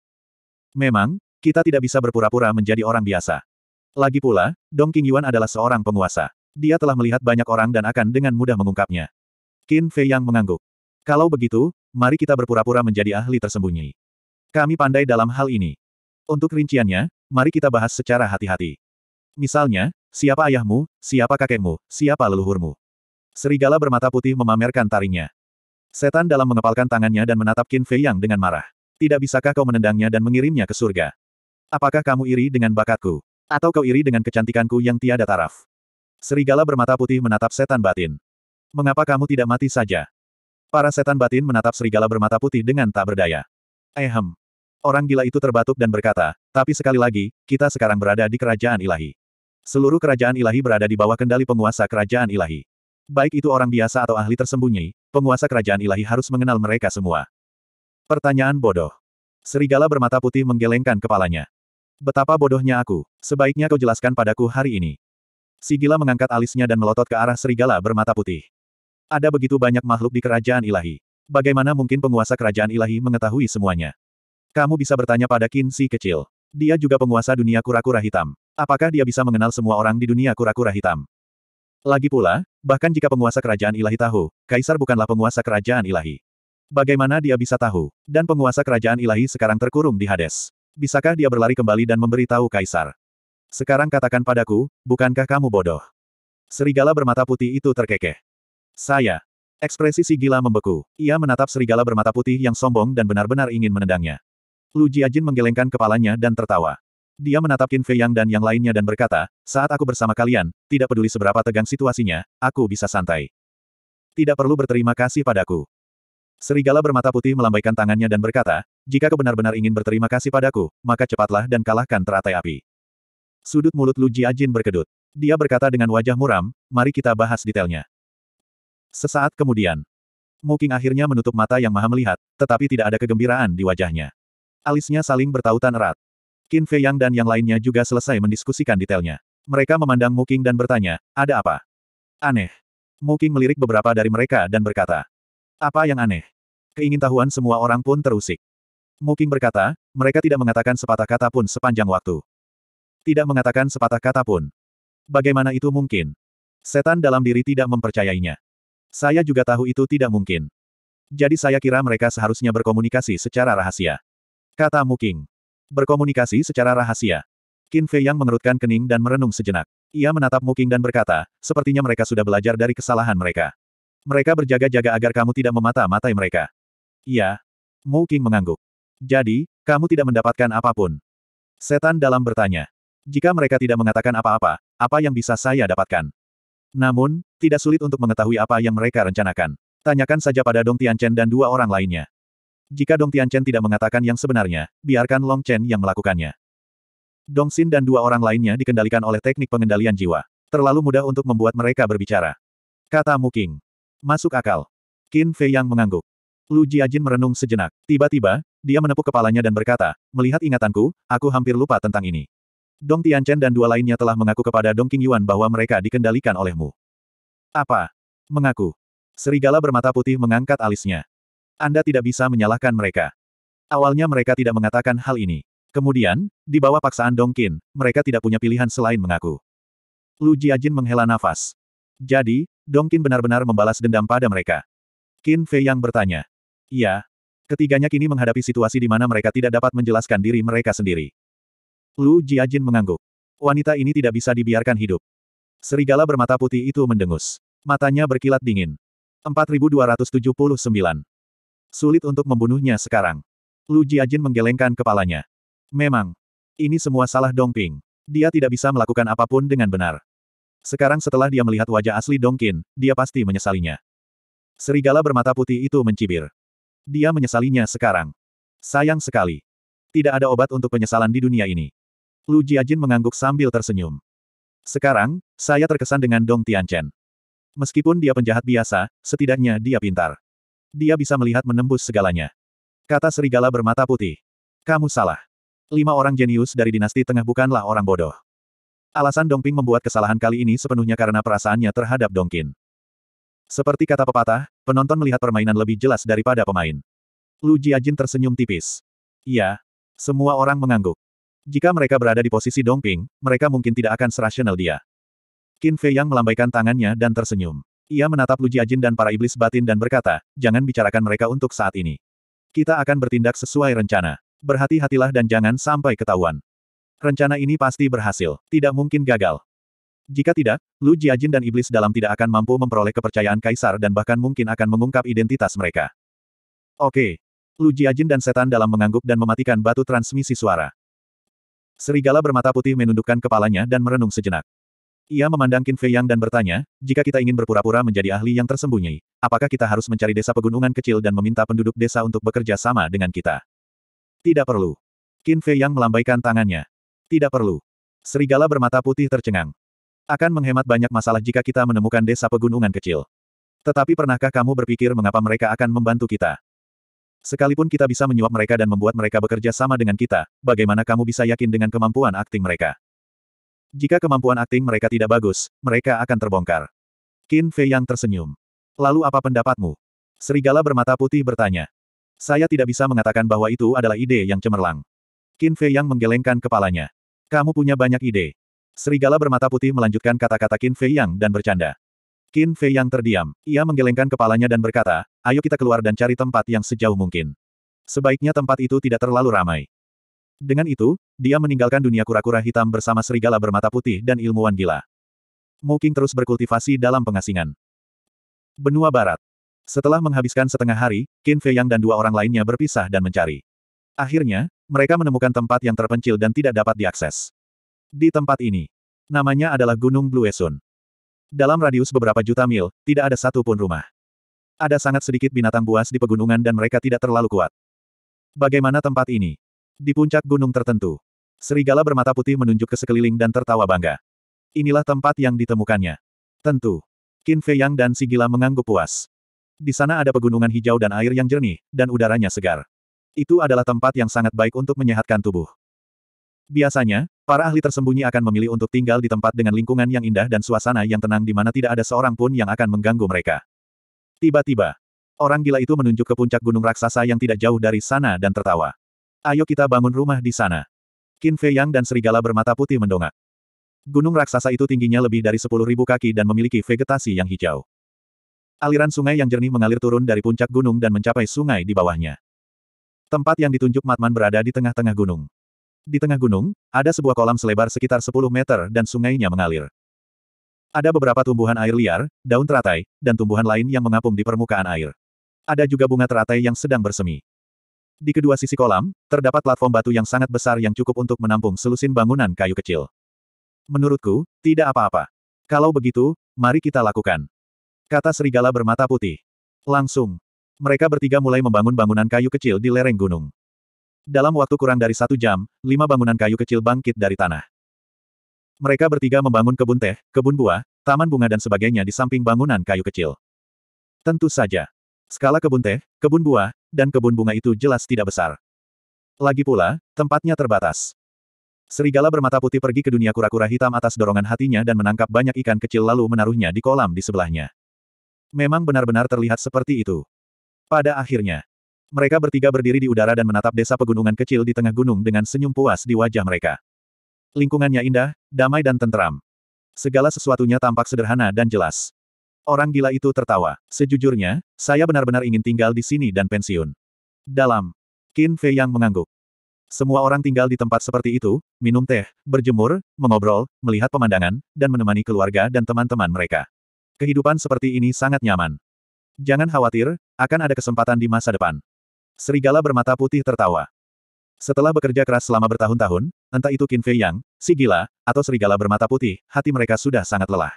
A: Memang, kita tidak bisa berpura-pura menjadi orang biasa. Lagi pula, Dong Yuan adalah seorang penguasa. Dia telah melihat banyak orang dan akan dengan mudah mengungkapnya. Qin Fei Yang mengangguk. Kalau begitu, mari kita berpura-pura menjadi ahli tersembunyi. Kami pandai dalam hal ini. Untuk rinciannya, mari kita bahas secara hati-hati. Misalnya, siapa ayahmu, siapa kakekmu, siapa leluhurmu. Serigala bermata putih memamerkan taringnya. Setan dalam mengepalkan tangannya dan menatap Qin Fei Yang dengan marah. Tidak bisakah kau menendangnya dan mengirimnya ke surga? Apakah kamu iri dengan bakatku? Atau kau iri dengan kecantikanku yang tiada taraf? Serigala bermata putih menatap setan batin. Mengapa kamu tidak mati saja? Para setan batin menatap serigala bermata putih dengan tak berdaya. Ehem. Orang gila itu terbatuk dan berkata, tapi sekali lagi, kita sekarang berada di kerajaan ilahi. Seluruh kerajaan ilahi berada di bawah kendali penguasa kerajaan ilahi. Baik itu orang biasa atau ahli tersembunyi, penguasa kerajaan ilahi harus mengenal mereka semua. Pertanyaan bodoh. Serigala bermata putih menggelengkan kepalanya. Betapa bodohnya aku, sebaiknya kau jelaskan padaku hari ini. Sigila mengangkat alisnya dan melotot ke arah serigala bermata putih. Ada begitu banyak makhluk di kerajaan ilahi. Bagaimana mungkin penguasa kerajaan ilahi mengetahui semuanya? Kamu bisa bertanya pada Si kecil. Dia juga penguasa dunia kura-kura hitam. Apakah dia bisa mengenal semua orang di dunia kura-kura hitam? Lagi pula, bahkan jika penguasa kerajaan ilahi tahu, kaisar bukanlah penguasa kerajaan ilahi. Bagaimana dia bisa tahu? Dan penguasa kerajaan ilahi sekarang terkurung di Hades. Bisakah dia berlari kembali dan memberitahu kaisar? Sekarang katakan padaku, bukankah kamu bodoh? Serigala bermata putih itu terkekeh. Saya. Ekspresi si gila membeku. Ia menatap serigala bermata putih yang sombong dan benar-benar ingin menendangnya. Lu Jiajin menggelengkan kepalanya dan tertawa. Dia menatap Qin Fei Yang dan yang lainnya dan berkata, saat aku bersama kalian, tidak peduli seberapa tegang situasinya, aku bisa santai. Tidak perlu berterima kasih padaku. Serigala bermata putih melambaikan tangannya dan berkata, jika kau benar-benar ingin berterima kasih padaku, maka cepatlah dan kalahkan teratai api. Sudut mulut Lu Ajin berkedut. Dia berkata dengan wajah muram, mari kita bahas detailnya. Sesaat kemudian, Muking akhirnya menutup mata yang maha melihat, tetapi tidak ada kegembiraan di wajahnya. Alisnya saling bertautan erat. Qin Fei Yang dan yang lainnya juga selesai mendiskusikan detailnya. Mereka memandang Muking dan bertanya, ada apa? Aneh. Muking melirik beberapa dari mereka dan berkata, apa yang aneh? Keingintahuan semua orang pun terusik. Muking berkata, mereka tidak mengatakan sepatah kata pun sepanjang waktu. Tidak mengatakan sepatah kata pun. Bagaimana itu mungkin? Setan dalam diri tidak mempercayainya. Saya juga tahu itu tidak mungkin. Jadi saya kira mereka seharusnya berkomunikasi secara rahasia. Kata Muking. Berkomunikasi secara rahasia. Qin Fei yang mengerutkan kening dan merenung sejenak. Ia menatap Muking dan berkata, sepertinya mereka sudah belajar dari kesalahan mereka. Mereka berjaga-jaga agar kamu tidak memata-matai mereka. Iya. Muking mengangguk. Jadi, kamu tidak mendapatkan apapun. Setan dalam bertanya. Jika mereka tidak mengatakan apa-apa, apa yang bisa saya dapatkan? Namun, tidak sulit untuk mengetahui apa yang mereka rencanakan. Tanyakan saja pada Dong Tian Chen dan dua orang lainnya. Jika Dong Tianchen tidak mengatakan yang sebenarnya, biarkan Long Chen yang melakukannya. Dong Xin dan dua orang lainnya dikendalikan oleh teknik pengendalian jiwa. Terlalu mudah untuk membuat mereka berbicara. Kata Mu King. Masuk akal. Qin Fei yang mengangguk. Lu Jiajin merenung sejenak. Tiba-tiba, dia menepuk kepalanya dan berkata, melihat ingatanku, aku hampir lupa tentang ini. Dong Tianchen dan dua lainnya telah mengaku kepada Dong King Yuan bahwa mereka dikendalikan olehmu. Apa? Mengaku. Serigala bermata putih mengangkat alisnya. Anda tidak bisa menyalahkan mereka. Awalnya mereka tidak mengatakan hal ini. Kemudian, di bawah paksaan Dongkin, mereka tidak punya pilihan selain mengaku. Lu Jiajin menghela nafas. Jadi, Dongkin benar-benar membalas dendam pada mereka. Qin Fei yang bertanya. Iya. Ketiganya kini menghadapi situasi di mana mereka tidak dapat menjelaskan diri mereka sendiri. Lu Jiajin mengangguk. Wanita ini tidak bisa dibiarkan hidup. Serigala bermata putih itu mendengus. Matanya berkilat dingin. 4279. Sulit untuk membunuhnya sekarang. Lu Jiajin menggelengkan kepalanya. Memang. Ini semua salah Dongping. Dia tidak bisa melakukan apapun dengan benar. Sekarang setelah dia melihat wajah asli Dongkin, dia pasti menyesalinya. Serigala bermata putih itu mencibir. Dia menyesalinya sekarang. Sayang sekali. Tidak ada obat untuk penyesalan di dunia ini. Lu Jiajin mengangguk sambil tersenyum. Sekarang, saya terkesan dengan Dong Tianchen. Meskipun dia penjahat biasa, setidaknya dia pintar. Dia bisa melihat menembus segalanya. Kata serigala bermata putih. Kamu salah. Lima orang jenius dari dinasti tengah bukanlah orang bodoh. Alasan Dongping membuat kesalahan kali ini sepenuhnya karena perasaannya terhadap Dongkin. Seperti kata pepatah, penonton melihat permainan lebih jelas daripada pemain. Lu Jiajin tersenyum tipis. Iya. Semua orang mengangguk. Jika mereka berada di posisi Dongping, mereka mungkin tidak akan serasional dia. Qin Fei Yang melambaikan tangannya dan tersenyum. Ia menatap Lu Jiajin dan para iblis batin dan berkata, jangan bicarakan mereka untuk saat ini. Kita akan bertindak sesuai rencana. Berhati-hatilah dan jangan sampai ketahuan. Rencana ini pasti berhasil, tidak mungkin gagal. Jika tidak, Lu Jiajin dan iblis dalam tidak akan mampu memperoleh kepercayaan kaisar dan bahkan mungkin akan mengungkap identitas mereka. Oke. Lu Jiajin dan setan dalam mengangguk dan mematikan batu transmisi suara. Serigala bermata putih menundukkan kepalanya dan merenung sejenak. Ia memandang Qin Fei Yang dan bertanya, jika kita ingin berpura-pura menjadi ahli yang tersembunyi, apakah kita harus mencari desa pegunungan kecil dan meminta penduduk desa untuk bekerja sama dengan kita? Tidak perlu. Qin Fei Yang melambaikan tangannya. Tidak perlu. Serigala bermata putih tercengang. Akan menghemat banyak masalah jika kita menemukan desa pegunungan kecil. Tetapi pernahkah kamu berpikir mengapa mereka akan membantu kita? Sekalipun kita bisa menyuap mereka dan membuat mereka bekerja sama dengan kita, bagaimana kamu bisa yakin dengan kemampuan akting mereka? Jika kemampuan akting mereka tidak bagus, mereka akan terbongkar. Qin Fei yang tersenyum. Lalu apa pendapatmu? Serigala bermata putih bertanya. Saya tidak bisa mengatakan bahwa itu adalah ide yang cemerlang. Qin Fei yang menggelengkan kepalanya. Kamu punya banyak ide. Serigala bermata putih melanjutkan kata-kata Qin Fei yang dan bercanda. Qin Fei yang terdiam. Ia menggelengkan kepalanya dan berkata, ayo kita keluar dan cari tempat yang sejauh mungkin. Sebaiknya tempat itu tidak terlalu ramai. Dengan itu, dia meninggalkan dunia kura-kura hitam bersama serigala bermata putih dan ilmuwan gila. Moking terus berkultivasi dalam pengasingan. Benua Barat. Setelah menghabiskan setengah hari, Qin Fei Yang dan dua orang lainnya berpisah dan mencari. Akhirnya, mereka menemukan tempat yang terpencil dan tidak dapat diakses. Di tempat ini, namanya adalah Gunung Blue Sun. Dalam radius beberapa juta mil, tidak ada satupun rumah. Ada sangat sedikit binatang buas di pegunungan dan mereka tidak terlalu kuat. Bagaimana tempat ini? Di puncak gunung tertentu, serigala bermata putih menunjuk ke sekeliling dan tertawa bangga. Inilah tempat yang ditemukannya. Tentu. Qin Fei Yang dan si gila mengangguk puas. Di sana ada pegunungan hijau dan air yang jernih, dan udaranya segar. Itu adalah tempat yang sangat baik untuk menyehatkan tubuh. Biasanya, para ahli tersembunyi akan memilih untuk tinggal di tempat dengan lingkungan yang indah dan suasana yang tenang di mana tidak ada seorang pun yang akan mengganggu mereka. Tiba-tiba, orang gila itu menunjuk ke puncak gunung raksasa yang tidak jauh dari sana dan tertawa. Ayo kita bangun rumah di sana. Qin Fei Yang dan serigala bermata putih mendongak. Gunung raksasa itu tingginya lebih dari 10.000 kaki dan memiliki vegetasi yang hijau. Aliran sungai yang jernih mengalir turun dari puncak gunung dan mencapai sungai di bawahnya. Tempat yang ditunjuk Matman berada di tengah-tengah gunung. Di tengah gunung, ada sebuah kolam selebar sekitar 10 meter dan sungainya mengalir. Ada beberapa tumbuhan air liar, daun teratai, dan tumbuhan lain yang mengapung di permukaan air. Ada juga bunga teratai yang sedang bersemi. Di kedua sisi kolam, terdapat platform batu yang sangat besar yang cukup untuk menampung selusin bangunan kayu kecil. Menurutku, tidak apa-apa. Kalau begitu, mari kita lakukan. Kata serigala bermata putih. Langsung. Mereka bertiga mulai membangun bangunan kayu kecil di lereng gunung. Dalam waktu kurang dari satu jam, lima bangunan kayu kecil bangkit dari tanah. Mereka bertiga membangun kebun teh, kebun buah, taman bunga dan sebagainya di samping bangunan kayu kecil. Tentu saja. Skala kebun teh, kebun buah, dan kebun bunga itu jelas tidak besar. Lagi pula, tempatnya terbatas. Serigala bermata putih pergi ke dunia kura-kura hitam atas dorongan hatinya dan menangkap banyak ikan kecil lalu menaruhnya di kolam di sebelahnya. Memang benar-benar terlihat seperti itu. Pada akhirnya, mereka bertiga berdiri di udara dan menatap desa pegunungan kecil di tengah gunung dengan senyum puas di wajah mereka. Lingkungannya indah, damai dan tentram. Segala sesuatunya tampak sederhana dan jelas. Orang gila itu tertawa. Sejujurnya, saya benar-benar ingin tinggal di sini dan pensiun. Dalam. Qin Fei yang mengangguk. Semua orang tinggal di tempat seperti itu, minum teh, berjemur, mengobrol, melihat pemandangan, dan menemani keluarga dan teman-teman mereka. Kehidupan seperti ini sangat nyaman. Jangan khawatir, akan ada kesempatan di masa depan. Serigala bermata putih tertawa. Setelah bekerja keras selama bertahun-tahun, entah itu Qin Fei Yang, si gila, atau serigala bermata putih, hati mereka sudah sangat lelah.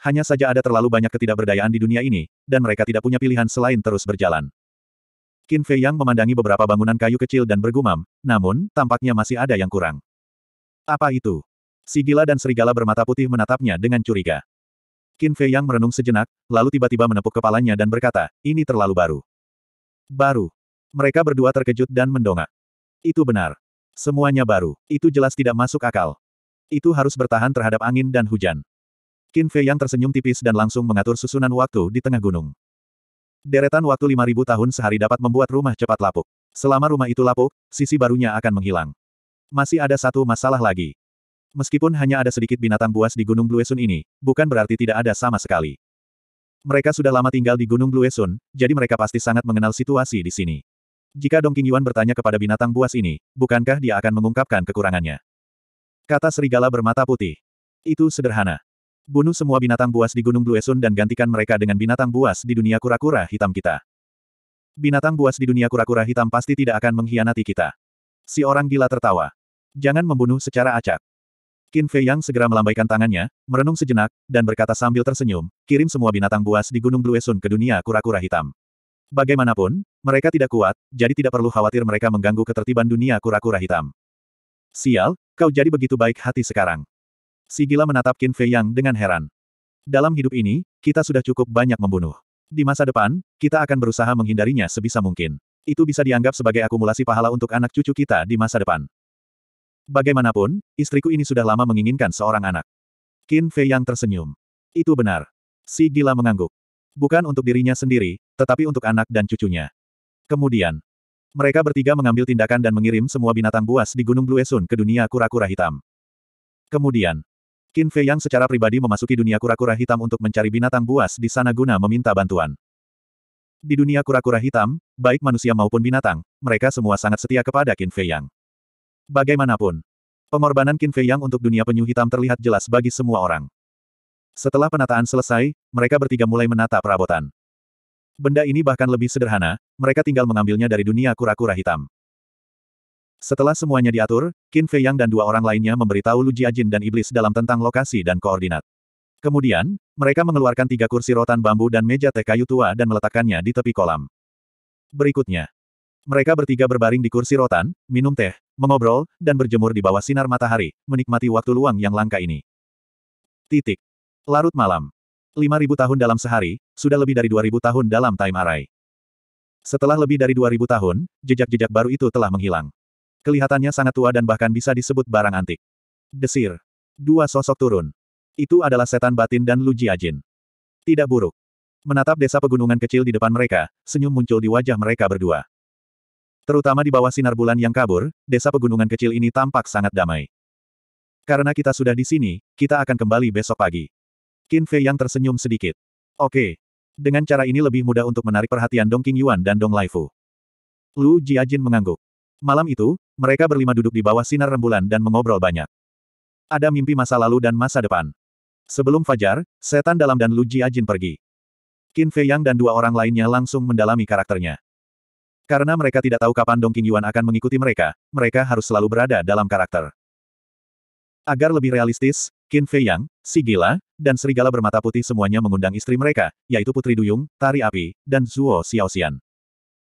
A: Hanya saja ada terlalu banyak ketidakberdayaan di dunia ini, dan mereka tidak punya pilihan selain terus berjalan. Qin Fei Yang memandangi beberapa bangunan kayu kecil dan bergumam, namun, tampaknya masih ada yang kurang. Apa itu? Si gila dan serigala bermata putih menatapnya dengan curiga. Qin Fei Yang merenung sejenak, lalu tiba-tiba menepuk kepalanya dan berkata, ini terlalu baru. Baru. Mereka berdua terkejut dan mendongak. Itu benar. Semuanya baru. Itu jelas tidak masuk akal. Itu harus bertahan terhadap angin dan hujan. Qin Fei yang tersenyum tipis dan langsung mengatur susunan waktu di tengah gunung. Deretan waktu 5000 tahun sehari dapat membuat rumah cepat lapuk. Selama rumah itu lapuk, sisi barunya akan menghilang. Masih ada satu masalah lagi. Meskipun hanya ada sedikit binatang buas di Gunung Bluesun ini, bukan berarti tidak ada sama sekali. Mereka sudah lama tinggal di Gunung Bluesun, jadi mereka pasti sangat mengenal situasi di sini. Jika Dong Yuan bertanya kepada binatang buas ini, bukankah dia akan mengungkapkan kekurangannya? Kata serigala bermata putih. Itu sederhana. Bunuh semua binatang buas di Gunung Bluesun dan gantikan mereka dengan binatang buas di dunia kura-kura hitam kita. Binatang buas di dunia kura-kura hitam pasti tidak akan mengkhianati kita. Si orang gila tertawa. Jangan membunuh secara acak. Qin Fei Yang segera melambaikan tangannya, merenung sejenak, dan berkata sambil tersenyum, kirim semua binatang buas di Gunung Bluesun ke dunia kura-kura hitam. Bagaimanapun, mereka tidak kuat, jadi tidak perlu khawatir mereka mengganggu ketertiban dunia kura-kura hitam. Sial, kau jadi begitu baik hati sekarang. Sigila menatap Qin Fei Yang dengan heran. Dalam hidup ini, kita sudah cukup banyak membunuh. Di masa depan, kita akan berusaha menghindarinya sebisa mungkin. Itu bisa dianggap sebagai akumulasi pahala untuk anak cucu kita di masa depan. Bagaimanapun, istriku ini sudah lama menginginkan seorang anak. Qin Fei Yang tersenyum. Itu benar. Si gila mengangguk. Bukan untuk dirinya sendiri, tetapi untuk anak dan cucunya. Kemudian, mereka bertiga mengambil tindakan dan mengirim semua binatang buas di Gunung Bluesun ke dunia kura-kura hitam. Kemudian, Qin Fei Yang secara pribadi memasuki dunia kura-kura hitam untuk mencari binatang buas di sana guna meminta bantuan. Di dunia kura-kura hitam, baik manusia maupun binatang, mereka semua sangat setia kepada Qin Fei Yang. Bagaimanapun, pengorbanan Qin Fei Yang untuk dunia penyu hitam terlihat jelas bagi semua orang. Setelah penataan selesai, mereka bertiga mulai menata perabotan. Benda ini bahkan lebih sederhana, mereka tinggal mengambilnya dari dunia kura-kura hitam. Setelah semuanya diatur, Qin Fei Yang dan dua orang lainnya memberitahu Lu Jiajin dan Iblis dalam tentang lokasi dan koordinat. Kemudian, mereka mengeluarkan tiga kursi rotan bambu dan meja teh kayu tua dan meletakkannya di tepi kolam. Berikutnya, mereka bertiga berbaring di kursi rotan, minum teh, mengobrol, dan berjemur di bawah sinar matahari, menikmati waktu luang yang langka ini. Titik. Larut malam. 5.000 tahun dalam sehari, sudah lebih dari 2.000 tahun dalam time array. Setelah lebih dari 2.000 tahun, jejak-jejak baru itu telah menghilang. Kelihatannya sangat tua dan bahkan bisa disebut barang antik. Desir. Dua sosok turun. Itu adalah setan batin dan Lu Jiajin. Tidak buruk. Menatap desa pegunungan kecil di depan mereka, senyum muncul di wajah mereka berdua. Terutama di bawah sinar bulan yang kabur, desa pegunungan kecil ini tampak sangat damai. Karena kita sudah di sini, kita akan kembali besok pagi. Qin Fei yang tersenyum sedikit. Oke. Dengan cara ini lebih mudah untuk menarik perhatian Dong Qing Yuan dan Dong Laifu. Lu Jiajin mengangguk. Malam itu, mereka berlima duduk di bawah sinar rembulan dan mengobrol banyak. Ada mimpi masa lalu dan masa depan. Sebelum fajar, setan dalam dan Lu Jiajin pergi. Qin Fei Yang dan dua orang lainnya langsung mendalami karakternya. Karena mereka tidak tahu kapan Dong Qing Yuan akan mengikuti mereka, mereka harus selalu berada dalam karakter. Agar lebih realistis, Qin Fei Yang, si gila, dan serigala bermata putih semuanya mengundang istri mereka, yaitu Putri Duyung, Tari Api, dan Zuo Xiaoxian.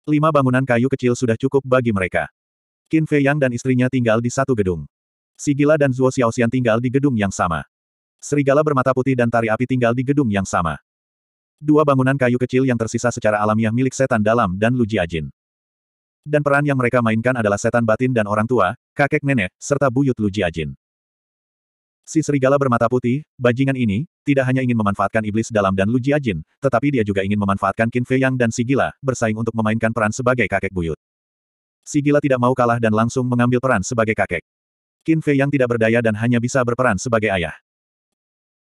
A: Lima bangunan kayu kecil sudah cukup bagi mereka. Qin Fei Yang dan istrinya tinggal di satu gedung. Sigila dan Zuo Xiaoxian tinggal di gedung yang sama. Serigala bermata putih dan tari api tinggal di gedung yang sama. Dua bangunan kayu kecil yang tersisa secara alamiah milik setan dalam dan Lu Jiajin. Dan peran yang mereka mainkan adalah setan batin dan orang tua, kakek nenek, serta buyut Lu Jiajin. Si serigala bermata putih, bajingan ini, tidak hanya ingin memanfaatkan iblis dalam dan Lu Jiajin, tetapi dia juga ingin memanfaatkan Qin Fei Yang dan Sigila, bersaing untuk memainkan peran sebagai kakek buyut si gila tidak mau kalah dan langsung mengambil peran sebagai kakek. Qin Fei yang tidak berdaya dan hanya bisa berperan sebagai ayah.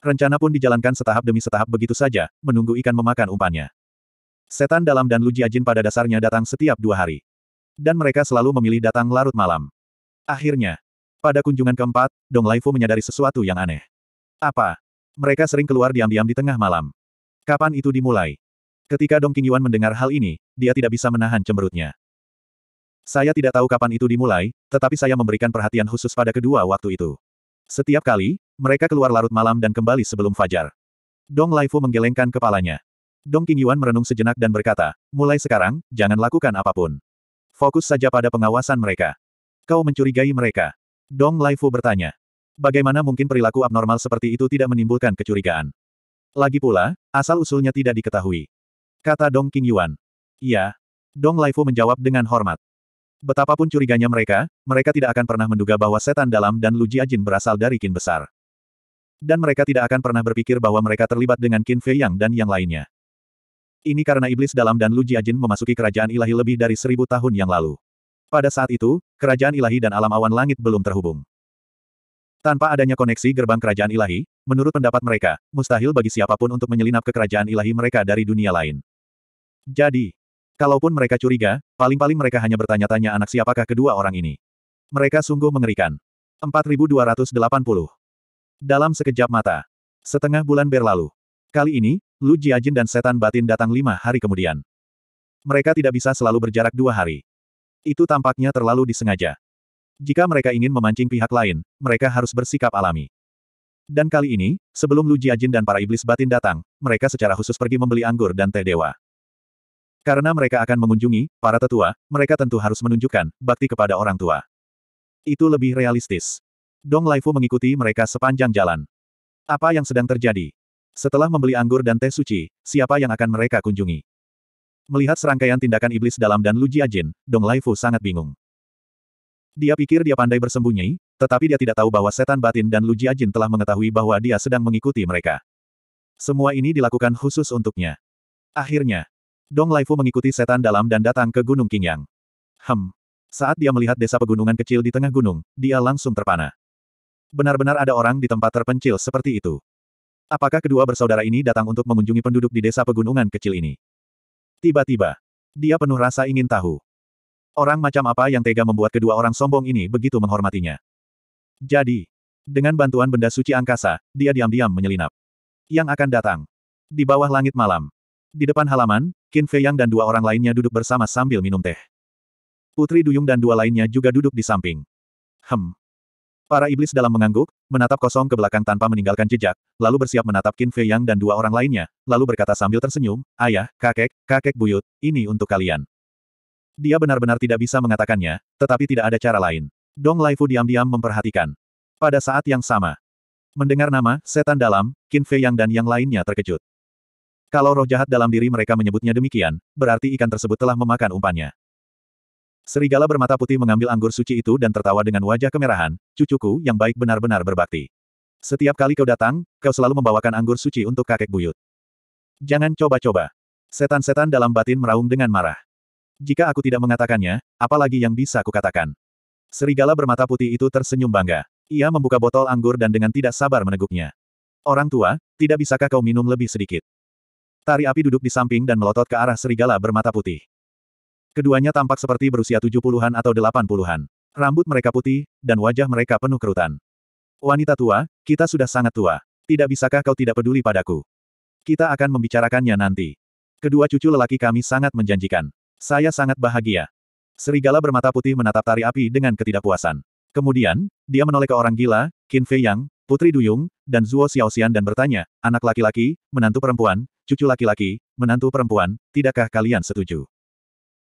A: Rencana pun dijalankan setahap demi setahap begitu saja, menunggu ikan memakan umpannya. Setan dalam dan Luji Ajin pada dasarnya datang setiap dua hari. Dan mereka selalu memilih datang larut malam. Akhirnya, pada kunjungan keempat, Dong Laifu menyadari sesuatu yang aneh. Apa? Mereka sering keluar diam-diam di tengah malam. Kapan itu dimulai? Ketika Dong Qingyuan mendengar hal ini, dia tidak bisa menahan cemberutnya. Saya tidak tahu kapan itu dimulai, tetapi saya memberikan perhatian khusus pada kedua waktu itu. Setiap kali, mereka keluar larut malam dan kembali sebelum fajar. Dong Laifu menggelengkan kepalanya. Dong King Yuan merenung sejenak dan berkata, mulai sekarang, jangan lakukan apapun. Fokus saja pada pengawasan mereka. Kau mencurigai mereka. Dong Laifu bertanya. Bagaimana mungkin perilaku abnormal seperti itu tidak menimbulkan kecurigaan? Lagi pula, asal-usulnya tidak diketahui. Kata Dong King Yuan. Iya. Dong Laifu menjawab dengan hormat. Betapapun curiganya mereka, mereka tidak akan pernah menduga bahwa setan dalam dan Lu Jiajin berasal dari kin besar. Dan mereka tidak akan pernah berpikir bahwa mereka terlibat dengan kin Fei Yang dan yang lainnya. Ini karena iblis dalam dan Lu Jiajin memasuki kerajaan ilahi lebih dari seribu tahun yang lalu. Pada saat itu, kerajaan ilahi dan alam awan langit belum terhubung. Tanpa adanya koneksi gerbang kerajaan ilahi, menurut pendapat mereka, mustahil bagi siapapun untuk menyelinap ke kerajaan ilahi mereka dari dunia lain. Jadi, Kalaupun mereka curiga, paling-paling mereka hanya bertanya-tanya anak siapakah kedua orang ini. Mereka sungguh mengerikan. 4280. Dalam sekejap mata. Setengah bulan berlalu. Kali ini, Lu Jiajin dan setan batin datang lima hari kemudian. Mereka tidak bisa selalu berjarak dua hari. Itu tampaknya terlalu disengaja. Jika mereka ingin memancing pihak lain, mereka harus bersikap alami. Dan kali ini, sebelum Lu Jiajin dan para iblis batin datang, mereka secara khusus pergi membeli anggur dan teh dewa. Karena mereka akan mengunjungi para tetua, mereka tentu harus menunjukkan bakti kepada orang tua. Itu lebih realistis. Dong Laifu mengikuti mereka sepanjang jalan. Apa yang sedang terjadi? Setelah membeli anggur dan teh suci, siapa yang akan mereka kunjungi? Melihat serangkaian tindakan iblis dalam dan Lu Jiajin, Dong Laifu sangat bingung. Dia pikir dia pandai bersembunyi, tetapi dia tidak tahu bahwa setan batin dan Lu Jiajin telah mengetahui bahwa dia sedang mengikuti mereka. Semua ini dilakukan khusus untuknya. Akhirnya, Dong Laifu mengikuti setan dalam dan datang ke Gunung Qingyang. Hem. Saat dia melihat desa pegunungan kecil di tengah gunung, dia langsung terpana. Benar-benar ada orang di tempat terpencil seperti itu. Apakah kedua bersaudara ini datang untuk mengunjungi penduduk di desa pegunungan kecil ini? Tiba-tiba, dia penuh rasa ingin tahu. Orang macam apa yang tega membuat kedua orang sombong ini begitu menghormatinya? Jadi, dengan bantuan benda suci angkasa, dia diam-diam menyelinap. Yang akan datang. Di bawah langit malam. Di depan halaman, Qin Yang dan dua orang lainnya duduk bersama sambil minum teh. Putri Duyung dan dua lainnya juga duduk di samping. Hem. Para iblis dalam mengangguk, menatap kosong ke belakang tanpa meninggalkan jejak, lalu bersiap menatap Qin Fei Yang dan dua orang lainnya, lalu berkata sambil tersenyum, Ayah, kakek, kakek buyut, ini untuk kalian. Dia benar-benar tidak bisa mengatakannya, tetapi tidak ada cara lain. Dong Laifu diam-diam memperhatikan. Pada saat yang sama, mendengar nama, setan dalam, Qin Fei Yang dan yang lainnya terkejut. Kalau roh jahat dalam diri mereka menyebutnya demikian, berarti ikan tersebut telah memakan umpannya. Serigala bermata putih mengambil anggur suci itu dan tertawa dengan wajah kemerahan, cucuku yang baik benar-benar berbakti. Setiap kali kau datang, kau selalu membawakan anggur suci untuk kakek buyut. Jangan coba-coba. Setan-setan dalam batin meraung dengan marah. Jika aku tidak mengatakannya, apalagi yang bisa kukatakan. Serigala bermata putih itu tersenyum bangga. Ia membuka botol anggur dan dengan tidak sabar meneguknya. Orang tua, tidak bisakah kau minum lebih sedikit? Tari api duduk di samping dan melotot ke arah serigala bermata putih. Keduanya tampak seperti berusia 70-an atau delapan puluhan. Rambut mereka putih, dan wajah mereka penuh kerutan. Wanita tua, kita sudah sangat tua. Tidak bisakah kau tidak peduli padaku? Kita akan membicarakannya nanti. Kedua cucu lelaki kami sangat menjanjikan. Saya sangat bahagia. Serigala bermata putih menatap tari api dengan ketidakpuasan. Kemudian, dia menoleh ke orang gila, Qin Fei Yang, Putri Duyung, dan Zuo Xiaoxian dan bertanya, anak laki-laki, menantu perempuan, cucu laki-laki, menantu perempuan, tidakkah kalian setuju?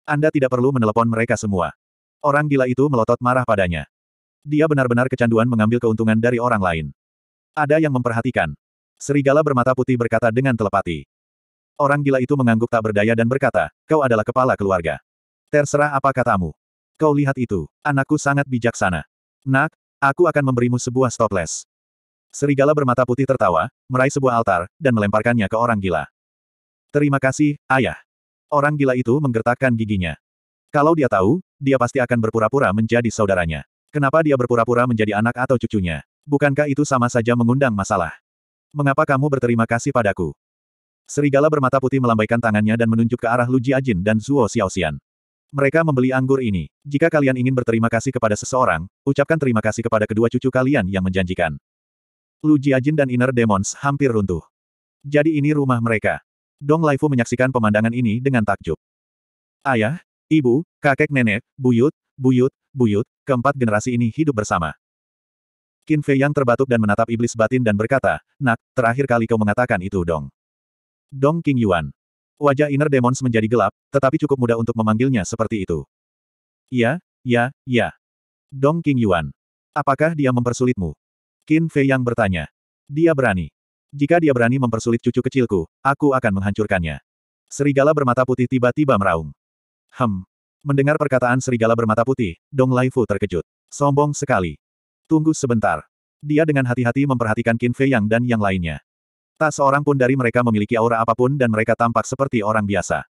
A: Anda tidak perlu menelepon mereka semua. Orang gila itu melotot marah padanya. Dia benar-benar kecanduan mengambil keuntungan dari orang lain. Ada yang memperhatikan. Serigala bermata putih berkata dengan telepati. Orang gila itu mengangguk tak berdaya dan berkata, kau adalah kepala keluarga. Terserah apa katamu. Kau lihat itu, anakku sangat bijaksana. Nak, aku akan memberimu sebuah stopless. Serigala bermata putih tertawa, meraih sebuah altar, dan melemparkannya ke orang gila. Terima kasih, ayah. Orang gila itu menggertakkan giginya. Kalau dia tahu, dia pasti akan berpura-pura menjadi saudaranya. Kenapa dia berpura-pura menjadi anak atau cucunya? Bukankah itu sama saja mengundang masalah? Mengapa kamu berterima kasih padaku? Serigala bermata putih melambaikan tangannya dan menunjuk ke arah Lu Ajin dan Zuo Xiaoxian. Mereka membeli anggur ini. Jika kalian ingin berterima kasih kepada seseorang, ucapkan terima kasih kepada kedua cucu kalian yang menjanjikan. Lu Jiajin dan Inner Demons hampir runtuh. Jadi ini rumah mereka. Dong Laifu menyaksikan pemandangan ini dengan takjub. Ayah, ibu, kakek nenek, buyut, buyut, buyut, keempat generasi ini hidup bersama. Qin Fei yang terbatuk dan menatap iblis batin dan berkata, Nak, terakhir kali kau mengatakan itu Dong. Dong King Yuan. Wajah Inner Demons menjadi gelap, tetapi cukup mudah untuk memanggilnya seperti itu. Ya, ya, ya. Dong King Yuan. Apakah dia mempersulitmu? Qin Fei yang bertanya. Dia berani. Jika dia berani mempersulit cucu kecilku, aku akan menghancurkannya. Serigala bermata putih tiba-tiba meraung. Hem. Mendengar perkataan serigala bermata putih, Dong Laifu terkejut. Sombong sekali. Tunggu sebentar. Dia dengan hati-hati memperhatikan Qin Fei Yang dan yang lainnya. Tak seorang pun dari mereka memiliki aura apapun dan mereka tampak seperti orang biasa.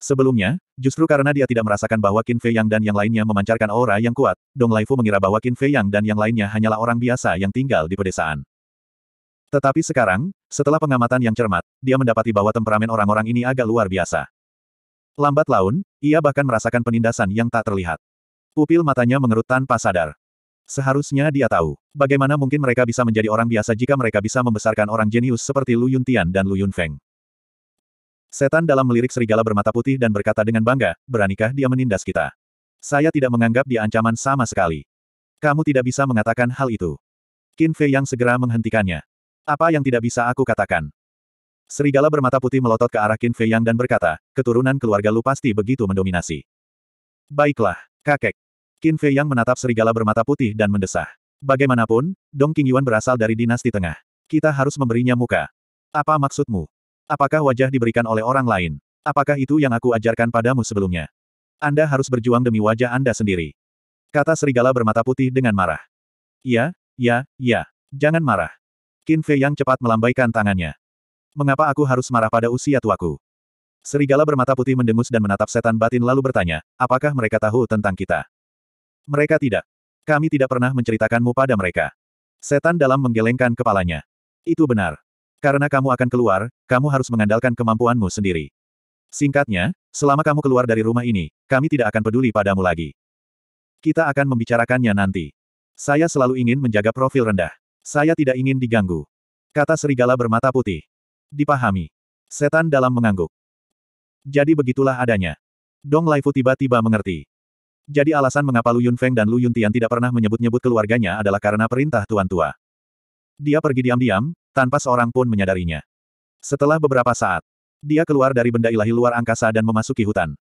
A: Sebelumnya, justru karena dia tidak merasakan bahwa Qin Fei Yang dan yang lainnya memancarkan aura yang kuat, Dong Laifu mengira bahwa Qin Fei Yang dan yang lainnya hanyalah orang biasa yang tinggal di pedesaan. Tetapi sekarang, setelah pengamatan yang cermat, dia mendapati bahwa temperamen orang-orang ini agak luar biasa. Lambat laun, ia bahkan merasakan penindasan yang tak terlihat. Pupil matanya mengerut tanpa sadar. Seharusnya dia tahu, bagaimana mungkin mereka bisa menjadi orang biasa jika mereka bisa membesarkan orang jenius seperti Lu Yuntian dan Lu Yunfeng. Setan dalam melirik serigala bermata putih dan berkata dengan bangga, beranikah dia menindas kita? Saya tidak menganggap dia ancaman sama sekali. Kamu tidak bisa mengatakan hal itu. Qin Fei yang segera menghentikannya. Apa yang tidak bisa aku katakan? Serigala bermata putih melotot ke arah Qin Fei yang dan berkata, keturunan keluarga lu pasti begitu mendominasi. Baiklah, kakek. Qin Fei yang menatap serigala bermata putih dan mendesah. Bagaimanapun, Dong Qingyuan berasal dari dinasti tengah. Kita harus memberinya muka. Apa maksudmu? Apakah wajah diberikan oleh orang lain? Apakah itu yang aku ajarkan padamu sebelumnya? Anda harus berjuang demi wajah Anda sendiri. Kata serigala bermata putih dengan marah. Ya, ya, ya. Jangan marah. Qin Fei yang cepat melambaikan tangannya. Mengapa aku harus marah pada usia tuaku? Serigala bermata putih mendengus dan menatap setan batin lalu bertanya, apakah mereka tahu tentang kita? Mereka tidak. Kami tidak pernah menceritakanmu pada mereka. Setan dalam menggelengkan kepalanya. Itu benar. Karena kamu akan keluar, kamu harus mengandalkan kemampuanmu sendiri. Singkatnya, selama kamu keluar dari rumah ini, kami tidak akan peduli padamu lagi. Kita akan membicarakannya nanti. Saya selalu ingin menjaga profil rendah. Saya tidak ingin diganggu. Kata serigala bermata putih. Dipahami. Setan dalam mengangguk. Jadi begitulah adanya. Dong Laifu tiba-tiba mengerti. Jadi alasan mengapa Lu Yunfeng dan Lu Yuntian tidak pernah menyebut-nyebut keluarganya adalah karena perintah Tuan Tua. Dia pergi diam-diam, tanpa seorang pun menyadarinya. Setelah beberapa saat, dia keluar dari benda ilahi luar angkasa dan memasuki hutan.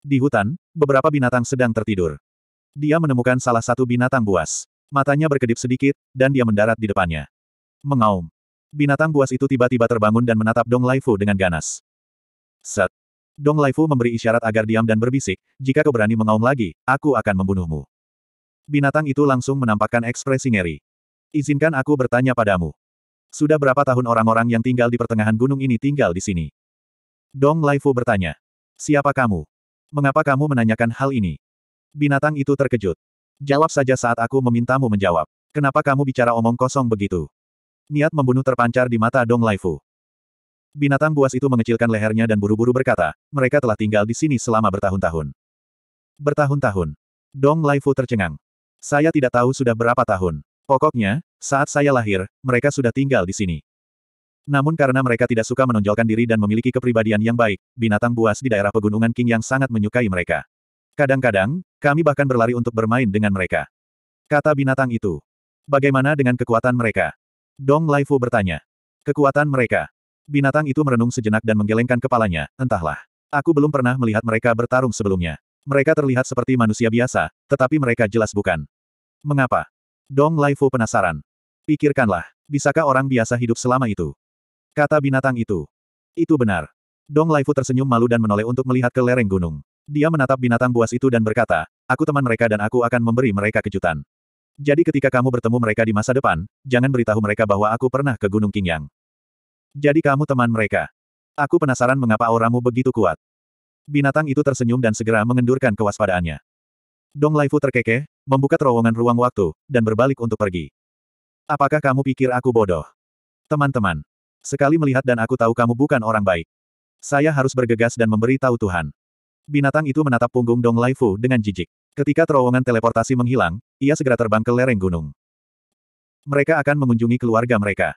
A: Di hutan, beberapa binatang sedang tertidur. Dia menemukan salah satu binatang buas. Matanya berkedip sedikit, dan dia mendarat di depannya. Mengaum. Binatang buas itu tiba-tiba terbangun dan menatap Dong Laifu dengan ganas. Set. Dong Laifu memberi isyarat agar diam dan berbisik, jika kau berani mengaum lagi, aku akan membunuhmu. Binatang itu langsung menampakkan ekspresi ngeri. Izinkan aku bertanya padamu. Sudah berapa tahun orang-orang yang tinggal di pertengahan gunung ini tinggal di sini? Dong Laifu bertanya. Siapa kamu? Mengapa kamu menanyakan hal ini? Binatang itu terkejut. Jawab saja saat aku memintamu menjawab. Kenapa kamu bicara omong kosong begitu? Niat membunuh terpancar di mata Dong Laifu. Binatang buas itu mengecilkan lehernya dan buru-buru berkata, mereka telah tinggal di sini selama bertahun-tahun. Bertahun-tahun. Dong Laifu tercengang. Saya tidak tahu sudah berapa tahun. Pokoknya, saat saya lahir, mereka sudah tinggal di sini. Namun karena mereka tidak suka menonjolkan diri dan memiliki kepribadian yang baik, binatang buas di daerah pegunungan King yang sangat menyukai mereka. Kadang-kadang, kami bahkan berlari untuk bermain dengan mereka. Kata binatang itu. Bagaimana dengan kekuatan mereka? Dong Laifu bertanya. Kekuatan mereka. Binatang itu merenung sejenak dan menggelengkan kepalanya, entahlah. Aku belum pernah melihat mereka bertarung sebelumnya. Mereka terlihat seperti manusia biasa, tetapi mereka jelas bukan. Mengapa? Dong Laifu penasaran. Pikirkanlah, bisakah orang biasa hidup selama itu? Kata binatang itu. Itu benar. Dong Laifu tersenyum malu dan menoleh untuk melihat ke lereng gunung. Dia menatap binatang buas itu dan berkata, aku teman mereka dan aku akan memberi mereka kejutan. Jadi ketika kamu bertemu mereka di masa depan, jangan beritahu mereka bahwa aku pernah ke Gunung Qingyang. Jadi kamu teman mereka. Aku penasaran mengapa auramu begitu kuat. Binatang itu tersenyum dan segera mengendurkan kewaspadaannya. Dong Laifu terkekeh, membuka terowongan ruang waktu, dan berbalik untuk pergi. Apakah kamu pikir aku bodoh? Teman-teman, sekali melihat dan aku tahu kamu bukan orang baik. Saya harus bergegas dan memberi tahu Tuhan. Binatang itu menatap punggung Dong Laifu dengan jijik. Ketika terowongan teleportasi menghilang, ia segera terbang ke lereng gunung. Mereka akan mengunjungi keluarga mereka.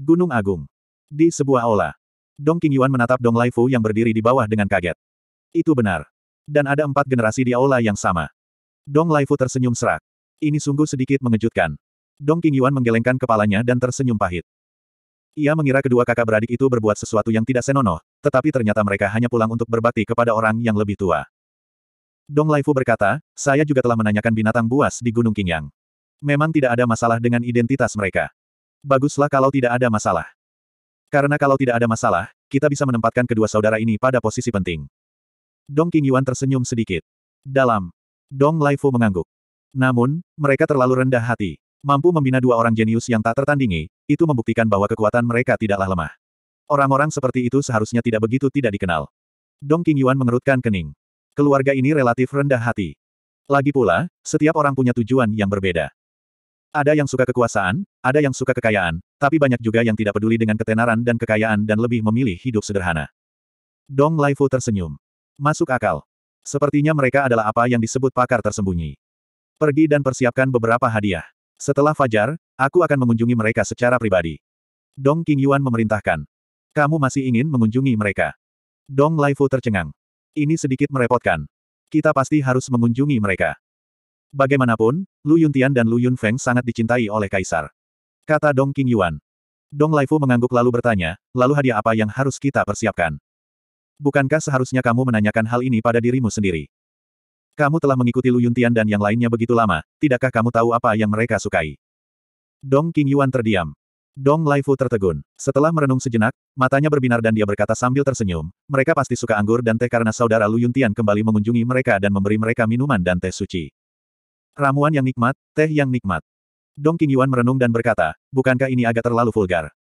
A: Gunung Agung. Di sebuah aula. Dong Qingyuan menatap Dong Laifu yang berdiri di bawah dengan kaget. Itu benar. Dan ada empat generasi di aula yang sama. Dong Laifu tersenyum serak. Ini sungguh sedikit mengejutkan. Dong King Yuan menggelengkan kepalanya dan tersenyum pahit. Ia mengira kedua kakak beradik itu berbuat sesuatu yang tidak senonoh, tetapi ternyata mereka hanya pulang untuk berbakti kepada orang yang lebih tua. Dong Laifu berkata, saya juga telah menanyakan binatang buas di Gunung Qingyang. Memang tidak ada masalah dengan identitas mereka. Baguslah kalau tidak ada masalah. Karena kalau tidak ada masalah, kita bisa menempatkan kedua saudara ini pada posisi penting. Dong King Yuan tersenyum sedikit. Dalam Dong Laifu mengangguk. Namun, mereka terlalu rendah hati. Mampu membina dua orang jenius yang tak tertandingi, itu membuktikan bahwa kekuatan mereka tidaklah lemah. Orang-orang seperti itu seharusnya tidak begitu tidak dikenal. Dong King Yuan mengerutkan kening. Keluarga ini relatif rendah hati. Lagi pula, setiap orang punya tujuan yang berbeda. Ada yang suka kekuasaan, ada yang suka kekayaan, tapi banyak juga yang tidak peduli dengan ketenaran dan kekayaan dan lebih memilih hidup sederhana. Dong Laifu tersenyum. Masuk akal. Sepertinya mereka adalah apa yang disebut pakar tersembunyi. Pergi dan persiapkan beberapa hadiah. Setelah fajar, aku akan mengunjungi mereka secara pribadi. Dong King Yuan memerintahkan. Kamu masih ingin mengunjungi mereka. Dong Laifu tercengang. Ini sedikit merepotkan. Kita pasti harus mengunjungi mereka. Bagaimanapun, Lu Yuntian dan Lu Yunfeng sangat dicintai oleh kaisar. Kata Dong King Yuan. Dong Laifu mengangguk lalu bertanya, lalu hadiah apa yang harus kita persiapkan? Bukankah seharusnya kamu menanyakan hal ini pada dirimu sendiri? Kamu telah mengikuti Lu Yuntian dan yang lainnya begitu lama, tidakkah kamu tahu apa yang mereka sukai? Dong King Yuan terdiam. Dong Laifu tertegun. Setelah merenung sejenak, matanya berbinar dan dia berkata sambil tersenyum, mereka pasti suka anggur dan teh karena saudara Lu Yuntian kembali mengunjungi mereka dan memberi mereka minuman dan teh suci. Ramuan yang nikmat, teh yang nikmat. Dong King Yuan merenung dan berkata, bukankah ini agak terlalu vulgar?